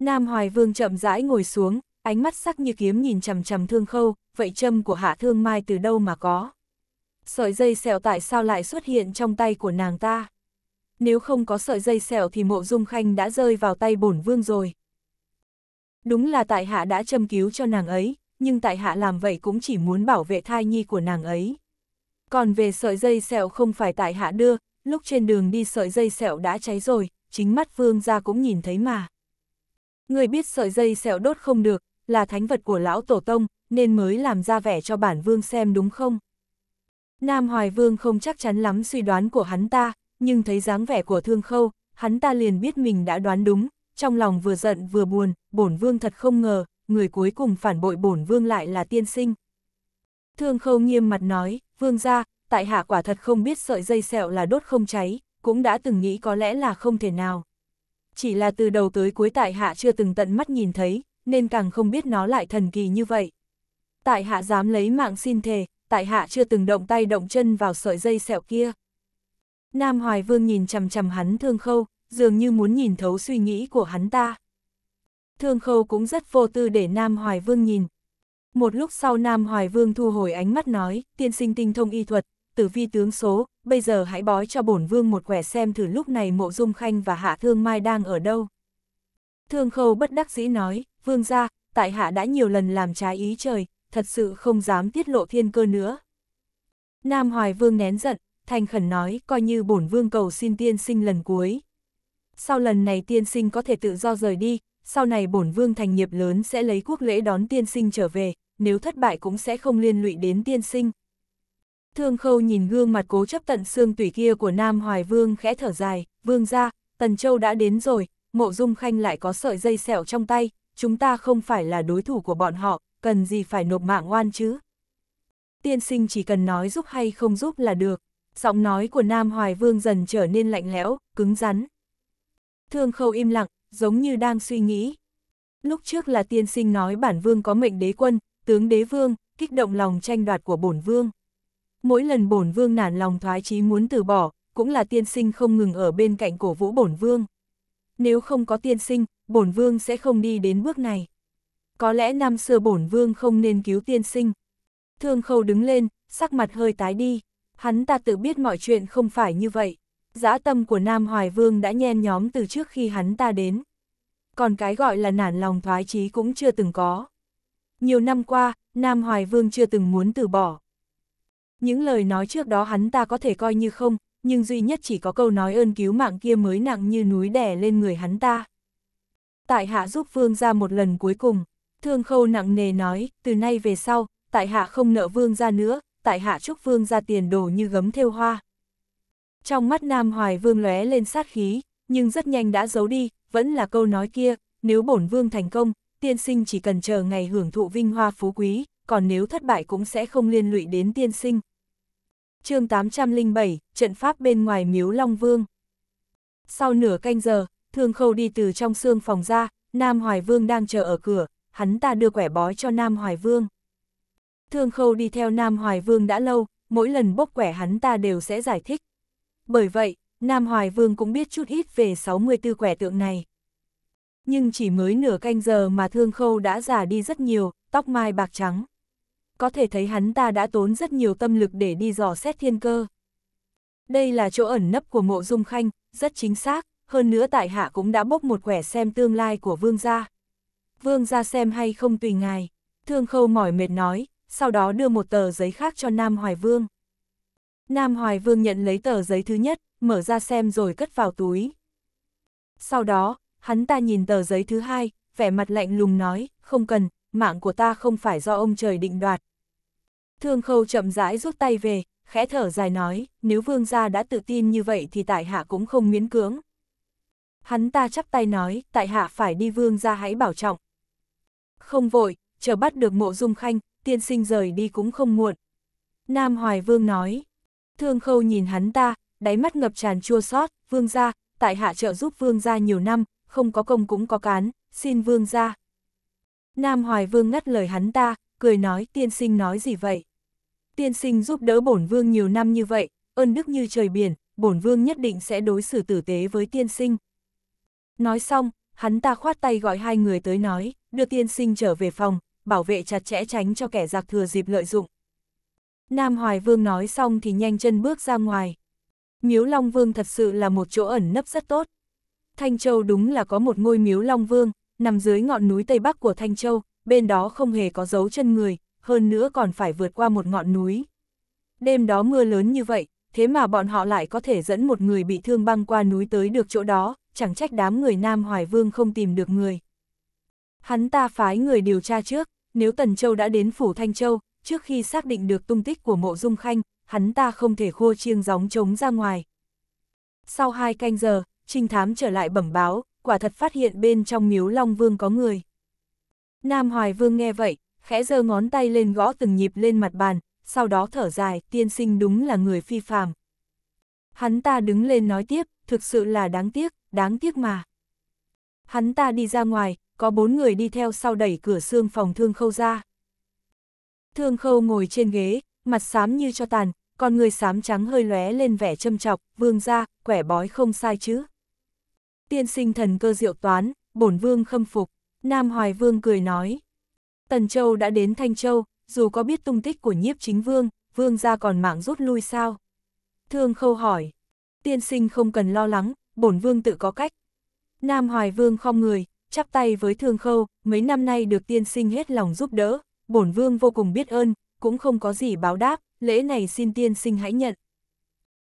Nam Hoài Vương chậm rãi ngồi xuống, ánh mắt sắc như kiếm nhìn chầm chầm thương khâu, vậy châm của hạ thương mai từ đâu mà có. Sợi dây sẹo tại sao lại xuất hiện trong tay của nàng ta? Nếu không có sợi dây sẹo thì mộ dung khanh đã rơi vào tay bổn vương rồi. Đúng là tại hạ đã châm cứu cho nàng ấy, nhưng tại hạ làm vậy cũng chỉ muốn bảo vệ thai nhi của nàng ấy. Còn về sợi dây sẹo không phải tại hạ đưa, lúc trên đường đi sợi dây sẹo đã cháy rồi, chính mắt vương ra cũng nhìn thấy mà. Người biết sợi dây sẹo đốt không được, là thánh vật của lão tổ tông, nên mới làm ra vẻ cho bản vương xem đúng không? Nam Hoài Vương không chắc chắn lắm suy đoán của hắn ta, nhưng thấy dáng vẻ của thương khâu, hắn ta liền biết mình đã đoán đúng, trong lòng vừa giận vừa buồn, bổn vương thật không ngờ, người cuối cùng phản bội bổn vương lại là tiên sinh. Thương khâu nghiêm mặt nói, vương gia, tại hạ quả thật không biết sợi dây sẹo là đốt không cháy, cũng đã từng nghĩ có lẽ là không thể nào. Chỉ là từ đầu tới cuối tại hạ chưa từng tận mắt nhìn thấy, nên càng không biết nó lại thần kỳ như vậy. Tại hạ dám lấy mạng xin thề, tại hạ chưa từng động tay động chân vào sợi dây sẹo kia. Nam Hoài Vương nhìn chằm chằm hắn thương khâu, dường như muốn nhìn thấu suy nghĩ của hắn ta. Thương khâu cũng rất vô tư để Nam Hoài Vương nhìn, một lúc sau Nam Hoài Vương thu hồi ánh mắt nói, tiên sinh tinh thông y thuật, tử vi tướng số, bây giờ hãy bói cho bổn vương một quẻ xem thử lúc này mộ dung khanh và hạ thương mai đang ở đâu. Thương khâu bất đắc dĩ nói, vương ra, tại hạ đã nhiều lần làm trái ý trời, thật sự không dám tiết lộ thiên cơ nữa. Nam Hoài Vương nén giận, thành khẩn nói coi như bổn vương cầu xin tiên sinh lần cuối. Sau lần này tiên sinh có thể tự do rời đi, sau này bổn vương thành nghiệp lớn sẽ lấy quốc lễ đón tiên sinh trở về, nếu thất bại cũng sẽ không liên lụy đến tiên sinh. Thương khâu nhìn gương mặt cố chấp tận xương tủy kia của Nam Hoài Vương khẽ thở dài, vương ra, Tần Châu đã đến rồi, mộ dung khanh lại có sợi dây sẹo trong tay, chúng ta không phải là đối thủ của bọn họ, cần gì phải nộp mạng oan chứ. Tiên sinh chỉ cần nói giúp hay không giúp là được, giọng nói của Nam Hoài Vương dần trở nên lạnh lẽo, cứng rắn. Thương khâu im lặng, giống như đang suy nghĩ. Lúc trước là tiên sinh nói bản vương có mệnh đế quân, tướng đế vương, kích động lòng tranh đoạt của bổn vương. Mỗi lần bổn vương nản lòng thoái chí muốn từ bỏ, cũng là tiên sinh không ngừng ở bên cạnh cổ vũ bổn vương. Nếu không có tiên sinh, bổn vương sẽ không đi đến bước này. Có lẽ năm xưa bổn vương không nên cứu tiên sinh. Thương khâu đứng lên, sắc mặt hơi tái đi. Hắn ta tự biết mọi chuyện không phải như vậy. Giã tâm của Nam Hoài Vương đã nhen nhóm từ trước khi hắn ta đến. Còn cái gọi là nản lòng thoái chí cũng chưa từng có. Nhiều năm qua, Nam Hoài Vương chưa từng muốn từ bỏ. Những lời nói trước đó hắn ta có thể coi như không, nhưng duy nhất chỉ có câu nói ơn cứu mạng kia mới nặng như núi đè lên người hắn ta. Tại hạ giúp vương ra một lần cuối cùng, thương khâu nặng nề nói, từ nay về sau, tại hạ không nợ vương ra nữa, tại hạ chúc vương ra tiền đồ như gấm thêu hoa. Trong mắt Nam Hoài vương lóe lên sát khí, nhưng rất nhanh đã giấu đi, vẫn là câu nói kia, nếu bổn vương thành công, tiên sinh chỉ cần chờ ngày hưởng thụ vinh hoa phú quý, còn nếu thất bại cũng sẽ không liên lụy đến tiên sinh. chương 807, trận pháp bên ngoài miếu Long Vương. Sau nửa canh giờ, Thương Khâu đi từ trong xương phòng ra, Nam Hoài Vương đang chờ ở cửa, hắn ta đưa quẻ bói cho Nam Hoài Vương. Thương Khâu đi theo Nam Hoài Vương đã lâu, mỗi lần bốc quẻ hắn ta đều sẽ giải thích. Bởi vậy, Nam Hoài Vương cũng biết chút ít về 64 quẻ tượng này. Nhưng chỉ mới nửa canh giờ mà thương khâu đã già đi rất nhiều, tóc mai bạc trắng. Có thể thấy hắn ta đã tốn rất nhiều tâm lực để đi dò xét thiên cơ. Đây là chỗ ẩn nấp của mộ dung khanh, rất chính xác, hơn nữa tại hạ cũng đã bốc một quẻ xem tương lai của vương gia. Vương gia xem hay không tùy ngài, thương khâu mỏi mệt nói, sau đó đưa một tờ giấy khác cho Nam Hoài Vương. Nam Hoài Vương nhận lấy tờ giấy thứ nhất, mở ra xem rồi cất vào túi. Sau đó, hắn ta nhìn tờ giấy thứ hai, vẻ mặt lạnh lùng nói, không cần, mạng của ta không phải do ông trời định đoạt. Thương khâu chậm rãi rút tay về, khẽ thở dài nói, nếu vương gia đã tự tin như vậy thì tại hạ cũng không miễn cưỡng. Hắn ta chắp tay nói, tại hạ phải đi vương gia hãy bảo trọng. Không vội, chờ bắt được mộ dung khanh, tiên sinh rời đi cũng không muộn. Nam Hoài Vương nói, thương khâu nhìn hắn ta, đáy mắt ngập tràn chua xót vương gia, tại hạ trợ giúp vương gia nhiều năm, không có công cũng có cán, xin vương ra. Nam Hoài Vương ngắt lời hắn ta, cười nói tiên sinh nói gì vậy? Tiên sinh giúp đỡ bổn vương nhiều năm như vậy, ơn đức như trời biển, bổn vương nhất định sẽ đối xử tử tế với tiên sinh. Nói xong, hắn ta khoát tay gọi hai người tới nói, đưa tiên sinh trở về phòng, bảo vệ chặt chẽ tránh cho kẻ giặc thừa dịp lợi dụng. Nam Hoài Vương nói xong thì nhanh chân bước ra ngoài. Miếu Long Vương thật sự là một chỗ ẩn nấp rất tốt. Thanh Châu đúng là có một ngôi miếu Long Vương, nằm dưới ngọn núi Tây Bắc của Thanh Châu, bên đó không hề có dấu chân người, hơn nữa còn phải vượt qua một ngọn núi. Đêm đó mưa lớn như vậy, thế mà bọn họ lại có thể dẫn một người bị thương băng qua núi tới được chỗ đó, chẳng trách đám người Nam Hoài Vương không tìm được người. Hắn ta phái người điều tra trước, nếu Tần Châu đã đến phủ Thanh Châu, trước khi xác định được tung tích của mộ dung khanh, hắn ta không thể khua chiêng gióng trống ra ngoài. Sau hai canh giờ, trinh thám trở lại bẩm báo, quả thật phát hiện bên trong miếu Long Vương có người. Nam Hoài Vương nghe vậy, khẽ giơ ngón tay lên gõ từng nhịp lên mặt bàn, sau đó thở dài, tiên sinh đúng là người phi phàm. Hắn ta đứng lên nói tiếp, thực sự là đáng tiếc, đáng tiếc mà. Hắn ta đi ra ngoài, có bốn người đi theo sau đẩy cửa xương phòng thương khâu ra. Thương khâu ngồi trên ghế, mặt xám như cho tàn, con người xám trắng hơi lóe lên vẻ châm chọc, vương ra, quẻ bói không sai chứ tiên sinh thần cơ diệu toán, bổn vương khâm phục, Nam Hoài Vương cười nói. Tần Châu đã đến Thanh Châu, dù có biết tung tích của nhiếp chính vương, vương ra còn mạng rút lui sao? Thương khâu hỏi, tiên sinh không cần lo lắng, bổn vương tự có cách. Nam Hoài Vương không người, chắp tay với thương khâu, mấy năm nay được tiên sinh hết lòng giúp đỡ, bổn vương vô cùng biết ơn, cũng không có gì báo đáp, lễ này xin tiên sinh hãy nhận.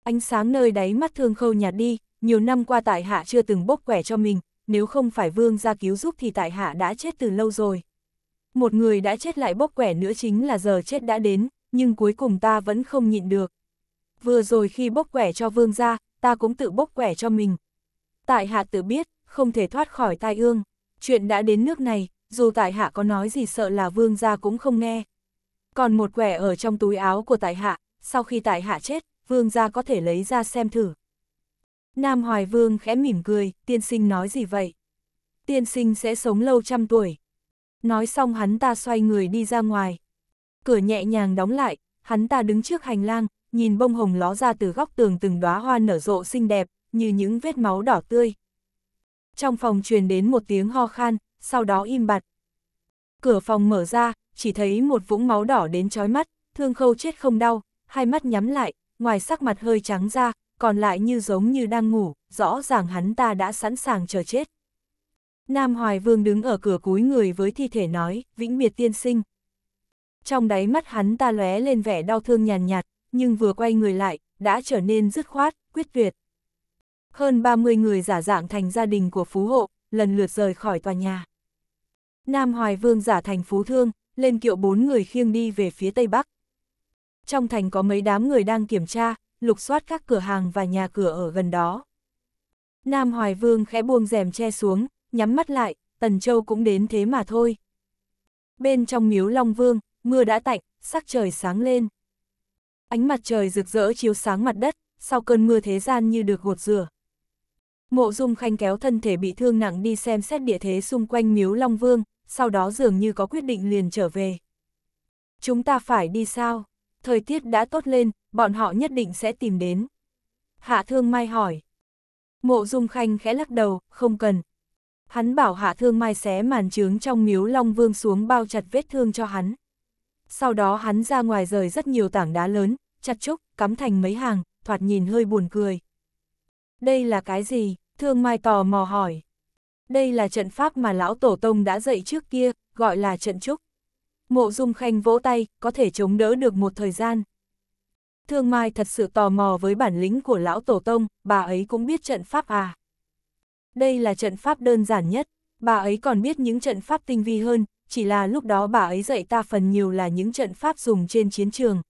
Ánh sáng nơi đáy mắt thương khâu nhạt đi, nhiều năm qua tại hạ chưa từng bốc quẻ cho mình, nếu không phải vương gia cứu giúp thì tại hạ đã chết từ lâu rồi. Một người đã chết lại bốc quẻ nữa chính là giờ chết đã đến, nhưng cuối cùng ta vẫn không nhịn được. Vừa rồi khi bốc quẻ cho vương gia, ta cũng tự bốc quẻ cho mình. Tại hạ tự biết, không thể thoát khỏi tai ương. Chuyện đã đến nước này, dù tại hạ có nói gì sợ là vương gia cũng không nghe. Còn một quẻ ở trong túi áo của tại hạ, sau khi tại hạ chết, vương gia có thể lấy ra xem thử. Nam Hoài Vương khẽ mỉm cười, tiên sinh nói gì vậy? Tiên sinh sẽ sống lâu trăm tuổi. Nói xong hắn ta xoay người đi ra ngoài. Cửa nhẹ nhàng đóng lại, hắn ta đứng trước hành lang, nhìn bông hồng ló ra từ góc tường từng đóa hoa nở rộ xinh đẹp, như những vết máu đỏ tươi. Trong phòng truyền đến một tiếng ho khan, sau đó im bặt. Cửa phòng mở ra, chỉ thấy một vũng máu đỏ đến chói mắt, thương khâu chết không đau, hai mắt nhắm lại, ngoài sắc mặt hơi trắng ra, còn lại như giống như đang ngủ, rõ ràng hắn ta đã sẵn sàng chờ chết. Nam Hoài Vương đứng ở cửa cúi người với thi thể nói, vĩnh biệt tiên sinh. Trong đáy mắt hắn ta lóe lên vẻ đau thương nhàn nhạt, nhưng vừa quay người lại, đã trở nên dứt khoát, quyết tuyệt. Hơn 30 người giả dạng thành gia đình của phú hộ, lần lượt rời khỏi tòa nhà. Nam Hoài Vương giả thành phú thương, lên kiệu bốn người khiêng đi về phía tây bắc. Trong thành có mấy đám người đang kiểm tra, lục soát các cửa hàng và nhà cửa ở gần đó. Nam Hoài Vương khẽ buông rèm che xuống, nhắm mắt lại, Tần Châu cũng đến thế mà thôi. Bên trong miếu Long Vương, mưa đã tạnh, sắc trời sáng lên. Ánh mặt trời rực rỡ chiếu sáng mặt đất, sau cơn mưa thế gian như được gột rửa. Mộ Dung Khanh kéo thân thể bị thương nặng đi xem xét địa thế xung quanh miếu Long Vương, sau đó dường như có quyết định liền trở về. Chúng ta phải đi sao? Thời tiết đã tốt lên, bọn họ nhất định sẽ tìm đến. Hạ Thương Mai hỏi. Mộ Dung Khanh khẽ lắc đầu, không cần. Hắn bảo Hạ Thương Mai xé màn trướng trong miếu Long Vương xuống bao chặt vết thương cho hắn. Sau đó hắn ra ngoài rời rất nhiều tảng đá lớn, chặt trúc, cắm thành mấy hàng, thoạt nhìn hơi buồn cười. Đây là cái gì? Thương Mai tò mò hỏi. Đây là trận pháp mà lão tổ tông đã dạy trước kia, gọi là trận trúc. Mộ Dung Khanh vỗ tay, có thể chống đỡ được một thời gian. Thương Mai thật sự tò mò với bản lĩnh của lão tổ tông, bà ấy cũng biết trận pháp à. Đây là trận pháp đơn giản nhất, bà ấy còn biết những trận pháp tinh vi hơn, chỉ là lúc đó bà ấy dạy ta phần nhiều là những trận pháp dùng trên chiến trường.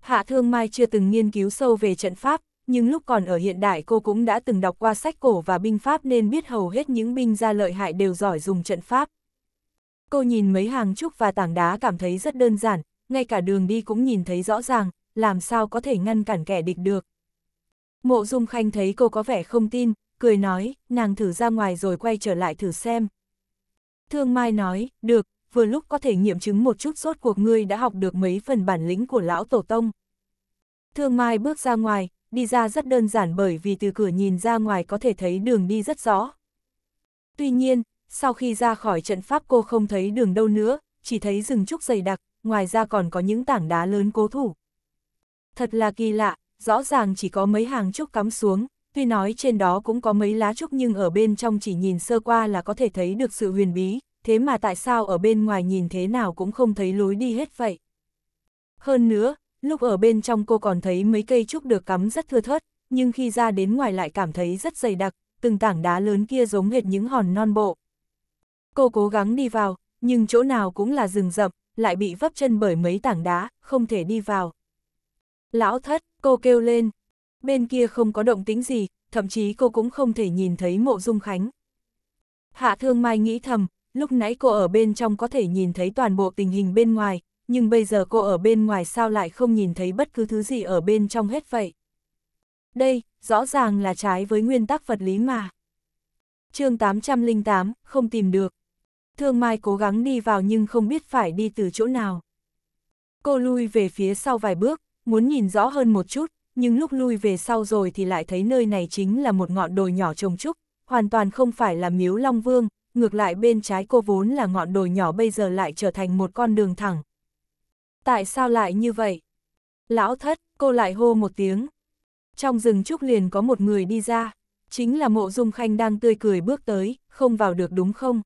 Hạ Thương Mai chưa từng nghiên cứu sâu về trận pháp, nhưng lúc còn ở hiện đại cô cũng đã từng đọc qua sách cổ và binh pháp nên biết hầu hết những binh gia lợi hại đều giỏi dùng trận pháp. Cô nhìn mấy hàng trúc và tảng đá cảm thấy rất đơn giản, ngay cả đường đi cũng nhìn thấy rõ ràng, làm sao có thể ngăn cản kẻ địch được. Mộ Dung Khanh thấy cô có vẻ không tin, cười nói, nàng thử ra ngoài rồi quay trở lại thử xem. Thương Mai nói, được, vừa lúc có thể nghiệm chứng một chút sốt cuộc ngươi đã học được mấy phần bản lĩnh của lão tổ tông. Thương Mai bước ra ngoài, đi ra rất đơn giản bởi vì từ cửa nhìn ra ngoài có thể thấy đường đi rất rõ. Tuy nhiên, sau khi ra khỏi trận pháp cô không thấy đường đâu nữa, chỉ thấy rừng trúc dày đặc, ngoài ra còn có những tảng đá lớn cố thủ. Thật là kỳ lạ, rõ ràng chỉ có mấy hàng trúc cắm xuống, tuy nói trên đó cũng có mấy lá trúc nhưng ở bên trong chỉ nhìn sơ qua là có thể thấy được sự huyền bí, thế mà tại sao ở bên ngoài nhìn thế nào cũng không thấy lối đi hết vậy. Hơn nữa, lúc ở bên trong cô còn thấy mấy cây trúc được cắm rất thưa thớt, nhưng khi ra đến ngoài lại cảm thấy rất dày đặc, từng tảng đá lớn kia giống hệt những hòn non bộ. Cô cố gắng đi vào, nhưng chỗ nào cũng là rừng rậm, lại bị vấp chân bởi mấy tảng đá, không thể đi vào. Lão thất, cô kêu lên. Bên kia không có động tính gì, thậm chí cô cũng không thể nhìn thấy mộ dung khánh. Hạ thương mai nghĩ thầm, lúc nãy cô ở bên trong có thể nhìn thấy toàn bộ tình hình bên ngoài, nhưng bây giờ cô ở bên ngoài sao lại không nhìn thấy bất cứ thứ gì ở bên trong hết vậy. Đây, rõ ràng là trái với nguyên tắc vật lý mà. chương 808, không tìm được. Thương Mai cố gắng đi vào nhưng không biết phải đi từ chỗ nào. Cô lui về phía sau vài bước, muốn nhìn rõ hơn một chút, nhưng lúc lui về sau rồi thì lại thấy nơi này chính là một ngọn đồi nhỏ trồng trúc, hoàn toàn không phải là miếu Long Vương, ngược lại bên trái cô vốn là ngọn đồi nhỏ bây giờ lại trở thành một con đường thẳng. Tại sao lại như vậy? Lão thất, cô lại hô một tiếng. Trong rừng trúc liền có một người đi ra, chính là mộ dung khanh đang tươi cười bước tới, không vào được đúng không?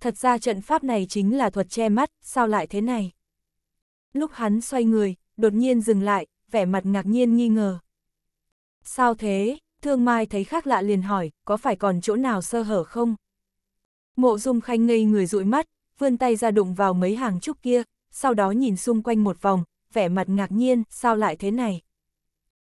Thật ra trận pháp này chính là thuật che mắt, sao lại thế này? Lúc hắn xoay người, đột nhiên dừng lại, vẻ mặt ngạc nhiên nghi ngờ. Sao thế? Thương Mai thấy khác lạ liền hỏi, có phải còn chỗ nào sơ hở không? Mộ Dung Khanh ngây người dụi mắt, vươn tay ra đụng vào mấy hàng trúc kia, sau đó nhìn xung quanh một vòng, vẻ mặt ngạc nhiên, sao lại thế này?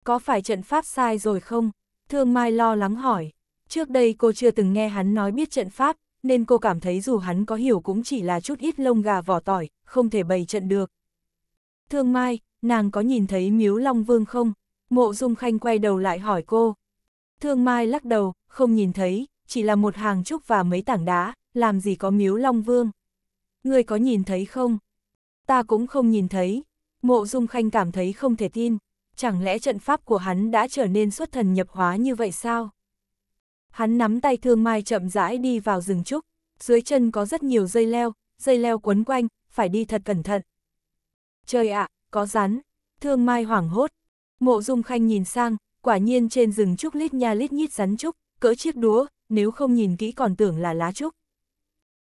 Có phải trận pháp sai rồi không? Thương Mai lo lắng hỏi. Trước đây cô chưa từng nghe hắn nói biết trận pháp, nên cô cảm thấy dù hắn có hiểu cũng chỉ là chút ít lông gà vỏ tỏi, không thể bày trận được, Thương Mai, nàng có nhìn thấy miếu Long Vương không? Mộ Dung Khanh quay đầu lại hỏi cô. Thương Mai lắc đầu, không nhìn thấy, chỉ là một hàng trúc và mấy tảng đá, làm gì có miếu Long Vương. Người có nhìn thấy không? Ta cũng không nhìn thấy. Mộ Dung Khanh cảm thấy không thể tin. Chẳng lẽ trận pháp của hắn đã trở nên xuất thần nhập hóa như vậy sao? Hắn nắm tay Thương Mai chậm rãi đi vào rừng trúc. Dưới chân có rất nhiều dây leo, dây leo quấn quanh, phải đi thật cẩn thận trời ạ, có rắn, thương mai hoảng hốt. Mộ dung khanh nhìn sang, quả nhiên trên rừng trúc lít nha lít nhít rắn trúc, cỡ chiếc đúa, nếu không nhìn kỹ còn tưởng là lá trúc.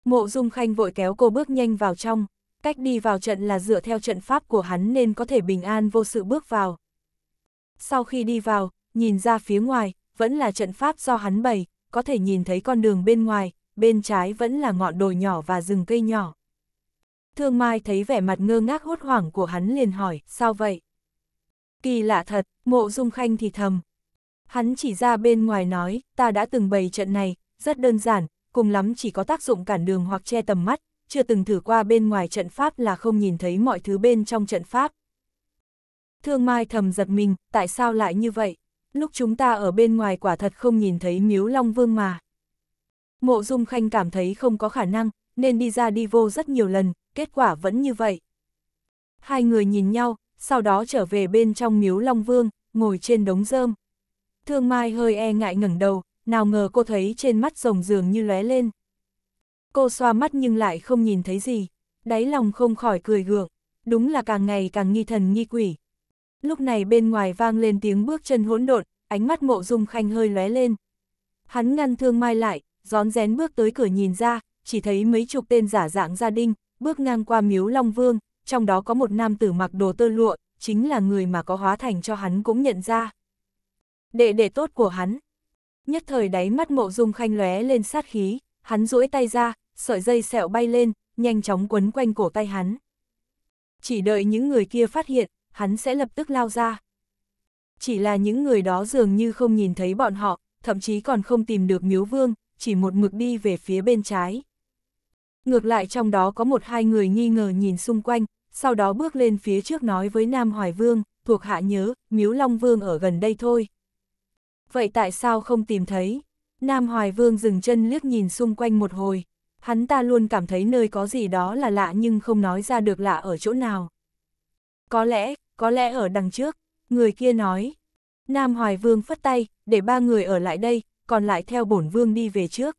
Mộ dung khanh vội kéo cô bước nhanh vào trong, cách đi vào trận là dựa theo trận pháp của hắn nên có thể bình an vô sự bước vào. Sau khi đi vào, nhìn ra phía ngoài, vẫn là trận pháp do hắn bày, có thể nhìn thấy con đường bên ngoài, bên trái vẫn là ngọn đồi nhỏ và rừng cây nhỏ. Thương Mai thấy vẻ mặt ngơ ngác hốt hoảng của hắn liền hỏi, sao vậy? Kỳ lạ thật, mộ dung khanh thì thầm. Hắn chỉ ra bên ngoài nói, ta đã từng bày trận này, rất đơn giản, cùng lắm chỉ có tác dụng cản đường hoặc che tầm mắt, chưa từng thử qua bên ngoài trận pháp là không nhìn thấy mọi thứ bên trong trận pháp. Thương Mai thầm giật mình, tại sao lại như vậy? Lúc chúng ta ở bên ngoài quả thật không nhìn thấy miếu long vương mà. Mộ Dung Khanh cảm thấy không có khả năng, nên đi ra đi vô rất nhiều lần, kết quả vẫn như vậy. Hai người nhìn nhau, sau đó trở về bên trong miếu Long Vương, ngồi trên đống rơm. Thương Mai hơi e ngại ngẩng đầu, nào ngờ cô thấy trên mắt rồng dường như lóe lên. Cô xoa mắt nhưng lại không nhìn thấy gì, đáy lòng không khỏi cười gượng, đúng là càng ngày càng nghi thần nghi quỷ. Lúc này bên ngoài vang lên tiếng bước chân hỗn độn, ánh mắt mộ dung khanh hơi lóe lên. Hắn ngăn thương mai lại, gión rén bước tới cửa nhìn ra, chỉ thấy mấy chục tên giả dạng gia đình, bước ngang qua miếu Long Vương, trong đó có một nam tử mặc đồ tơ lụa, chính là người mà có hóa thành cho hắn cũng nhận ra. Đệ đệ tốt của hắn. Nhất thời đáy mắt mộ dung khanh lóe lên sát khí, hắn duỗi tay ra, sợi dây sẹo bay lên, nhanh chóng quấn quanh cổ tay hắn. Chỉ đợi những người kia phát hiện, hắn sẽ lập tức lao ra. Chỉ là những người đó dường như không nhìn thấy bọn họ, thậm chí còn không tìm được miếu vương, chỉ một mực đi về phía bên trái ngược lại trong đó có một hai người nghi ngờ nhìn xung quanh, sau đó bước lên phía trước nói với Nam Hoài Vương, thuộc hạ nhớ, Miếu Long Vương ở gần đây thôi. Vậy tại sao không tìm thấy? Nam Hoài Vương dừng chân liếc nhìn xung quanh một hồi, hắn ta luôn cảm thấy nơi có gì đó là lạ nhưng không nói ra được lạ ở chỗ nào. Có lẽ, có lẽ ở đằng trước, người kia nói. Nam Hoài Vương phất tay, để ba người ở lại đây, còn lại theo bổn vương đi về trước.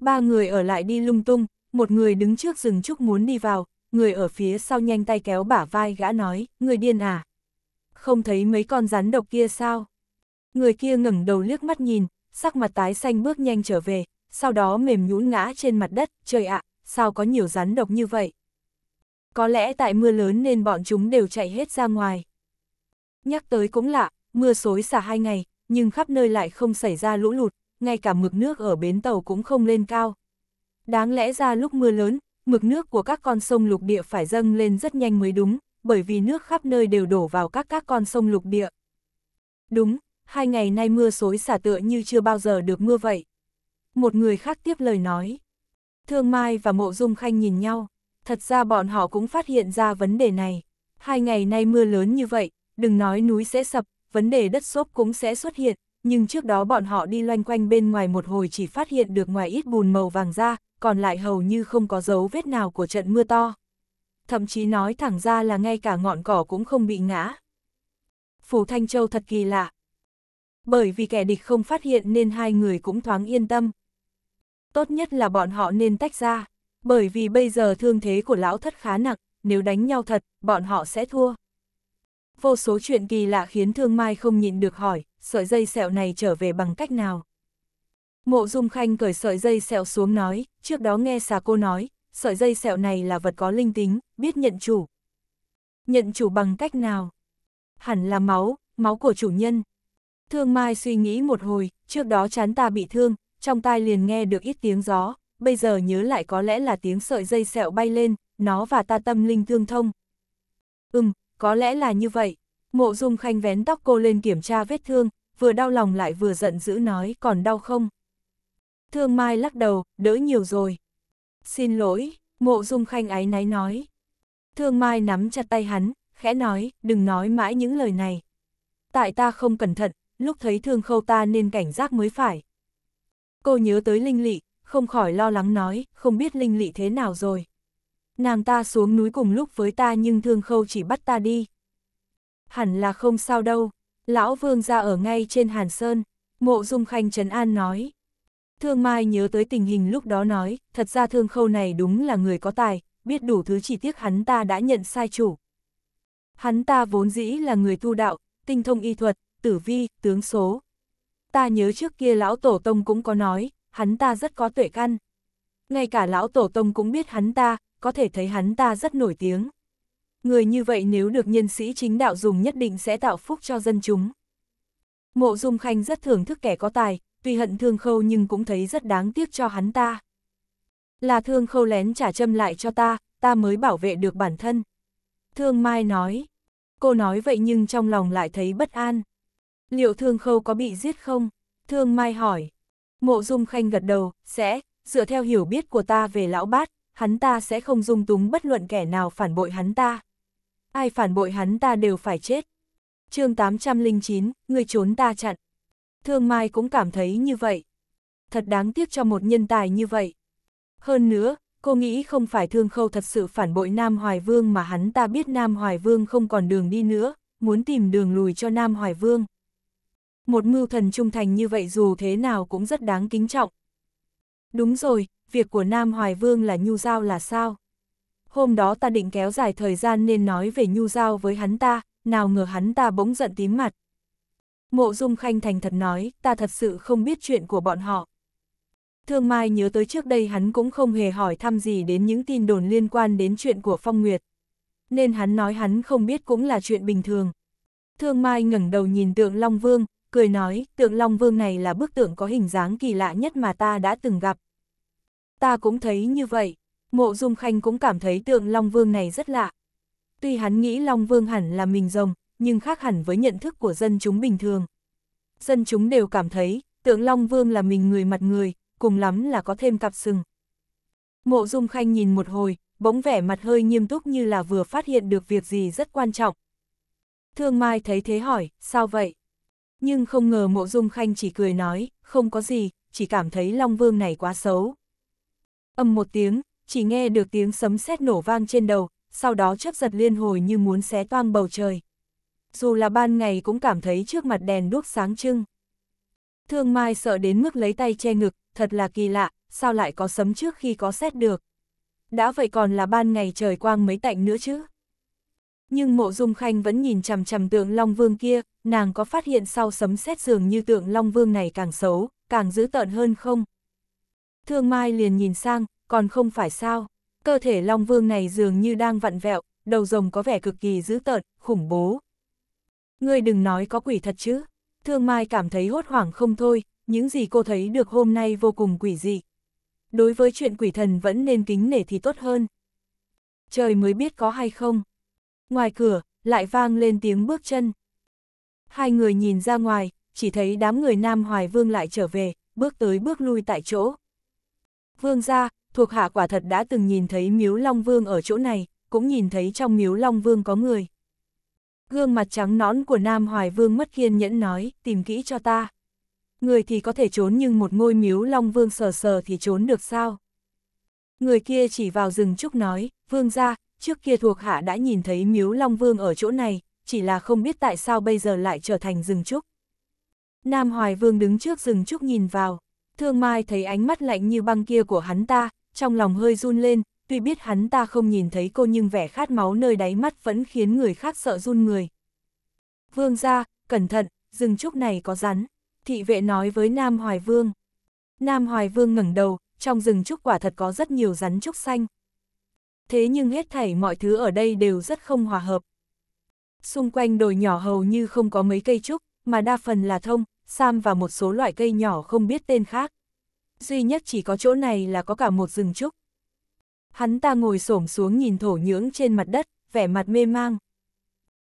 Ba người ở lại đi lung tung, một người đứng trước rừng trúc muốn đi vào, người ở phía sau nhanh tay kéo bả vai gã nói, người điên à? Không thấy mấy con rắn độc kia sao? Người kia ngẩng đầu liếc mắt nhìn, sắc mặt tái xanh bước nhanh trở về, sau đó mềm nhũn ngã trên mặt đất, trời ạ, sao có nhiều rắn độc như vậy? Có lẽ tại mưa lớn nên bọn chúng đều chạy hết ra ngoài. Nhắc tới cũng lạ, mưa xối xả hai ngày, nhưng khắp nơi lại không xảy ra lũ lụt, ngay cả mực nước ở bến tàu cũng không lên cao. Đáng lẽ ra lúc mưa lớn, mực nước của các con sông lục địa phải dâng lên rất nhanh mới đúng, bởi vì nước khắp nơi đều đổ vào các các con sông lục địa. Đúng, hai ngày nay mưa xối xả tựa như chưa bao giờ được mưa vậy. Một người khác tiếp lời nói. Thương Mai và Mộ Dung Khanh nhìn nhau, thật ra bọn họ cũng phát hiện ra vấn đề này. Hai ngày nay mưa lớn như vậy, đừng nói núi sẽ sập, vấn đề đất xốp cũng sẽ xuất hiện, nhưng trước đó bọn họ đi loanh quanh bên ngoài một hồi chỉ phát hiện được ngoài ít bùn màu vàng ra, còn lại hầu như không có dấu vết nào của trận mưa to. Thậm chí nói thẳng ra là ngay cả ngọn cỏ cũng không bị ngã. Phủ Thanh Châu thật kỳ lạ. Bởi vì kẻ địch không phát hiện nên hai người cũng thoáng yên tâm. Tốt nhất là bọn họ nên tách ra, bởi vì bây giờ thương thế của lão thất khá nặng, nếu đánh nhau thật, bọn họ sẽ thua. Vô số chuyện kỳ lạ khiến Thương Mai không nhịn được hỏi, sợi dây sẹo này trở về bằng cách nào? Mộ Dung Khanh cởi sợi dây sẹo xuống nói, trước đó nghe xà cô nói, sợi dây sẹo này là vật có linh tính, biết nhận chủ. Nhận chủ bằng cách nào? Hẳn là máu, máu của chủ nhân. Thương Mai suy nghĩ một hồi, trước đó chán ta bị thương, trong tai liền nghe được ít tiếng gió, bây giờ nhớ lại có lẽ là tiếng sợi dây sẹo bay lên, nó và ta tâm linh tương thông. Ừm, có lẽ là như vậy. Mộ dung khanh vén tóc cô lên kiểm tra vết thương, vừa đau lòng lại vừa giận dữ nói còn đau không. Thương Mai lắc đầu, đỡ nhiều rồi. Xin lỗi, mộ dung khanh ái náy nói. Thương Mai nắm chặt tay hắn, khẽ nói, đừng nói mãi những lời này. Tại ta không cẩn thận, lúc thấy thương khâu ta nên cảnh giác mới phải. Cô nhớ tới Linh Lị, không khỏi lo lắng nói, không biết Linh Lị thế nào rồi. Nàng ta xuống núi cùng lúc với ta nhưng thương khâu chỉ bắt ta đi hẳn là không sao đâu, lão vương ra ở ngay trên Hàn Sơn, mộ dung khanh trấn an nói. Thương Mai nhớ tới tình hình lúc đó nói, thật ra thương khâu này đúng là người có tài, biết đủ thứ chỉ tiếc hắn ta đã nhận sai chủ. Hắn ta vốn dĩ là người tu đạo, tinh thông y thuật, tử vi, tướng số. Ta nhớ trước kia lão tổ tông cũng có nói, hắn ta rất có tuệ căn. Ngay cả lão tổ tông cũng biết hắn ta, có thể thấy hắn ta rất nổi tiếng người như vậy nếu được nhân sĩ chính đạo dùng nhất định sẽ tạo phúc cho dân chúng. Mộ Dung Khanh rất thưởng thức kẻ có tài, tuy hận thương khâu nhưng cũng thấy rất đáng tiếc cho hắn ta. Là thương khâu lén trả châm lại cho ta, ta mới bảo vệ được bản thân. Thương Mai nói, cô nói vậy nhưng trong lòng lại thấy bất an. Liệu thương khâu có bị giết không? Thương Mai hỏi. Mộ Dung Khanh gật đầu, sẽ, dựa theo hiểu biết của ta về lão bát, hắn ta sẽ không dung túng bất luận kẻ nào phản bội hắn ta ai phản bội hắn ta đều phải chết. chương 809, người trốn ta chặn. Thương Mai cũng cảm thấy như vậy. Thật đáng tiếc cho một nhân tài như vậy. Hơn nữa, cô nghĩ không phải Thương Khâu thật sự phản bội Nam Hoài Vương mà hắn ta biết Nam Hoài Vương không còn đường đi nữa, muốn tìm đường lùi cho Nam Hoài Vương. Một mưu thần trung thành như vậy dù thế nào cũng rất đáng kính trọng. Đúng rồi, việc của Nam Hoài Vương là nhu giao là sao? hôm đó ta định kéo dài thời gian nên nói về nhu giao với hắn ta, nào ngờ hắn ta bỗng giận tím mặt. Mộ Dung Khanh thành thật nói, ta thật sự không biết chuyện của bọn họ. Thương Mai nhớ tới trước đây hắn cũng không hề hỏi thăm gì đến những tin đồn liên quan đến chuyện của Phong Nguyệt. Nên hắn nói hắn không biết cũng là chuyện bình thường. Thương Mai ngẩng đầu nhìn tượng Long Vương, cười nói, tượng Long Vương này là bức tượng có hình dáng kỳ lạ nhất mà ta đã từng gặp. Ta cũng thấy như vậy. Mộ Dung Khanh cũng cảm thấy tượng Long Vương này rất lạ. Tuy hắn nghĩ Long Vương hẳn là mình rồng, nhưng khác hẳn với nhận thức của dân chúng bình thường. Dân chúng đều cảm thấy, tượng Long Vương là mình người mặt người, cùng lắm là có thêm cặp sừng. Mộ Dung Khanh nhìn một hồi, bỗng vẻ mặt hơi nghiêm túc như là vừa phát hiện được việc gì rất quan trọng. Thương Mai thấy thế hỏi, sao vậy? Nhưng không ngờ Mộ Dung Khanh chỉ cười nói, không có gì, chỉ cảm thấy Long Vương này quá xấu. Âm một tiếng, chỉ nghe được tiếng sấm sét nổ vang trên đầu, sau đó chớp giật liên hồi như muốn xé toang bầu trời. Dù là ban ngày cũng cảm thấy trước mặt đèn đuốc sáng trưng. Thương Mai sợ đến mức lấy tay che ngực, thật là kỳ lạ, sao lại có sấm trước khi có xét được. Đã vậy còn là ban ngày trời quang mấy tạnh nữa chứ. Nhưng mộ dung khanh vẫn nhìn chằm chằm tượng Long Vương kia, nàng có phát hiện sau sấm xét dường như tượng Long Vương này càng xấu, càng dữ tợn hơn không? Thương Mai liền nhìn sang, còn không phải sao. Cơ thể Long Vương này dường như đang vặn vẹo, đầu rồng có vẻ cực kỳ dữ tợn, khủng bố. Ngươi đừng nói có quỷ thật chứ. Thương Mai cảm thấy hốt hoảng không thôi, những gì cô thấy được hôm nay vô cùng quỷ dị. Đối với chuyện quỷ thần vẫn nên kính nể thì tốt hơn. Trời mới biết có hay không. Ngoài cửa, lại vang lên tiếng bước chân. Hai người nhìn ra ngoài, chỉ thấy đám người Nam Hoài Vương lại trở về, bước tới bước lui tại chỗ. Vương ra, thuộc hạ quả thật đã từng nhìn thấy miếu Long Vương ở chỗ này, cũng nhìn thấy trong miếu Long Vương có người. Gương mặt trắng nón của Nam Hoài Vương mất kiên nhẫn nói, tìm kỹ cho ta. Người thì có thể trốn nhưng một ngôi miếu Long Vương sờ sờ thì trốn được sao? Người kia chỉ vào rừng trúc nói, Vương ra, trước kia thuộc hạ đã nhìn thấy miếu Long Vương ở chỗ này, chỉ là không biết tại sao bây giờ lại trở thành rừng trúc. Nam Hoài Vương đứng trước rừng trúc nhìn vào, thương mai thấy ánh mắt lạnh như băng kia của hắn ta, trong lòng hơi run lên, tuy biết hắn ta không nhìn thấy cô nhưng vẻ khát máu nơi đáy mắt vẫn khiến người khác sợ run người. Vương ra, cẩn thận, rừng trúc này có rắn, thị vệ nói với Nam Hoài Vương. Nam Hoài Vương ngẩng đầu, trong rừng trúc quả thật có rất nhiều rắn trúc xanh. Thế nhưng hết thảy mọi thứ ở đây đều rất không hòa hợp. Xung quanh đồi nhỏ hầu như không có mấy cây trúc, mà đa phần là thông, sam và một số loại cây nhỏ không biết tên khác duy nhất chỉ có chỗ này là có cả một rừng trúc. Hắn ta ngồi xổm xuống nhìn thổ nhưỡng trên mặt đất, vẻ mặt mê mang.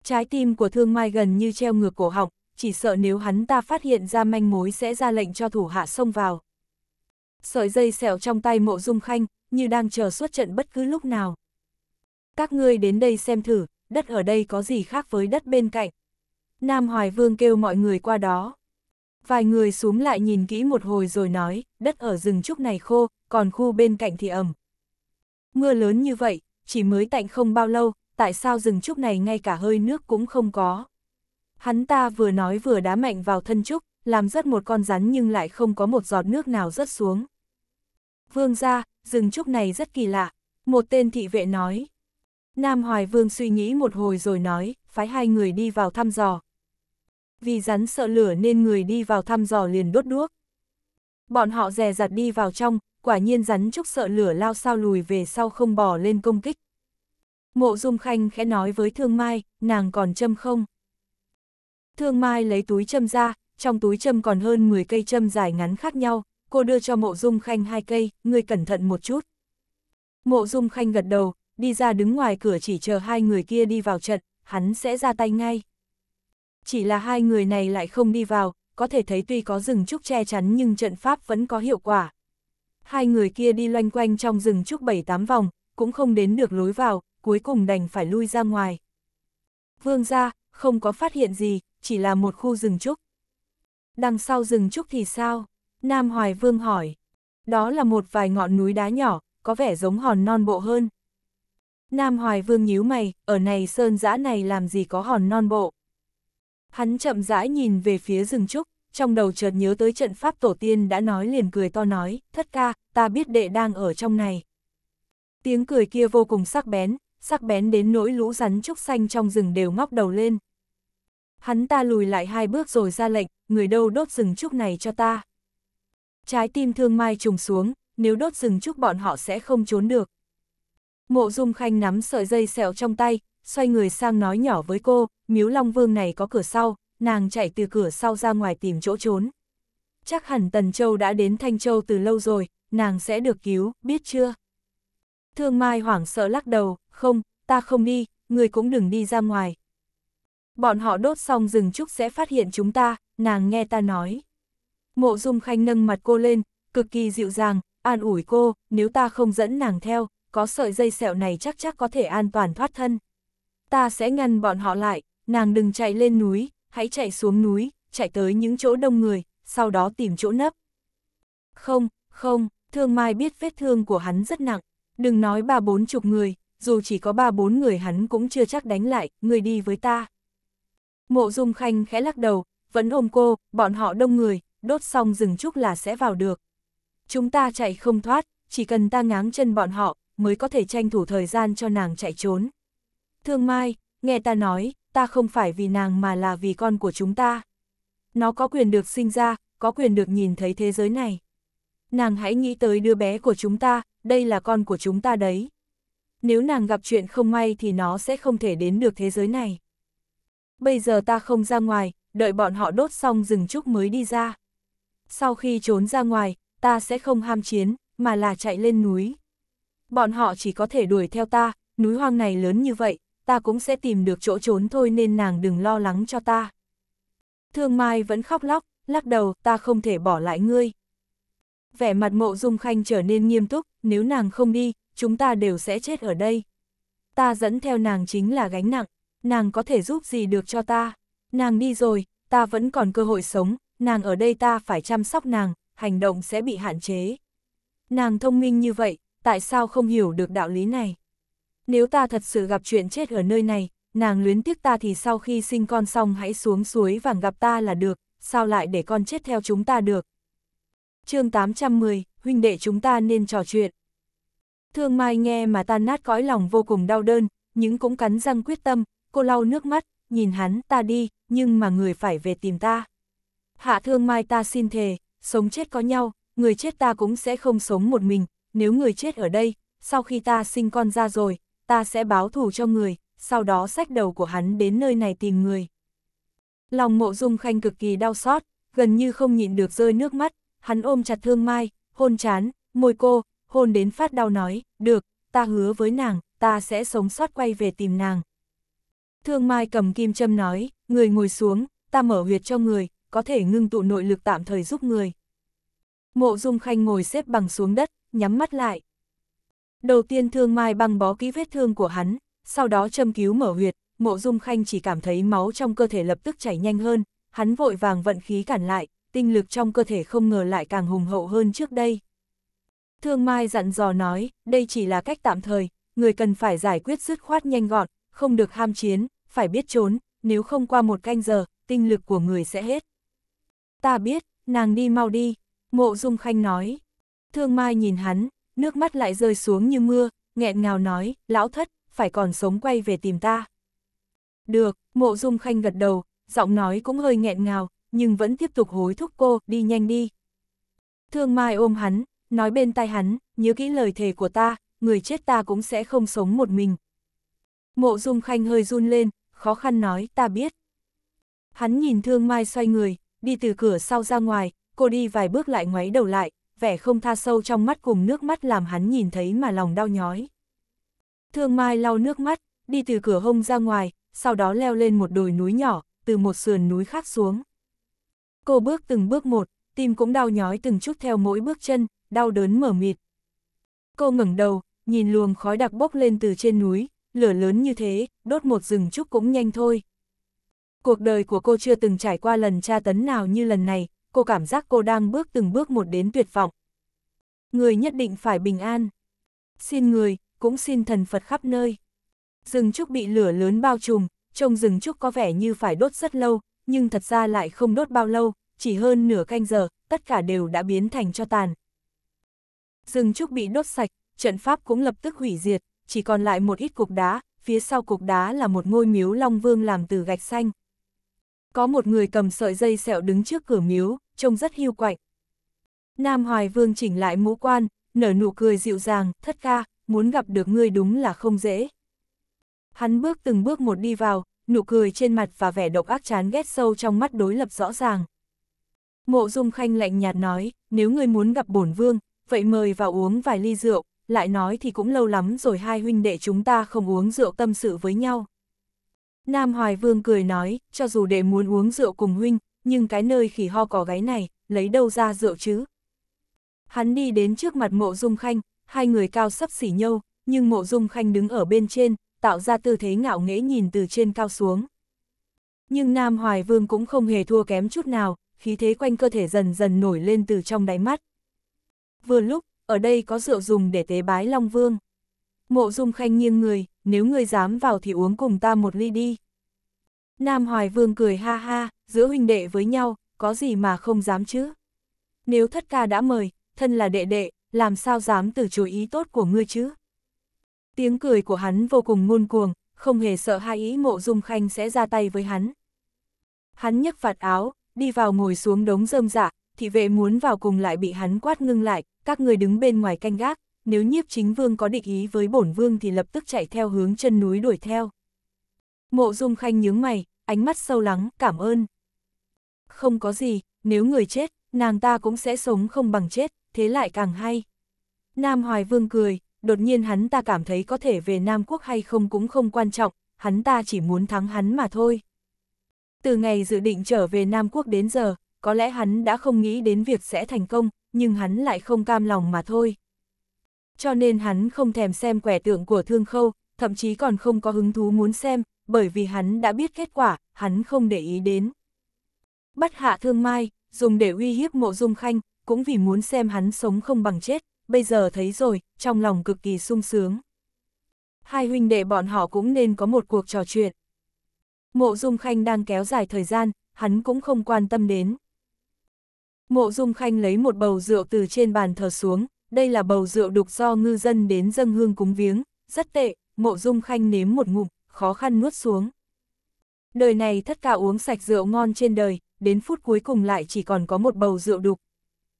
Trái tim của thương mai gần như treo ngược cổ họng, chỉ sợ nếu hắn ta phát hiện ra manh mối sẽ ra lệnh cho thủ hạ xông vào. Sợi dây xẻo trong tay mộ dung khanh, như đang chờ xuất trận bất cứ lúc nào. Các ngươi đến đây xem thử, đất ở đây có gì khác với đất bên cạnh. Nam Hoài Vương kêu mọi người qua đó. Vài người xuống lại nhìn kỹ một hồi rồi nói, đất ở rừng trúc này khô, còn khu bên cạnh thì ẩm. Mưa lớn như vậy, chỉ mới tạnh không bao lâu, tại sao rừng trúc này ngay cả hơi nước cũng không có. Hắn ta vừa nói vừa đá mạnh vào thân trúc, làm rớt một con rắn nhưng lại không có một giọt nước nào rớt xuống. Vương ra, rừng trúc này rất kỳ lạ, một tên thị vệ nói. Nam Hoài Vương suy nghĩ một hồi rồi nói, phái hai người đi vào thăm dò, vì rắn sợ lửa nên người đi vào thăm dò liền đốt đuốc. Bọn họ rè rặt đi vào trong, quả nhiên rắn trúc sợ lửa lao sao lùi về sau không bỏ lên công kích. Mộ Dung Khanh khẽ nói với Thương Mai, nàng còn châm không? Thương Mai lấy túi châm ra, trong túi châm còn hơn 10 cây châm dài ngắn khác nhau, cô đưa cho Mộ Dung Khanh hai cây, người cẩn thận một chút. Mộ Dung Khanh gật đầu, đi ra đứng ngoài cửa chỉ chờ hai người kia đi vào trận, hắn sẽ ra tay ngay chỉ là hai người này lại không đi vào, có thể thấy tuy có rừng trúc che chắn nhưng trận pháp vẫn có hiệu quả. Hai người kia đi loanh quanh trong rừng trúc bảy tám vòng, cũng không đến được lối vào, cuối cùng đành phải lui ra ngoài. Vương ra, không có phát hiện gì, chỉ là một khu rừng trúc. Đằng sau rừng trúc thì sao? Nam Hoài Vương hỏi. Đó là một vài ngọn núi đá nhỏ, có vẻ giống hòn non bộ hơn. Nam Hoài Vương nhíu mày, ở này sơn dã này làm gì có hòn non bộ. Hắn chậm rãi nhìn về phía rừng trúc, trong đầu chợt nhớ tới trận pháp tổ tiên đã nói liền cười to nói, thất ca, ta biết đệ đang ở trong này. Tiếng cười kia vô cùng sắc bén, sắc bén đến nỗi lũ rắn trúc xanh trong rừng đều ngóc đầu lên. Hắn ta lùi lại hai bước rồi ra lệnh, người đâu đốt rừng trúc này cho ta. Trái tim thương mai trùng xuống, nếu đốt rừng trúc bọn họ sẽ không trốn được. Mộ Dung Khanh nắm sợi dây sẹo trong tay, xoay người sang nói nhỏ với cô, miếu Long Vương này có cửa sau, nàng chạy từ cửa sau ra ngoài tìm chỗ trốn. Chắc hẳn Tần Châu đã đến Thanh Châu từ lâu rồi, nàng sẽ được cứu, biết chưa? Thương Mai hoảng sợ lắc đầu, không, ta không đi, người cũng đừng đi ra ngoài. Bọn họ đốt xong rừng trúc sẽ phát hiện chúng ta, nàng nghe ta nói. Mộ Dung Khanh nâng mặt cô lên, cực kỳ dịu dàng, an ủi cô, nếu ta không dẫn nàng theo, có sợi dây sẹo này chắc chắc có thể an toàn thoát thân ta sẽ ngăn bọn họ lại, nàng đừng chạy lên núi, hãy chạy xuống núi, chạy tới những chỗ đông người, sau đó tìm chỗ nấp. Không, không, thương mai biết vết thương của hắn rất nặng, đừng nói ba bốn chục người, dù chỉ có ba bốn người hắn cũng chưa chắc đánh lại, người đi với ta. Mộ dung khanh khẽ lắc đầu, vẫn ôm cô, bọn họ đông người, đốt xong rừng trúc là sẽ vào được. Chúng ta chạy không thoát, chỉ cần ta ngáng chân bọn họ, mới có thể tranh thủ thời gian cho nàng chạy trốn. Thương Mai, nghe ta nói, ta không phải vì nàng mà là vì con của chúng ta. Nó có quyền được sinh ra, có quyền được nhìn thấy thế giới này. Nàng hãy nghĩ tới đứa bé của chúng ta, đây là con của chúng ta đấy. Nếu nàng gặp chuyện không may thì nó sẽ không thể đến được thế giới này. Bây giờ ta không ra ngoài, đợi bọn họ đốt xong rừng trúc mới đi ra. Sau khi trốn ra ngoài, ta sẽ không ham chiến, mà là chạy lên núi. Bọn họ chỉ có thể đuổi theo ta, núi hoang này lớn như vậy, ta cũng sẽ tìm được chỗ trốn thôi nên nàng đừng lo lắng cho ta. Thương Mai vẫn khóc lóc, lắc đầu, ta không thể bỏ lại ngươi. Vẻ mặt mộ dung khanh trở nên nghiêm túc, nếu nàng không đi, chúng ta đều sẽ chết ở đây. Ta dẫn theo nàng chính là gánh nặng, nàng có thể giúp gì được cho ta. Nàng đi rồi, ta vẫn còn cơ hội sống, nàng ở đây ta phải chăm sóc nàng, hành động sẽ bị hạn chế. Nàng thông minh như vậy, tại sao không hiểu được đạo lý này? nếu ta thật sự gặp chuyện chết ở nơi này, nàng luyến tiếc ta thì sau khi sinh con xong hãy xuống suối vàng gặp ta là được, sao lại để con chết theo chúng ta được. chương 810, huynh đệ chúng ta nên trò chuyện. Thương Mai nghe mà tan nát cõi lòng vô cùng đau đớn, nhưng cũng cắn răng quyết tâm, cô lau nước mắt, nhìn hắn ta đi, nhưng mà người phải về tìm ta. Hạ Thương Mai ta xin thề, sống chết có nhau, người chết ta cũng sẽ không sống một mình, nếu người chết ở đây, sau khi ta sinh con ra rồi, ta sẽ báo thù cho người, sau đó sách đầu của hắn đến nơi này tìm người. Lòng mộ dung khanh cực kỳ đau xót, gần như không nhịn được rơi nước mắt, hắn ôm chặt thương mai, hôn chán, môi cô, hôn đến phát đau nói, được, ta hứa với nàng, ta sẽ sống sót quay về tìm nàng. Thương mai cầm kim châm nói, người ngồi xuống, ta mở huyệt cho người, có thể ngưng tụ nội lực tạm thời giúp người. Mộ dung khanh ngồi xếp bằng xuống đất, nhắm mắt lại, Đầu tiên thương mai băng bó kỹ vết thương của hắn, sau đó châm cứu mở huyệt, mộ dung khanh chỉ cảm thấy máu trong cơ thể lập tức chảy nhanh hơn, hắn vội vàng vận khí cản lại, tinh lực trong cơ thể không ngờ lại càng hùng hậu hơn trước đây. Thương Mai dặn dò nói, đây chỉ là cách tạm thời, người cần phải giải quyết dứt khoát nhanh gọn, không được ham chiến, phải biết trốn, nếu không qua một canh giờ, tinh lực của người sẽ hết. Ta biết, nàng đi mau đi, mộ dung khanh nói. Thương Mai nhìn hắn, nước mắt lại rơi xuống như mưa, nghẹn ngào nói, lão thất, phải còn sống quay về tìm ta. Được, mộ dung khanh gật đầu, giọng nói cũng hơi nghẹn ngào, nhưng vẫn tiếp tục hối thúc cô, đi nhanh đi. Thương Mai ôm hắn, nói bên tai hắn, nhớ kỹ lời thề của ta, người chết ta cũng sẽ không sống một mình. Mộ dung khanh hơi run lên, khó khăn nói, ta biết. Hắn nhìn Thương Mai xoay người, đi từ cửa sau ra ngoài, cô đi vài bước lại ngoáy đầu lại, vẻ không tha sâu trong mắt cùng nước mắt làm hắn nhìn thấy mà lòng đau nhói. Thương Mai lau nước mắt, đi từ cửa hông ra ngoài, sau đó leo lên một đồi núi nhỏ, từ một sườn núi khác xuống. Cô bước từng bước một, tim cũng đau nhói từng chút theo mỗi bước chân, đau đớn mở mịt. Cô ngẩng đầu, nhìn luồng khói đặc bốc lên từ trên núi, lửa lớn như thế, đốt một rừng trúc cũng nhanh thôi. Cuộc đời của cô chưa từng trải qua lần tra tấn nào như lần này, cô cảm giác cô đang bước từng bước một đến tuyệt vọng. Người nhất định phải bình an. Xin người, cũng xin thần Phật khắp nơi. Rừng trúc bị lửa lớn bao trùm, trông rừng trúc có vẻ như phải đốt rất lâu, nhưng thật ra lại không đốt bao lâu, chỉ hơn nửa canh giờ, tất cả đều đã biến thành cho tàn. Rừng trúc bị đốt sạch, trận pháp cũng lập tức hủy diệt, chỉ còn lại một ít cục đá, phía sau cục đá là một ngôi miếu Long Vương làm từ gạch xanh. Có một người cầm sợi dây sẹo đứng trước cửa miếu, trông rất hiu quạnh. Nam Hoài Vương chỉnh lại mũ quan, nở nụ cười dịu dàng, thất ca, muốn gặp được ngươi đúng là không dễ. Hắn bước từng bước một đi vào, nụ cười trên mặt và vẻ độc ác chán ghét sâu trong mắt đối lập rõ ràng. Mộ Dung Khanh lạnh nhạt nói, nếu ngươi muốn gặp bổn vương, vậy mời vào uống vài ly rượu, lại nói thì cũng lâu lắm rồi hai huynh đệ chúng ta không uống rượu tâm sự với nhau. Nam Hoài Vương cười nói, cho dù đệ muốn uống rượu cùng huynh, nhưng cái nơi khỉ ho cỏ gáy này, lấy đâu ra rượu chứ? Hắn đi đến trước mặt mộ dung khanh, hai người cao sắp xỉ nhâu nhưng mộ dung khanh đứng ở bên trên, tạo ra tư thế ngạo nghễ nhìn từ trên cao xuống. Nhưng Nam Hoài Vương cũng không hề thua kém chút nào, khí thế quanh cơ thể dần dần nổi lên từ trong đáy mắt. Vừa lúc, ở đây có rượu dùng để tế bái Long Vương. Mộ Dung Khanh nghiêng người, nếu ngươi dám vào thì uống cùng ta một ly đi. Nam Hoài Vương cười ha ha, giữa huynh đệ với nhau, có gì mà không dám chứ? Nếu thất ca đã mời, thân là đệ đệ, làm sao dám từ chối ý tốt của ngươi chứ? Tiếng cười của hắn vô cùng ngôn cuồng, không hề sợ hai ý mộ dung khanh sẽ ra tay với hắn. Hắn nhấc vạt áo, đi vào ngồi xuống đống rơm dạ, thị vệ muốn vào cùng lại bị hắn quát ngưng lại, các người đứng bên ngoài canh gác, nếu nhiếp chính vương có địch ý với bổn vương thì lập tức chạy theo hướng chân núi đuổi theo. Mộ Dung Khanh nhướng mày, ánh mắt sâu lắng, cảm ơn. Không có gì, nếu người chết, nàng ta cũng sẽ sống không bằng chết, thế lại càng hay. Nam Hoài Vương cười, đột nhiên hắn ta cảm thấy có thể về Nam Quốc hay không cũng không quan trọng, hắn ta chỉ muốn thắng hắn mà thôi. Từ ngày dự định trở về Nam Quốc đến giờ, có lẽ hắn đã không nghĩ đến việc sẽ thành công, nhưng hắn lại không cam lòng mà thôi. Cho nên hắn không thèm xem quẻ tượng của Thương Khâu, thậm chí còn không có hứng thú muốn xem, bởi vì hắn đã biết kết quả, hắn không để ý đến. Bắt hạ thương mai, dùng để uy hiếp mộ dung khanh, cũng vì muốn xem hắn sống không bằng chết, bây giờ thấy rồi, trong lòng cực kỳ sung sướng. Hai huynh đệ bọn họ cũng nên có một cuộc trò chuyện. Mộ dung khanh đang kéo dài thời gian, hắn cũng không quan tâm đến. Mộ dung khanh lấy một bầu rượu từ trên bàn thờ xuống, đây là bầu rượu đục do ngư dân đến dâng hương cúng viếng, rất tệ, mộ dung khanh nếm một ngụm, khó khăn nuốt xuống. Đời này thất cả uống sạch rượu ngon trên đời, đến phút cuối cùng lại chỉ còn có một bầu rượu đục.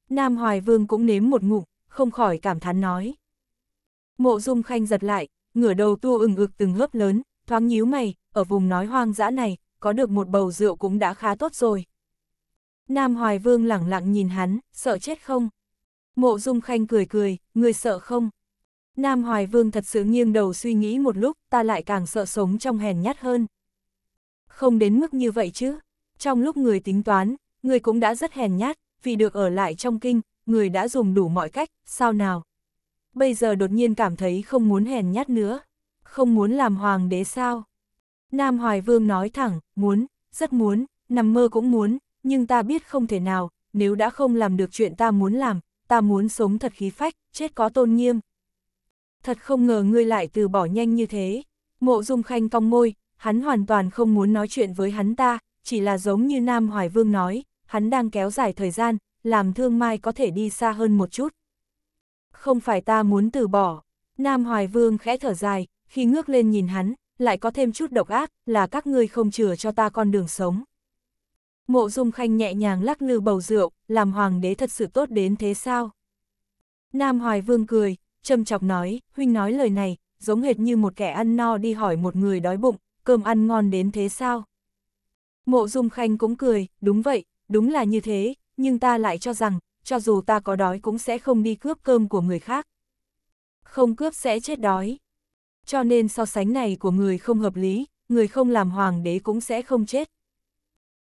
Nam Hoài Vương cũng nếm một ngụm, không khỏi cảm thán nói. Mộ Dung Khanh giật lại, ngửa đầu tu ừng ực từng hớp lớn, thoáng nhíu mày, ở vùng nói hoang dã này, có được một bầu rượu cũng đã khá tốt rồi. Nam Hoài Vương lẳng lặng nhìn hắn, sợ chết không? Mộ Dung Khanh cười cười, người sợ không? Nam Hoài Vương thật sự nghiêng đầu suy nghĩ một lúc, ta lại càng sợ sống trong hèn nhát hơn. Không đến mức như vậy chứ. Trong lúc người tính toán, người cũng đã rất hèn nhát, vì được ở lại trong kinh, người đã dùng đủ mọi cách, sao nào? Bây giờ đột nhiên cảm thấy không muốn hèn nhát nữa. Không muốn làm hoàng đế sao? Nam Hoài Vương nói thẳng, muốn, rất muốn, nằm mơ cũng muốn, nhưng ta biết không thể nào, nếu đã không làm được chuyện ta muốn làm, ta muốn sống thật khí phách, chết có tôn nghiêm, thật không ngờ ngươi lại từ bỏ nhanh như thế. Mộ Dung Khanh cong môi, hắn hoàn toàn không muốn nói chuyện với hắn ta, chỉ là giống như Nam Hoài Vương nói, hắn đang kéo dài thời gian, làm thương mai có thể đi xa hơn một chút. Không phải ta muốn từ bỏ, Nam Hoài Vương khẽ thở dài, khi ngước lên nhìn hắn, lại có thêm chút độc ác, là các ngươi không chừa cho ta con đường sống. Mộ Dung Khanh nhẹ nhàng lắc lư bầu rượu, làm hoàng đế thật sự tốt đến thế sao? Nam Hoài Vương cười, châm chọc nói, huynh nói lời này, giống hệt như một kẻ ăn no đi hỏi một người đói bụng, cơm ăn ngon đến thế sao? Mộ Dung Khanh cũng cười, đúng vậy, đúng là như thế, nhưng ta lại cho rằng, cho dù ta có đói cũng sẽ không đi cướp cơm của người khác. Không cướp sẽ chết đói. Cho nên so sánh này của người không hợp lý, người không làm hoàng đế cũng sẽ không chết.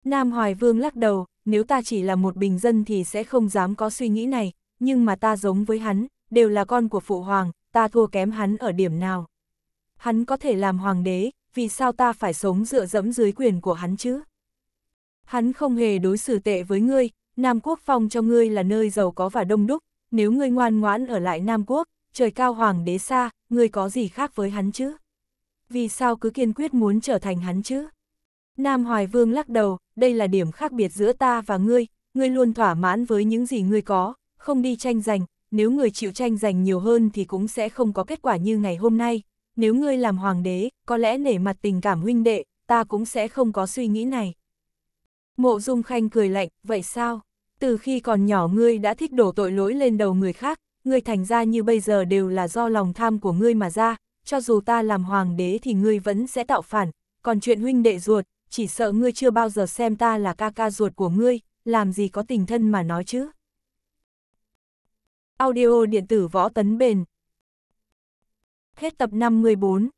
Nam Hoài Vương lắc đầu, nếu ta chỉ là một bình dân thì sẽ không dám có suy nghĩ này, nhưng mà ta giống với hắn, đều là con của phụ hoàng, ta thua kém hắn ở điểm nào. Hắn có thể làm hoàng đế, vì sao ta phải sống dựa dẫm dưới quyền của hắn chứ? Hắn không hề đối xử tệ với ngươi, Nam Quốc phong cho ngươi là nơi giàu có và đông đúc, nếu ngươi ngoan ngoãn ở lại Nam Quốc, trời cao hoàng đế xa, ngươi có gì khác với hắn chứ? Vì sao cứ kiên quyết muốn trở thành hắn chứ? Nam Hoài Vương lắc đầu, đây là điểm khác biệt giữa ta và ngươi, ngươi luôn thỏa mãn với những gì ngươi có, không đi tranh giành, nếu người chịu tranh giành nhiều hơn thì cũng sẽ không có kết quả như ngày hôm nay. Nếu ngươi làm hoàng đế, có lẽ nể mặt tình cảm huynh đệ, ta cũng sẽ không có suy nghĩ này. Mộ Dung Khanh cười lạnh, vậy sao? Từ khi còn nhỏ ngươi đã thích đổ tội lỗi lên đầu người khác, ngươi thành ra như bây giờ đều là do lòng tham của ngươi mà ra, cho dù ta làm hoàng đế thì ngươi vẫn sẽ tạo phản, còn chuyện huynh đệ ruột, chỉ sợ ngươi chưa bao giờ xem ta là ca ca ruột của ngươi, làm gì có tình thân mà nói chứ. Audio điện tử võ tấn bền. Hết tập 514